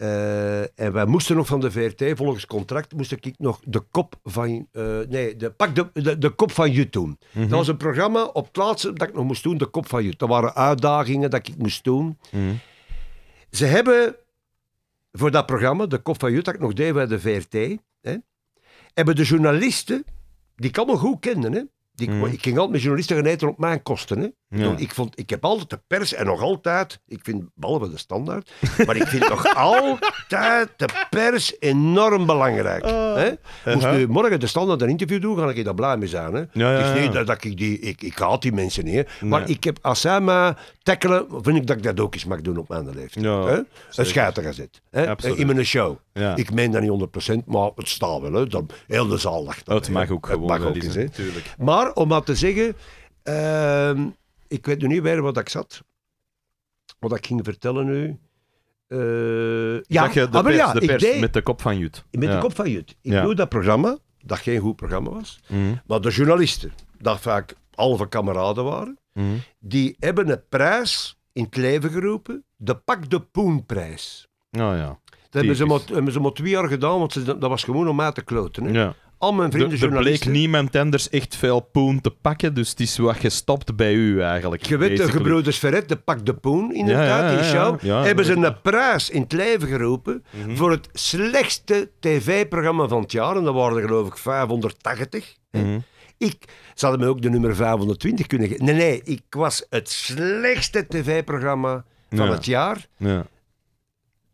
B: Eh, en wij moesten nog van de VRT, volgens contract, moest ik nog de kop van... Eh, nee, de, pak de, de, de kop van Jut doen. Mhm. Dat was een programma op het laatste dat ik nog moest doen, de kop van je. Dat waren uitdagingen dat ik moest doen. Mhm. Ze hebben voor dat programma, de kop van Jut, dat ik nog deed bij de VRT, hè, hebben de journalisten, die ik allemaal goed kende, hè, Hmm. Ik ging altijd met journalisten gaan eten op mijn kosten. Hè? Ik, vond, ik heb altijd de pers en nog altijd, ik vind behalve de standaard, maar ik vind nog *laughs* altijd de pers enorm belangrijk. Oh. hè? Moest uh nu morgen de standaard een interview doen, ga ik daar blij mee zijn. Hè? Ja, ja, niet dat, ik die, ik, ik haat die mensen niet. Maar ik heb, als zij me tackelen, vind ik dat ik dat ook eens mag doen op mijn leeftijd. Ja, hè? Een hè? In mijn show. Ja. Ik meen dat niet 100%, maar het staat wel. Hè. Dat heel de zaal lacht. dat. Dat mag ook gewoon. Mag ook Maar om maar te zeggen, ehm, ik weet nu niet meer wat ik zat. Wat ik ging vertellen nu. Eh, ja, je de ah, ja, de deed, met de kop van
A: Jut. Met de kop van Jut. Ik doe dat programma,
B: dat geen goed programma was. Mhm. Maar de journalisten, dat vaak halve kameraden waren, mhm. die hebben een prijs in het leven geroepen, de Pak de Poenprijs.
A: Oh, ja. Dat hebben ze, maar,
B: hebben ze maar twee jaar gedaan, want dat was gewoon om uit te kloten. Hè? Al mijn vrienden de, Er bleek
A: niemand anders echt veel poen te pakken, dus het is wat gestopt bij u eigenlijk. Je weet, de gebroeders
B: de pak de poen, inderdaad, ja, in show. hebben ze een prijs in het leven geroepen mhm. voor het slechtste tv-programma van het jaar. En dat waren geloof ik 580. Mhm. Ik, zou me ook de nummer 520 kunnen geven. Nee, nee, ik was het slechtste tv-programma
A: van het jaar. Ja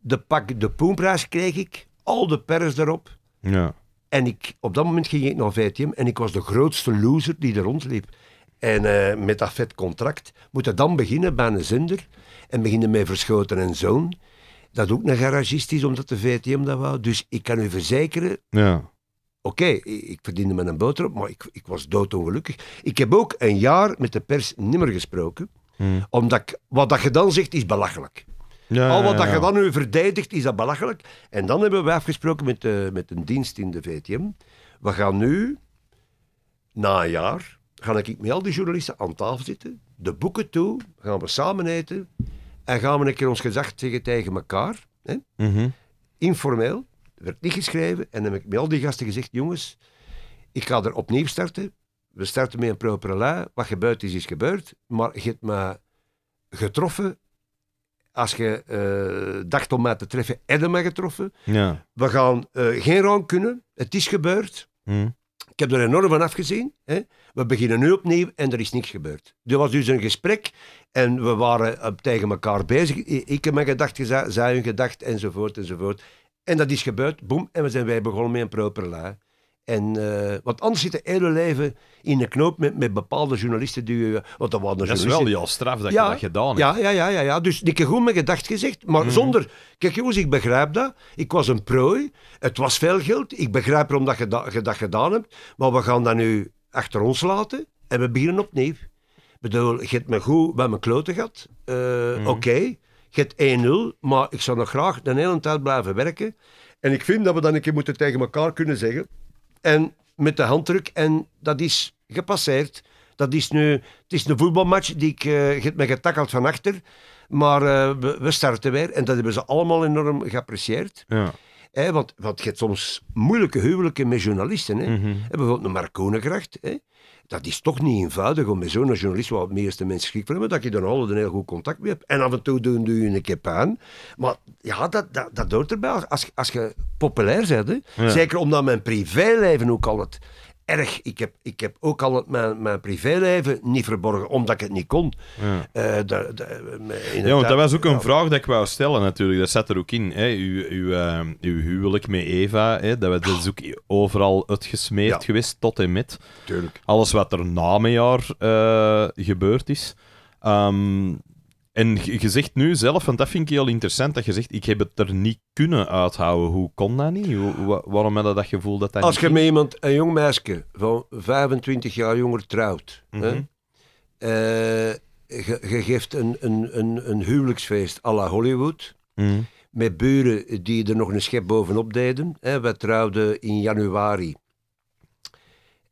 B: de pak de Poenprijs kreeg ik, al de pers erop. Ja. En ik, op dat moment ging ik naar VTM en ik was de grootste loser die er rondliep. En eh, met dat vet contract moet je dan beginnen bij een zender en beginnen met Verschoten en Zoon. Dat ook een garagist is, omdat de VTM dat wou. Dus ik kan u verzekeren, ja oké, ik verdiende met een boterop, maar ik, ik was doodongelukkig. Ik heb ook een jaar met de pers nimmer gesproken, hmm. omdat wat dat je dan zegt is belachelijk.
A: Al wat dat je
B: dan nu verdedigt, is dat belachelijk. En dan hebben wij afgesproken met, eh, met een dienst in de VTM. We gaan nu, na een jaar, ga ik met al die journalisten aan tafel zitten, de boeken toe, gaan we samen eten en gaan we een keer ons gezag zeggen tegen elkaar. Hè? Mm -hmm. Informeel, werd niet geschreven. En dan heb ik met al die gasten gezegd, jongens, ik ga er opnieuw starten. We starten met een proper lijn. Wat gebeurd is, is gebeurd. Maar je hebt me getroffen als je eh, dacht om mij te treffen, je mij getroffen. Ja. We gaan eh, geen rang kunnen. Het is gebeurd. Hm. Ik heb er enorm van afgezien. Hè. We beginnen nu opnieuw en er is niks gebeurd. Er was dus een gesprek en we waren eh, tegen elkaar bezig. Ik heb mijn gedachten, zij hun gedacht enzovoort enzovoort. En dat is gebeurd, Boom en we zijn wij begonnen met een proper en, eh, want anders zit de hele leven in de knoop met, met bepaalde journalisten die... Uh, want dat, waren dat is wel jouw straf dat je dat gedaan hebt. Ja, ja, ja. ja, ja. Dus ik heb goed mijn gedacht gezegd, maar mhm. zonder... Kijk jongens, ik begrijp dat. Ik was een prooi. Het was veel geld. Ik begrijp erom dat je, dat je gedaan hebt. Maar we gaan dat nu achter ons laten en we beginnen opnieuw. Ik bedoel, je hebt me goed bij mijn kloten gehad. Eh, mhm. Oké, okay. je 1-0, maar ik zou nog graag de hele tijd blijven werken. En ik vind dat we dan een keer moeten tegen elkaar kunnen zeggen... En met de handdruk. En dat is gepasseerd. Dat is nu, het is een voetbalmatch die ik, uh, eh, me getakkeld van achter. Maar eh, we, we, starten weer. En dat hebben ze allemaal enorm geapprecieerd. Ja. Hè, want, want je hebt soms moeilijke huwelijken met journalisten. Hè. Mm bijvoorbeeld een Marconegracht. Hè. Dat is toch niet eenvoudig om met zo'n journalist, wat het meeste mensen schrik hebben, dat je dan altijd een heel goed contact mee hebt. En af en toe doen je een kip aan. Maar ja, dat, dat, dat erbij. Als, als je populair bent, hè. zeker omdat mijn privéleven ook al het erg. Ik heb, ik heb ook al mijn, mijn privéleven niet verborgen, omdat ik het niet kon. Ja, eh, ja want dat was ook een
A: vraag die ik wou stellen natuurlijk. Dat zat er ook in. Hè. Uw, uw, eh, uw huwelijk met Eva, hè. dat is ook overal uitgesmeerd geweest, tot en met. Tuurlijk. Alles wat er na mijn jaar eh, gebeurd is. Um, en je zegt nu zelf, want dat vind ik heel interessant, dat je zegt, ik heb het er niet kunnen uithouden. Hoe kon dat niet? Hoe, waarom had je dat gevoel dat dat Als je met
B: iemand, een jong meisje van 25 jaar jonger trouwt, hè, je, mhm. eh, geeft een, een, een, een huwelijksfeest à la Hollywood, mhm. met buren die er nog een schep bovenop deden. Hè. Wij trouwden in januari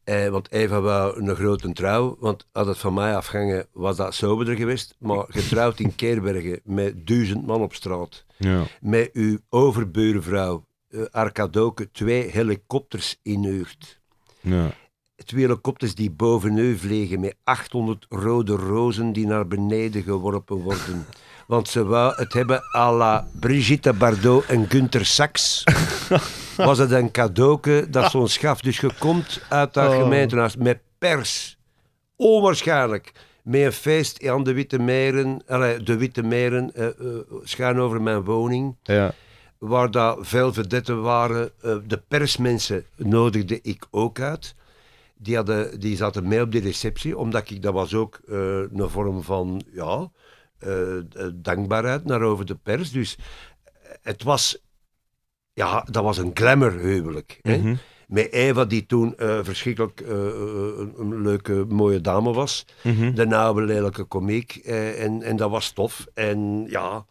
B: eh, want Eva wou een grote trouw, want had het van mij afgangen was dat soberder geweest. Maar *laughs* getrouwd in Keerbergen met duizend man op straat. Ja. Met uw overbuurvrouw, uh, twee helikopters inhuurt. Ja. Twee helikopters die boven u vliegen met 800 rode rozen die naar beneden geworpen worden. *laughs* Want ze wou het hebben à la Brigitte Bardot en Gunter Sachs. *laughs* *laughs* was het een cadeauke dat zo'n schaf. Dus je komt uit dat oh. gemeentehuis met pers. Onwaarschijnlijk. Met een feest aan de Witte Meren, de Witte Meren, uh, schuin over mijn woning. Ja. Waar daar veel verdetten waren. Eh, de persmensen nodigde ik ook uit. Die, hadden, die zaten mee op de receptie, omdat ik, dat was ook een vorm van, ja, dankbaarheid naar over de pers. Dus het was ja, dat was een glamour Mm Met Eva, die toen eh, verschrikkelijk eh, eh, een, leuke, mooie dame was. Mhm. Daarna een lelijke komiek. en, en dat was tof. En ja...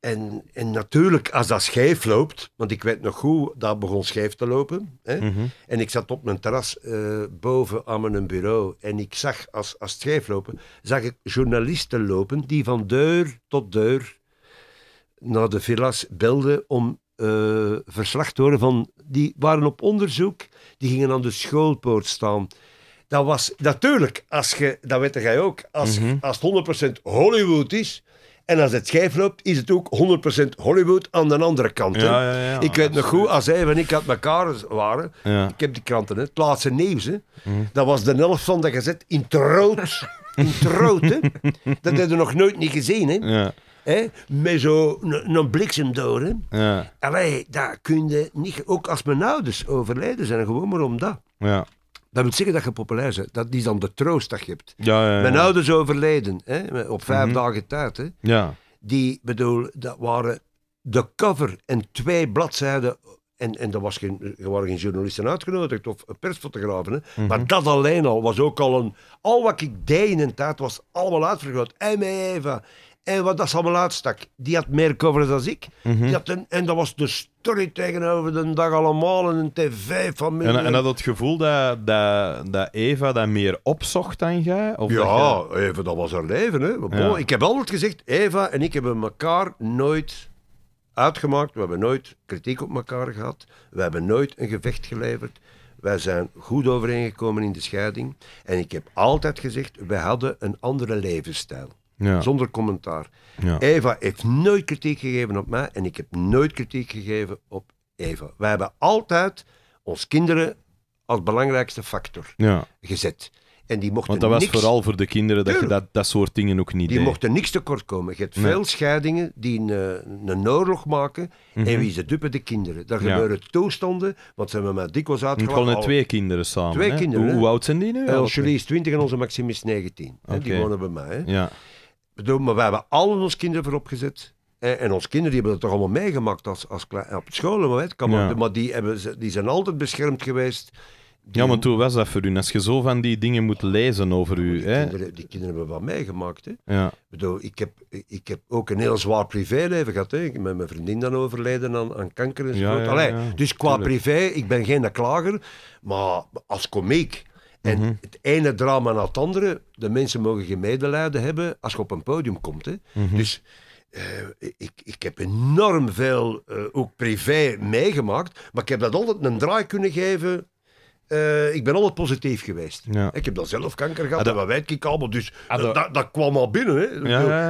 B: En, en natuurlijk, als dat schijf loopt, want ik weet nog goed, dat begon schijf te lopen. Hè? Mhm. En ik zat op mijn terras boven aan mijn bureau. En ik zag, als, als schijf lopen, zag ik journalisten lopen die van deur tot deur naar de villa's belden om eh, verslag van... Die waren op onderzoek, die gingen aan de schoolpoort staan. Dat was natuurlijk, als je, dat weet jij ook, als, mhm. als het 100% Hollywood is... En als het schijf loopt, is het ook 100% Hollywood aan de andere kant. ik weet nog goed, als hij en ik uit elkaar waren, ik heb die kranten, hè, het laatste nieuws, hè, mhm. dat was de helft van de gezet in het rood. in hè. *laughs* Dat hebben we nog nooit niet gezien. Hè. Hè? Met zo'n bliksemdoren. Ja. Allee, daar kun je niet... Ook als mijn ouders overlijden zijn, gewoon maar om dat. Ja. Dat moet zeggen dat je populair bent. Dat is dan de troost dat je hebt. Ja, ja, ja. Mijn ouders overleden, hè, op vijf mhm. dagen tijd. Hè. Ja. Die, bedoel, dat waren de cover en twee bladzijden. En, en er, was geen, er waren geen journalisten uitgenodigd of persfotografen. Hè. Mhm. Maar dat alleen al was ook al een... Al wat ik deed in een tijd was allemaal uitvergroot. En met Eva. En wat dat allemaal uitstak. Die had meer covers dan ik. Mhm. die had een, en dat was de story tegenover de dag allemaal en een tv-familie. En, en had
A: het gevoel dat, dat, dat Eva dat meer opzocht dan jij? Of ja, Eva, dat was haar leven. Hè. ik heb altijd gezegd, Eva en ik hebben elkaar nooit
B: uitgemaakt. We hebben nooit kritiek op elkaar gehad. We hebben nooit een gevecht geleverd. Wij zijn goed overeengekomen in de scheiding. En ik heb altijd gezegd, we hadden een andere levensstijl. Ja. Zonder commentaar. Eva heeft nooit kritiek gegeven op mij en ik heb nooit kritiek gegeven op Eva. Wij hebben altijd ons kinderen als belangrijkste factor ja. gezet. En die mochten Want dat was vooral voor de kinderen dat je dat,
A: dat soort dingen ook niet die mochten
B: niks kort komen. Je hebt veel scheidingen die een, eh, een oorlog maken. En mhm. wie ze dupen De kinderen. Daar gebeuren toestanden, want ze hebben mij dikwijls uitgelegd. Ik wonen twee
A: kinderen samen. Twee kinderen, hoe, oud zijn die nu? Julie is
B: 20 en onze Maxim is 19. die wonen bij mij. Hè. Ja bedoel, maar we hebben allen ons kinderen voorop gezet. En, eh, en onze kinderen die hebben dat toch allemaal meegemaakt als, als op school. Maar, weet, maar, die, hebben, die zijn altijd beschermd geweest.
A: Die... Ja, maar toen was dat voor u? Als je zo van die dingen moet lezen over u. Oh, die, hè? Kinderen, die kinderen hebben wat
B: meegemaakt. Hè? Ja. Ik, bedoel, ik, heb, ik heb ook een heel zwaar privéleven gehad. Hè? Ik met mijn vriendin dan overleden aan, kanker en zo. Ja, ja, dus qua privé, ik ben geen klager. Maar als komiek en mhm. het ene drama na het andere. De mensen mogen geen hebben als je op een podium komt. Hè. Mhm. Dus eh, ik, ik heb enorm veel, eh, ook privé, meegemaakt. Maar ik heb dat altijd een draai kunnen geven eh, ik ben altijd positief geweest. Ik heb dan zelf kanker gehad, ah, dat... weet ik allemaal. Dus ah, dat, dat, kwam al binnen. Hè.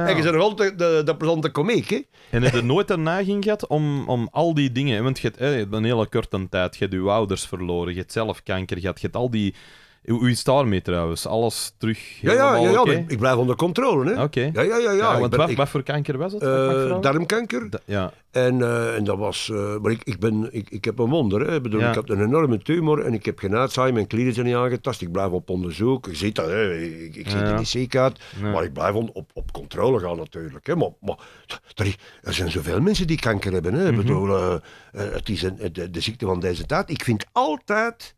B: en je bent
A: nog altijd de, de, de plezante komiek. Hè. En heb je nooit een ging gehad om, om al die dingen... Want je hebt, je een hele korte tijd, je hebt je ouders verloren, je hebt zelf kanker gehad, je hebt al die hoe is het daarmee trouwens? Alles terug Ja, ja, ja, ja ik blijf onder controle. Oké. Ja, ja, ja, ja. want ben, wat, voor kanker was het? Uh, darmkanker. ja.
B: En, uh, en dat was... Uh, maar ik, ik, ben, ik, ik heb een wonder. Hè. Ik, bedoel, ik heb een enorme tumor en ik heb geen uitzaai. Mijn klieren zijn niet aangetast. Ik blijf op onderzoek. Je ziet dat, hè. Ik, ik zit ja. in die ziekenhuis. Maar ik blijf op, op controle gaan natuurlijk. Hè. Maar, maar er, zijn zoveel mensen die kanker hebben. Hè. Mm bedoel, het is een, de, de ziekte van deze tijd. Ik vind altijd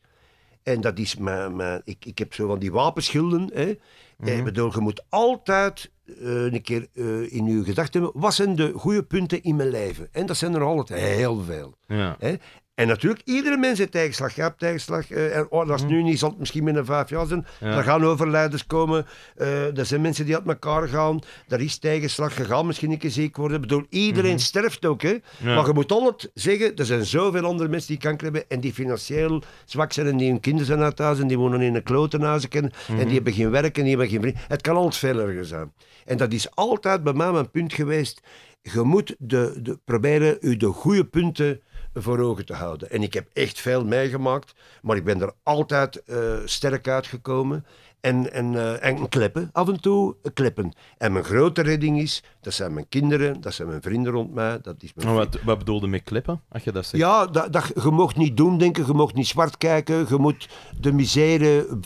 B: en dat is mijn, ik, ik heb zo van die wapenschilden. Hè. Mm bedoel, je moet altijd eh, een keer eh, in je gedachten hebben. Wat zijn de goede punten in mijn leven? En dat zijn er altijd heel veel. Ja. Hè? En natuurlijk, iedere mens heeft tegenslag. Je hebt tegenslag. Uh, dat is mm. nu niet, zal het misschien binnen vijf jaar zijn. Er gaan overleiders komen. Eh, er zijn mensen die uit elkaar gaan. Er is tegenslag. Je gaat misschien een keer ziek worden. Ik bedoel, iedereen mhm. sterft ook. Hè? Maar je moet altijd zeggen, er zijn zoveel andere mensen die kanker hebben en die financieel zwak zijn en die hun kinderen zijn uit huis en die wonen in een klotenhuis en, en mhm. die hebben geen werk en die hebben geen vriend. Het kan altijd veel erger zijn. En dat is altijd bij mij mijn punt geweest. Je moet de, de, proberen je de goede punten voor ogen te houden. En ik heb echt veel meegemaakt, maar ik ben er altijd uh, sterk uitgekomen. En, en, eh, en kleppen, af en toe eh, kleppen. En mijn grote redding is, dat zijn mijn kinderen, dat zijn mijn vrienden rond mij. Dat is mijn
A: wat, wat bedoelde met kleppen, als je dat zegt?
B: Ja, dat, dat, je mocht niet doen denken, je mocht niet zwart kijken, je moet de misère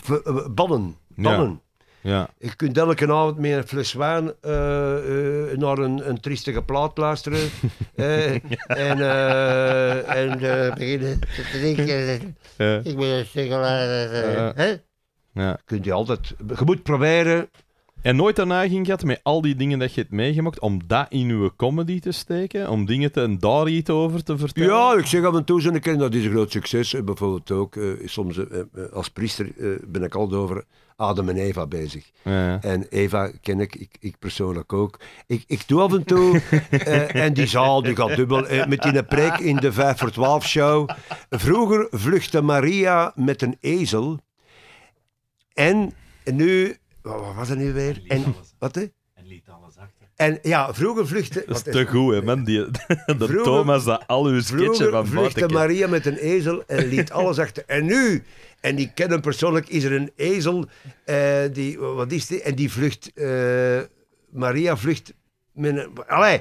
B: bannen. ballen. Ja. Je kunt elke avond met een fles wijn eh, eh, naar een, een triestige plaat luisteren. uh, *laughs* en eh, en beginnen te drinken. Ik ben een single.
A: Ja. Kunt je altijd... Je moet proberen en nooit daarna ging het met al die dingen dat je hebt meegemaakt, om dat in uw comedy te steken, om dingen te, en daar iets over te vertellen?
B: Ja, ik zeg af en toe zo'n keer, dat is een groot succes. Eh, bijvoorbeeld ook, eh, soms eh, als priester ben ik altijd over Adam en Eva bezig. Ja. En Eva ken ik, ik, ik, persoonlijk ook. Ik, ik doe af en toe, *laughs* en die zaal die gaat dubbel, met een preek in de 5 voor 12 show. Vroeger vluchtte Maria met een ezel. En nu wat was dat nu weer? En, wat hè? En liet alles achter. En ja, vroeger vluchtte... Dat is te goed,
A: hè, man. Die, *laughs* de Thomas, dat al uw sketchen van vluchtte Maria
B: met een ezel en liet alles achter. En nu, en die kennen persoonlijk, is er een ezel, eh, die, wat is die? En die vlucht... Eh, Maria vlucht Allee,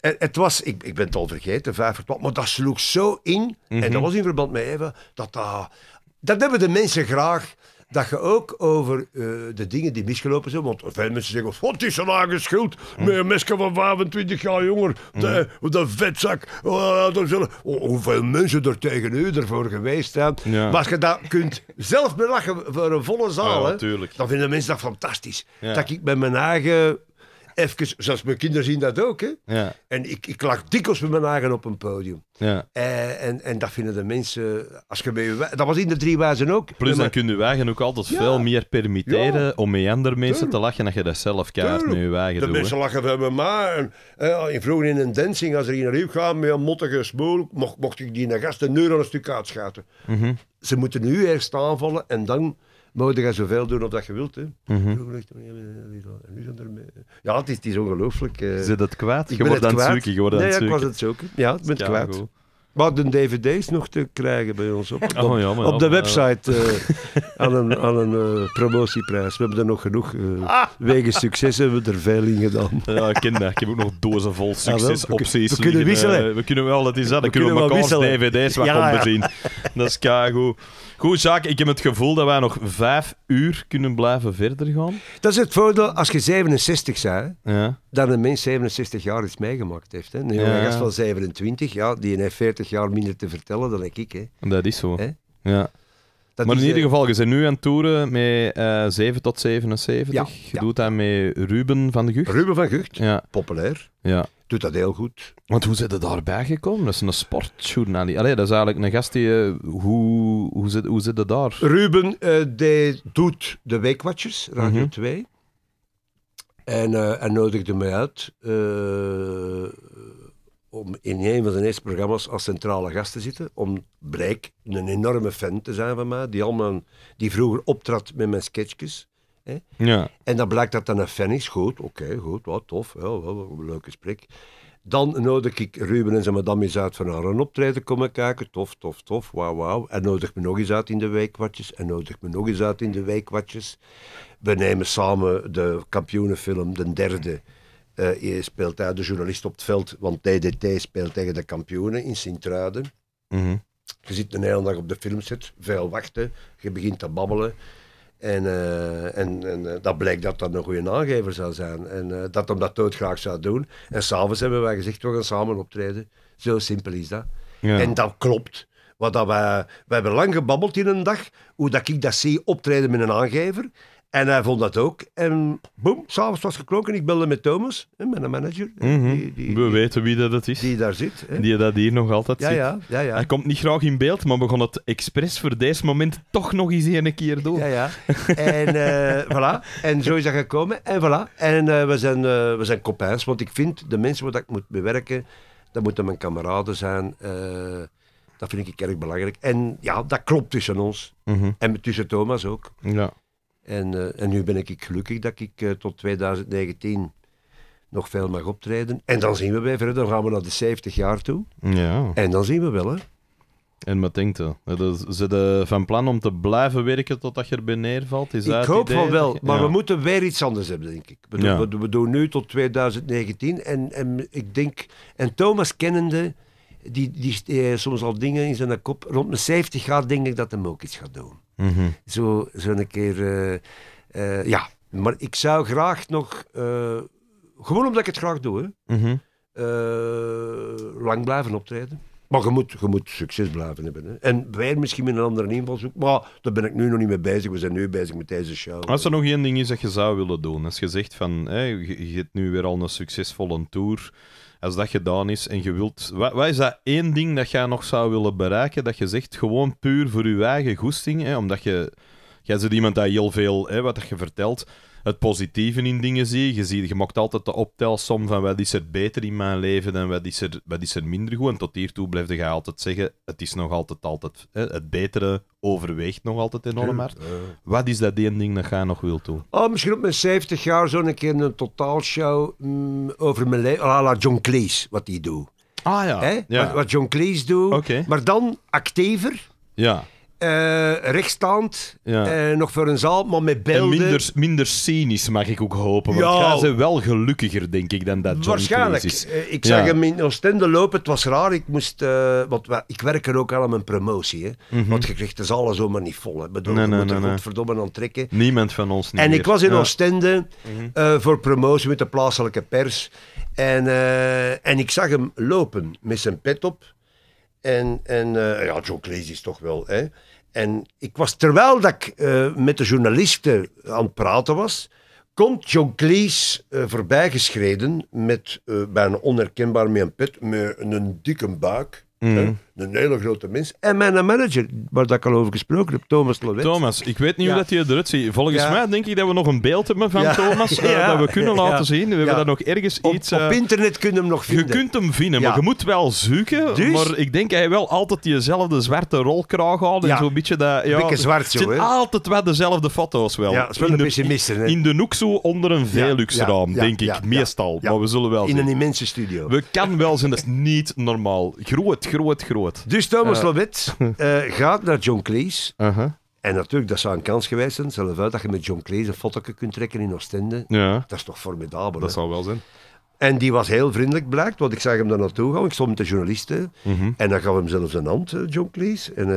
B: het, was, ik, ik ben het al vergeten, vijf verplant, maar dat sloeg zo in, en dat mhm. was in verband met Eva, dat dat... hebben de mensen graag dat je ook over eh, de dingen die misgelopen zijn, want veel mensen zeggen, wat is nou een eigen schuld? Mm. Hm. Met een mesje van 25 jaar jonger, hm. eh, de, vetzak. Oh, hoeveel mensen er tegen u ervoor geweest zijn. Maar als je dat kunt zelf belachen voor een volle zaal, dan vinden mensen dat fantastisch. Dat ik met mijn eigen even, zoals mijn kinderen zien dat ook. Hè? Ja. En ik, ik lag dikwijls met mijn eigen op een podium. Ja. En, eh, en, en, dat vinden de mensen, als je mee, dat was in de drie wijzen
A: ook. Plus dan kun je wagen ook altijd veel meer permitteren om met andere mensen te lachen dat je dat zelf kaart met je wagen De mensen
B: lachen van mijn maar. vroeger in een dancing, als er in een gaan met een mottige smoel, mocht, ik die naar gasten een een stuk uitschaten. Mhm. Ze moeten nu eerst aanvallen en dan mogen je zoveel doen op dat je wilt. Hè. Mm -hmm. Ja, het is, het is ongelooflijk. Uh, eh. Zit dat kwaad? Je wordt aan het zoeken. Je wordt nee, ja, ik was het zoeken. Ja, het bent kwaad. Maar de DVD nog te krijgen bij ons op, op, oh, op de website uh, aan een, aan een promotieprijs. We hebben er nog genoeg. Uh, ah. wegen succes
A: hebben we er veel in gedaan. Ja, kinder, ik heb ook nog dozen vol succesopties. Ah, we, kunnen wisselen. we kunnen wel, dat is dat. we kunnen we DVD's wat ja, ja. zien. Dat is kago. Goed, zaak. ik heb het gevoel dat wij nog vijf uur kunnen blijven verder gaan.
B: Dat is het voordeel als je 67 bent, ja. dat een mens 67 jaar iets meegemaakt heeft. Hè. Een jonge gast van
A: 27,
B: ja, die heeft 40 jaar minder te vertellen dan ik. Hè.
A: Dat is zo. Hè? Ja maar in ieder eh, geval, je bent nu aan het toeren met uh, eh, 7 tot 77. je doet dat met Ruben van de Gucht. Ruben van Gucht, ja. populair. Ja. Doet dat heel goed. Want hoe zit het daarbij gekomen? Dat is een sportjournalist. Allee, dat is eigenlijk een gast die... Eh, hoe, hoe, zit, hoe zit dat daar? Ruben, die doet de Weekwatchers, Radio 2. Mhm.
B: En, en nodigde mij uit om in een van zijn eerste programma's als centrale gast te zitten. Om blijk een enorme fan te zijn van mij, die, allemaal, die vroeger optrad met mijn sketchjes. Hè. Ja. En dan blijkt dat dan een fan is. Goed, oké, goed, wat tof, wel, een leuk gesprek. Dan nodig ik Ruben en zijn madame eens uit van haar een optreden komen kijken. Tof, tof, tof, wauw, wauw. En nodig me nog eens uit in de wijkwatjes. En nodig me nog eens uit in de wijkwatjes. We nemen samen de kampioenenfilm, de derde eh, je speelt daar de journalist op het veld, want TDT speelt tegen de kampioenen in Sint-Truiden. Mhm. Je zit een hele dag op de filmset, veel wachten, je begint te babbelen. En, eh, en, en eh, dat blijkt dat dat een goede aangever zou zijn. En uh, dat hij dat graag zou doen. En s'avonds hebben wij gezegd, we gaan samen optreden. Zo simpel is dat. Ja. En dat klopt. Wat dat wij, wij hebben lang gebabbeld in een dag, hoe dat ik dat zie optreden met een aangever. En hij vond dat ook. En boem, s'avonds was geklonken. Ik belde met Thomas, mijn manager.
A: Mhm. die, die, we weten wie dat, is. Die daar zit. Hè? Die dat hier nog altijd ja, ziet. Ja, ja, ja. Hij komt niet graag in beeld, maar we gaan het expres voor deze moment toch nog eens een keer doen. Ja, ja. En uh, *laughs* voilà.
B: En zo is dat gekomen. En voilà. En eh, we zijn, uh, we zijn copains. Want ik vind, de mensen waar ik moet bewerken, dat moeten mijn kameraden zijn. dat vind ik erg belangrijk. En ja, dat klopt tussen ons. Mhm. En tussen Thomas ook. Ja. En, eh, en nu ben ik gelukkig dat ik eh, tot 2019 nog veel mag optreden. En dan zien we bij verder. Dan gaan we naar de 70 jaar toe.
A: Ja. En dan zien we wel, hè. En wat denkt u? Eh, Zitten van plan om te blijven werken totdat je erbij neervalt? Is ik hoop van wel, maar we
B: moeten weer iets anders hebben, denk ik. We, doen, nu tot 2019 en, en ik denk... En Thomas kennende, die, die, soms al dingen in zijn kop... Rond mijn 70 gaat, denk ik dat hem ook iets gaat doen. Mhm. Zo, zo een keer, eh, eh, ja. Maar ik zou graag nog, eh, gewoon omdat ik het graag doe, hè, mhm. lang blijven optreden. Maar je moet, je moet succes blijven hebben. En wij misschien met een andere invalshoek. Maar daar ben ik nu nog niet mee bezig. We zijn nu bezig met deze show. Als er
A: nog één ding is dat je zou willen doen. Als je zegt van, je, je hebt nu weer al een succesvolle tour als dat gedaan is en je wilt... Wat, wat, is dat één ding dat jij nog zou willen bereiken? Dat je zegt, gewoon puur voor je eigen goesting, hè, omdat je... Jij bent iemand dat heel veel, hè, wat je vertelt, het positieve in dingen zie. Je, je maakt altijd de optelsom van wat is er beter in mijn leven en wat is er, wat is er minder goed. En tot hiertoe blijfde je altijd zeggen, het is nog altijd, altijd hè, het betere overweegt nog altijd enorm hard. Wat is dat één ding dat jij nog wil doen?
B: Oh, misschien op mijn 70 jaar zo'n keer een totaalshow mm, over mijn leven. la John Cleese, wat die doet. Ah ja. Wat, John Cleese doet. Maar dan actiever. Ja. Uh, eh, rechtstaand, ja. Eh, nog voor een zaal, maar met beelden. En minder,
A: minder cynisch, mag ik ook hopen. Want ja. gaan ze wel gelukkiger, denk ik, dan dat John Waarschijnlijk. Eh, ik zag hem
B: in Oostende lopen. Het was raar. Ik moest... want ik werk er ook al aan mijn promotie. Hè. Mhm. Want je krijgt de zaal zomaar niet vol.
A: Hè. Bedoel, nee, je nee, er nee, godverdomme aan trekken. Niemand van ons niet En ik was in
B: Oostende mhm. voor promotie met de plaatselijke pers. En, en ik zag hem lopen met zijn pet op en, en eh, ja, John Cleese is toch wel. Hè? En ik was, terwijl dat ik eh, met de journalisten aan het praten was, komt John Cleese uh, voorbijgeschreden met bijna onherkenbaar met een pet, met een dikke buik. Mm een hele grote mens. En mijn manager, waar dat ik al over gesproken heb, Thomas
A: Lowet. Thomas, ik weet niet hoe dat hij eruit ziet. Volgens mij denk ik dat we nog een beeld hebben van Thomas, eh, *laughs* dat we kunnen laten zien. We hebben daar nog ergens op, iets... Eh, op internet kunnen hem nog vinden. Je kunt hem vinden, maar je moet wel zoeken. Dus? Maar ik denk hij wel altijd diezelfde zwarte rolkraag had en zo'n beetje dat... Ja, beetje zwart zo, altijd wel dezelfde foto's wel. Ja, is wel in een In de noek zo onder een Velux-raam, denk ik, meestal. Maar we zullen wel In een immense studio. We kan wel zijn, dat is niet normaal. Groot, groot, groot. Dus Thomas eh. Lovett *laughs* eh, gaat naar John Cleese. Uh-huh.
B: En natuurlijk, dat zou een kans geweest zijn. Zelf uit dat je met John Cleese een foto kunt trekken in Oostende. Ja. Dat is toch formidabel. Dat hè? zou wel zijn. En die was heel vriendelijk, blijkt, want ik zag hem daar naartoe gaan. Ik stond met de journalisten mhm. en dan gaf hem zelfs een hand, eh, John Cleese. En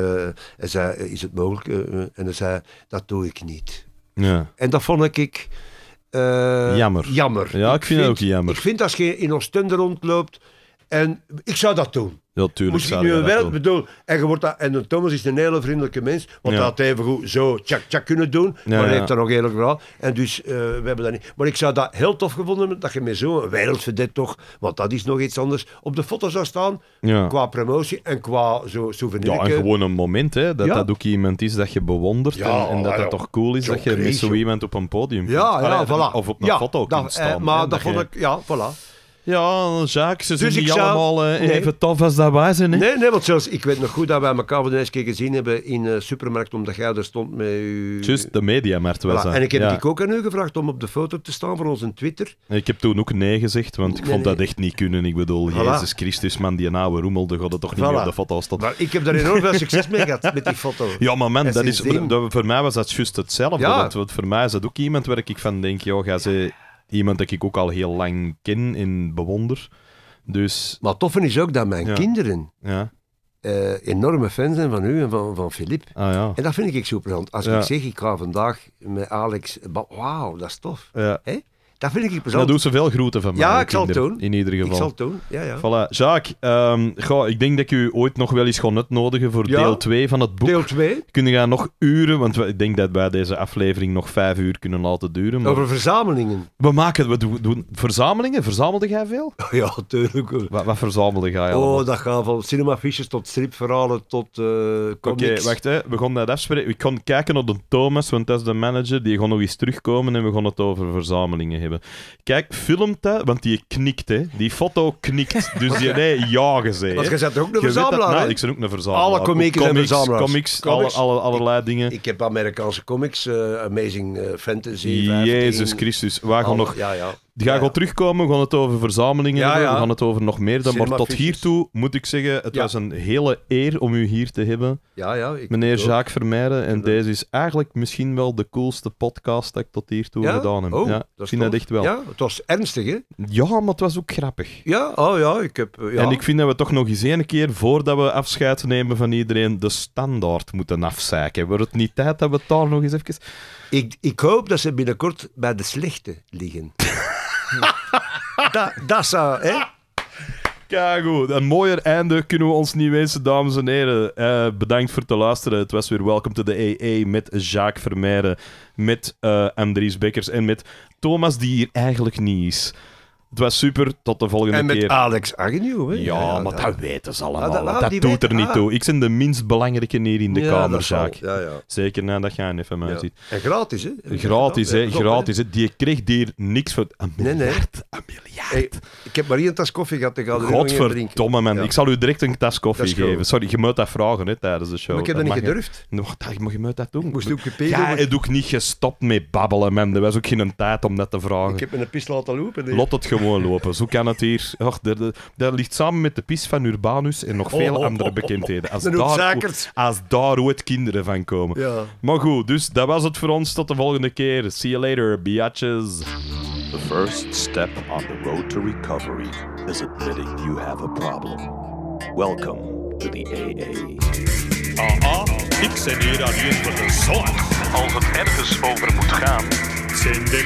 B: hij zei, is het mogelijk? en hij zei, dat doe ik niet. Ja. En dat vond ik... jammer. Jammer. Ja, ik, ik vind het ook jammer. Ik vind als je in Oostende rondloopt en ik zou dat
A: doen. Natuurlijk. Moest ik nu een wereld
B: bedoel. En, je wordt dat, en Thomas is een hele vriendelijke mens. Want ja. hij had even zo tjak tjak kunnen doen. maar hij heeft dat nog eerlijk verhaal. En dus eh, we hebben dat niet. Maar ik zou dat heel tof gevonden dat je met zo'n wereldverdet toch. Want dat is nog iets anders. Op de foto zou staan. Qua promotie en qua zo souvenir. Ja, en gewoon
A: een moment. Hè, dat dat ook iemand is dat je bewondert. en, en dat het toch cool is dat je met zo iemand op een podium. Ja, voilà. Of op een foto kunt eh, staan. maar dat, vond ik. Ja, voilà. Ja, Jacques, ze dus zijn niet allemaal eh, even tof als dat wij zijn.
B: Hè? Nee, nee, want zelfs, ik weet nog goed dat wij elkaar voor de eerste keer gezien hebben in de eh, supermarkt, omdat jij er stond met u...
A: Juist, de mediamarkt was voilà. dat. En ik heb ja.
B: ook aan u gevraagd om op de foto te staan van onze Twitter.
A: Ik heb toen ook nee gezegd, want ik vond dat echt niet kunnen. Ik bedoel, Jezus Christus, man, die oude roemel, God had toch niet meer op de foto staan. Maar ik heb daar enorm veel
B: succes mee gehad, met die foto. Ja, maar man, dat is,
A: voor mij was dat juist hetzelfde. Want voor mij is dat ook iemand waar ik van denk, joh, ga ze iemand dat ik ook al heel lang ken en bewonder. Dus... Maar het toffe is ook dat mijn kinderen ja. Eh, enorme fan zijn van u en van, van Filip. Ah, ja. En dat vind ik
B: super. Als ik zeg, ik ga vandaag met Alex... Wauw, dat is tof.
A: Hè? Dat vind ik plezant. Dat doet ze veel groeten van mij. Ja, ik zal het doen. In ieder geval. Ik zal het doen, ja, ja. Voilà. Jacques, ehm, ik denk dat ik u ooit nog wel eens nut uitnodigen voor deel 2 van het boek. Deel 2? Kunnen gaan nog uren, want ik denk dat wij deze aflevering nog vijf uur kunnen laten duren. Maar... Over verzamelingen? We maken, we doen, verzamelingen? Verzamelde jij veel? *laughs* Ja, tuurlijk. Wat, wat verzamelde jij oh, allemaal? Oh, dat
B: gaat van cinemafiches tot stripverhalen tot uh, Oké, wacht,
A: hè. we gaan dat afspreken. Ik kon kijken naar de Thomas, want dat is de manager. Die gewoon nog eens terugkomen en we gaan het over verzamelingen hebben. Kijk, filmt dat, want die knikt, hè. Die foto knikt. Dus je, nee, ja gezegd. Want je bent ook een verzamelaar, nou, Ik ben ook een verzamelaar. Alle comics, Comics, comics. Alle, alle, allerlei dingen.
B: Ik heb Amerikaanse comics, uh, Amazing eh, Fantasy. Jezus Christus, waar gaan nog... Ja, ja. Die gaan
A: ja. terugkomen. We gaan het over verzamelingen ja, We gaan het over nog meer. Dan, maar tot hiertoe moet ik zeggen, het was een hele eer om u hier te hebben. Ja, ja, Meneer Jacques Vermeijden. En deze is eigenlijk misschien wel de coolste podcast dat ik tot hiertoe gedaan heb. Oh, ja, ik vind dat echt wel. Ja, het was ernstig, hè? Ja, maar het was ook grappig. Ja, oh ja, ik heb... Eh, en ik vind dat we toch nog eens één keer, voordat we afscheid nemen van iedereen, de standaard moeten afzeiken. Wordt het niet tijd dat we het daar nog eens even... Ik, ik hoop dat ze binnenkort bij de slechte liggen
B: dat, is zou, hè?
A: goed. een mooier einde kunnen we ons niet wensen, dames en heren. Eh, bedankt voor het luisteren. Het was weer Welcome to the EE met Jacques Vermeijden, met Andries eh, Bekkers en met Thomas, die hier eigenlijk niet is. Het was super, tot de volgende keer. En met Alex Agnew, hè? Ja, maar dat weten ze ah, allemaal. dat, ah, doet er niet ah. toe. Ik ben de minst belangrijke hier in de ja, kamerzaak. Zeker nadat jij een FM uitziet. En gratis, hè? En gratis, hè? Gratis, hè? Die kreeg hier niks voor. Een miljard, nee, nee.
B: een miljard. ik heb maar één tas koffie gehad, ik Godverdomme, man. Ik zal
A: u direct een tas koffie geven. Sorry, je moet dat vragen hè, tijdens de show. Maar ik heb dat, niet gedurfd. Je... No, je moet dat doen. Ik moest ook gepeden Ja, het ook niet gestopt met babbelen, man. Er was ook geen tijd om dat te vragen. Ik heb een
B: pist laten lopen. Lot
A: het gewoon gewoon Zo kan het hier. Och, dat, ligt samen met de pis van Urbanus en nog oh, veel oh, andere oh, bekendheden. Als *laughs* daar, als daar ooit kinderen van komen. Maar goed, dus dat was het voor ons. Tot de volgende keer. See you later, biatches. The first step on the road to recovery is admitting you have a problem. Welcome to the AA. Uh-uh, ik ben hier je voor de zorg. Als het ergens over moet gaan, zijn de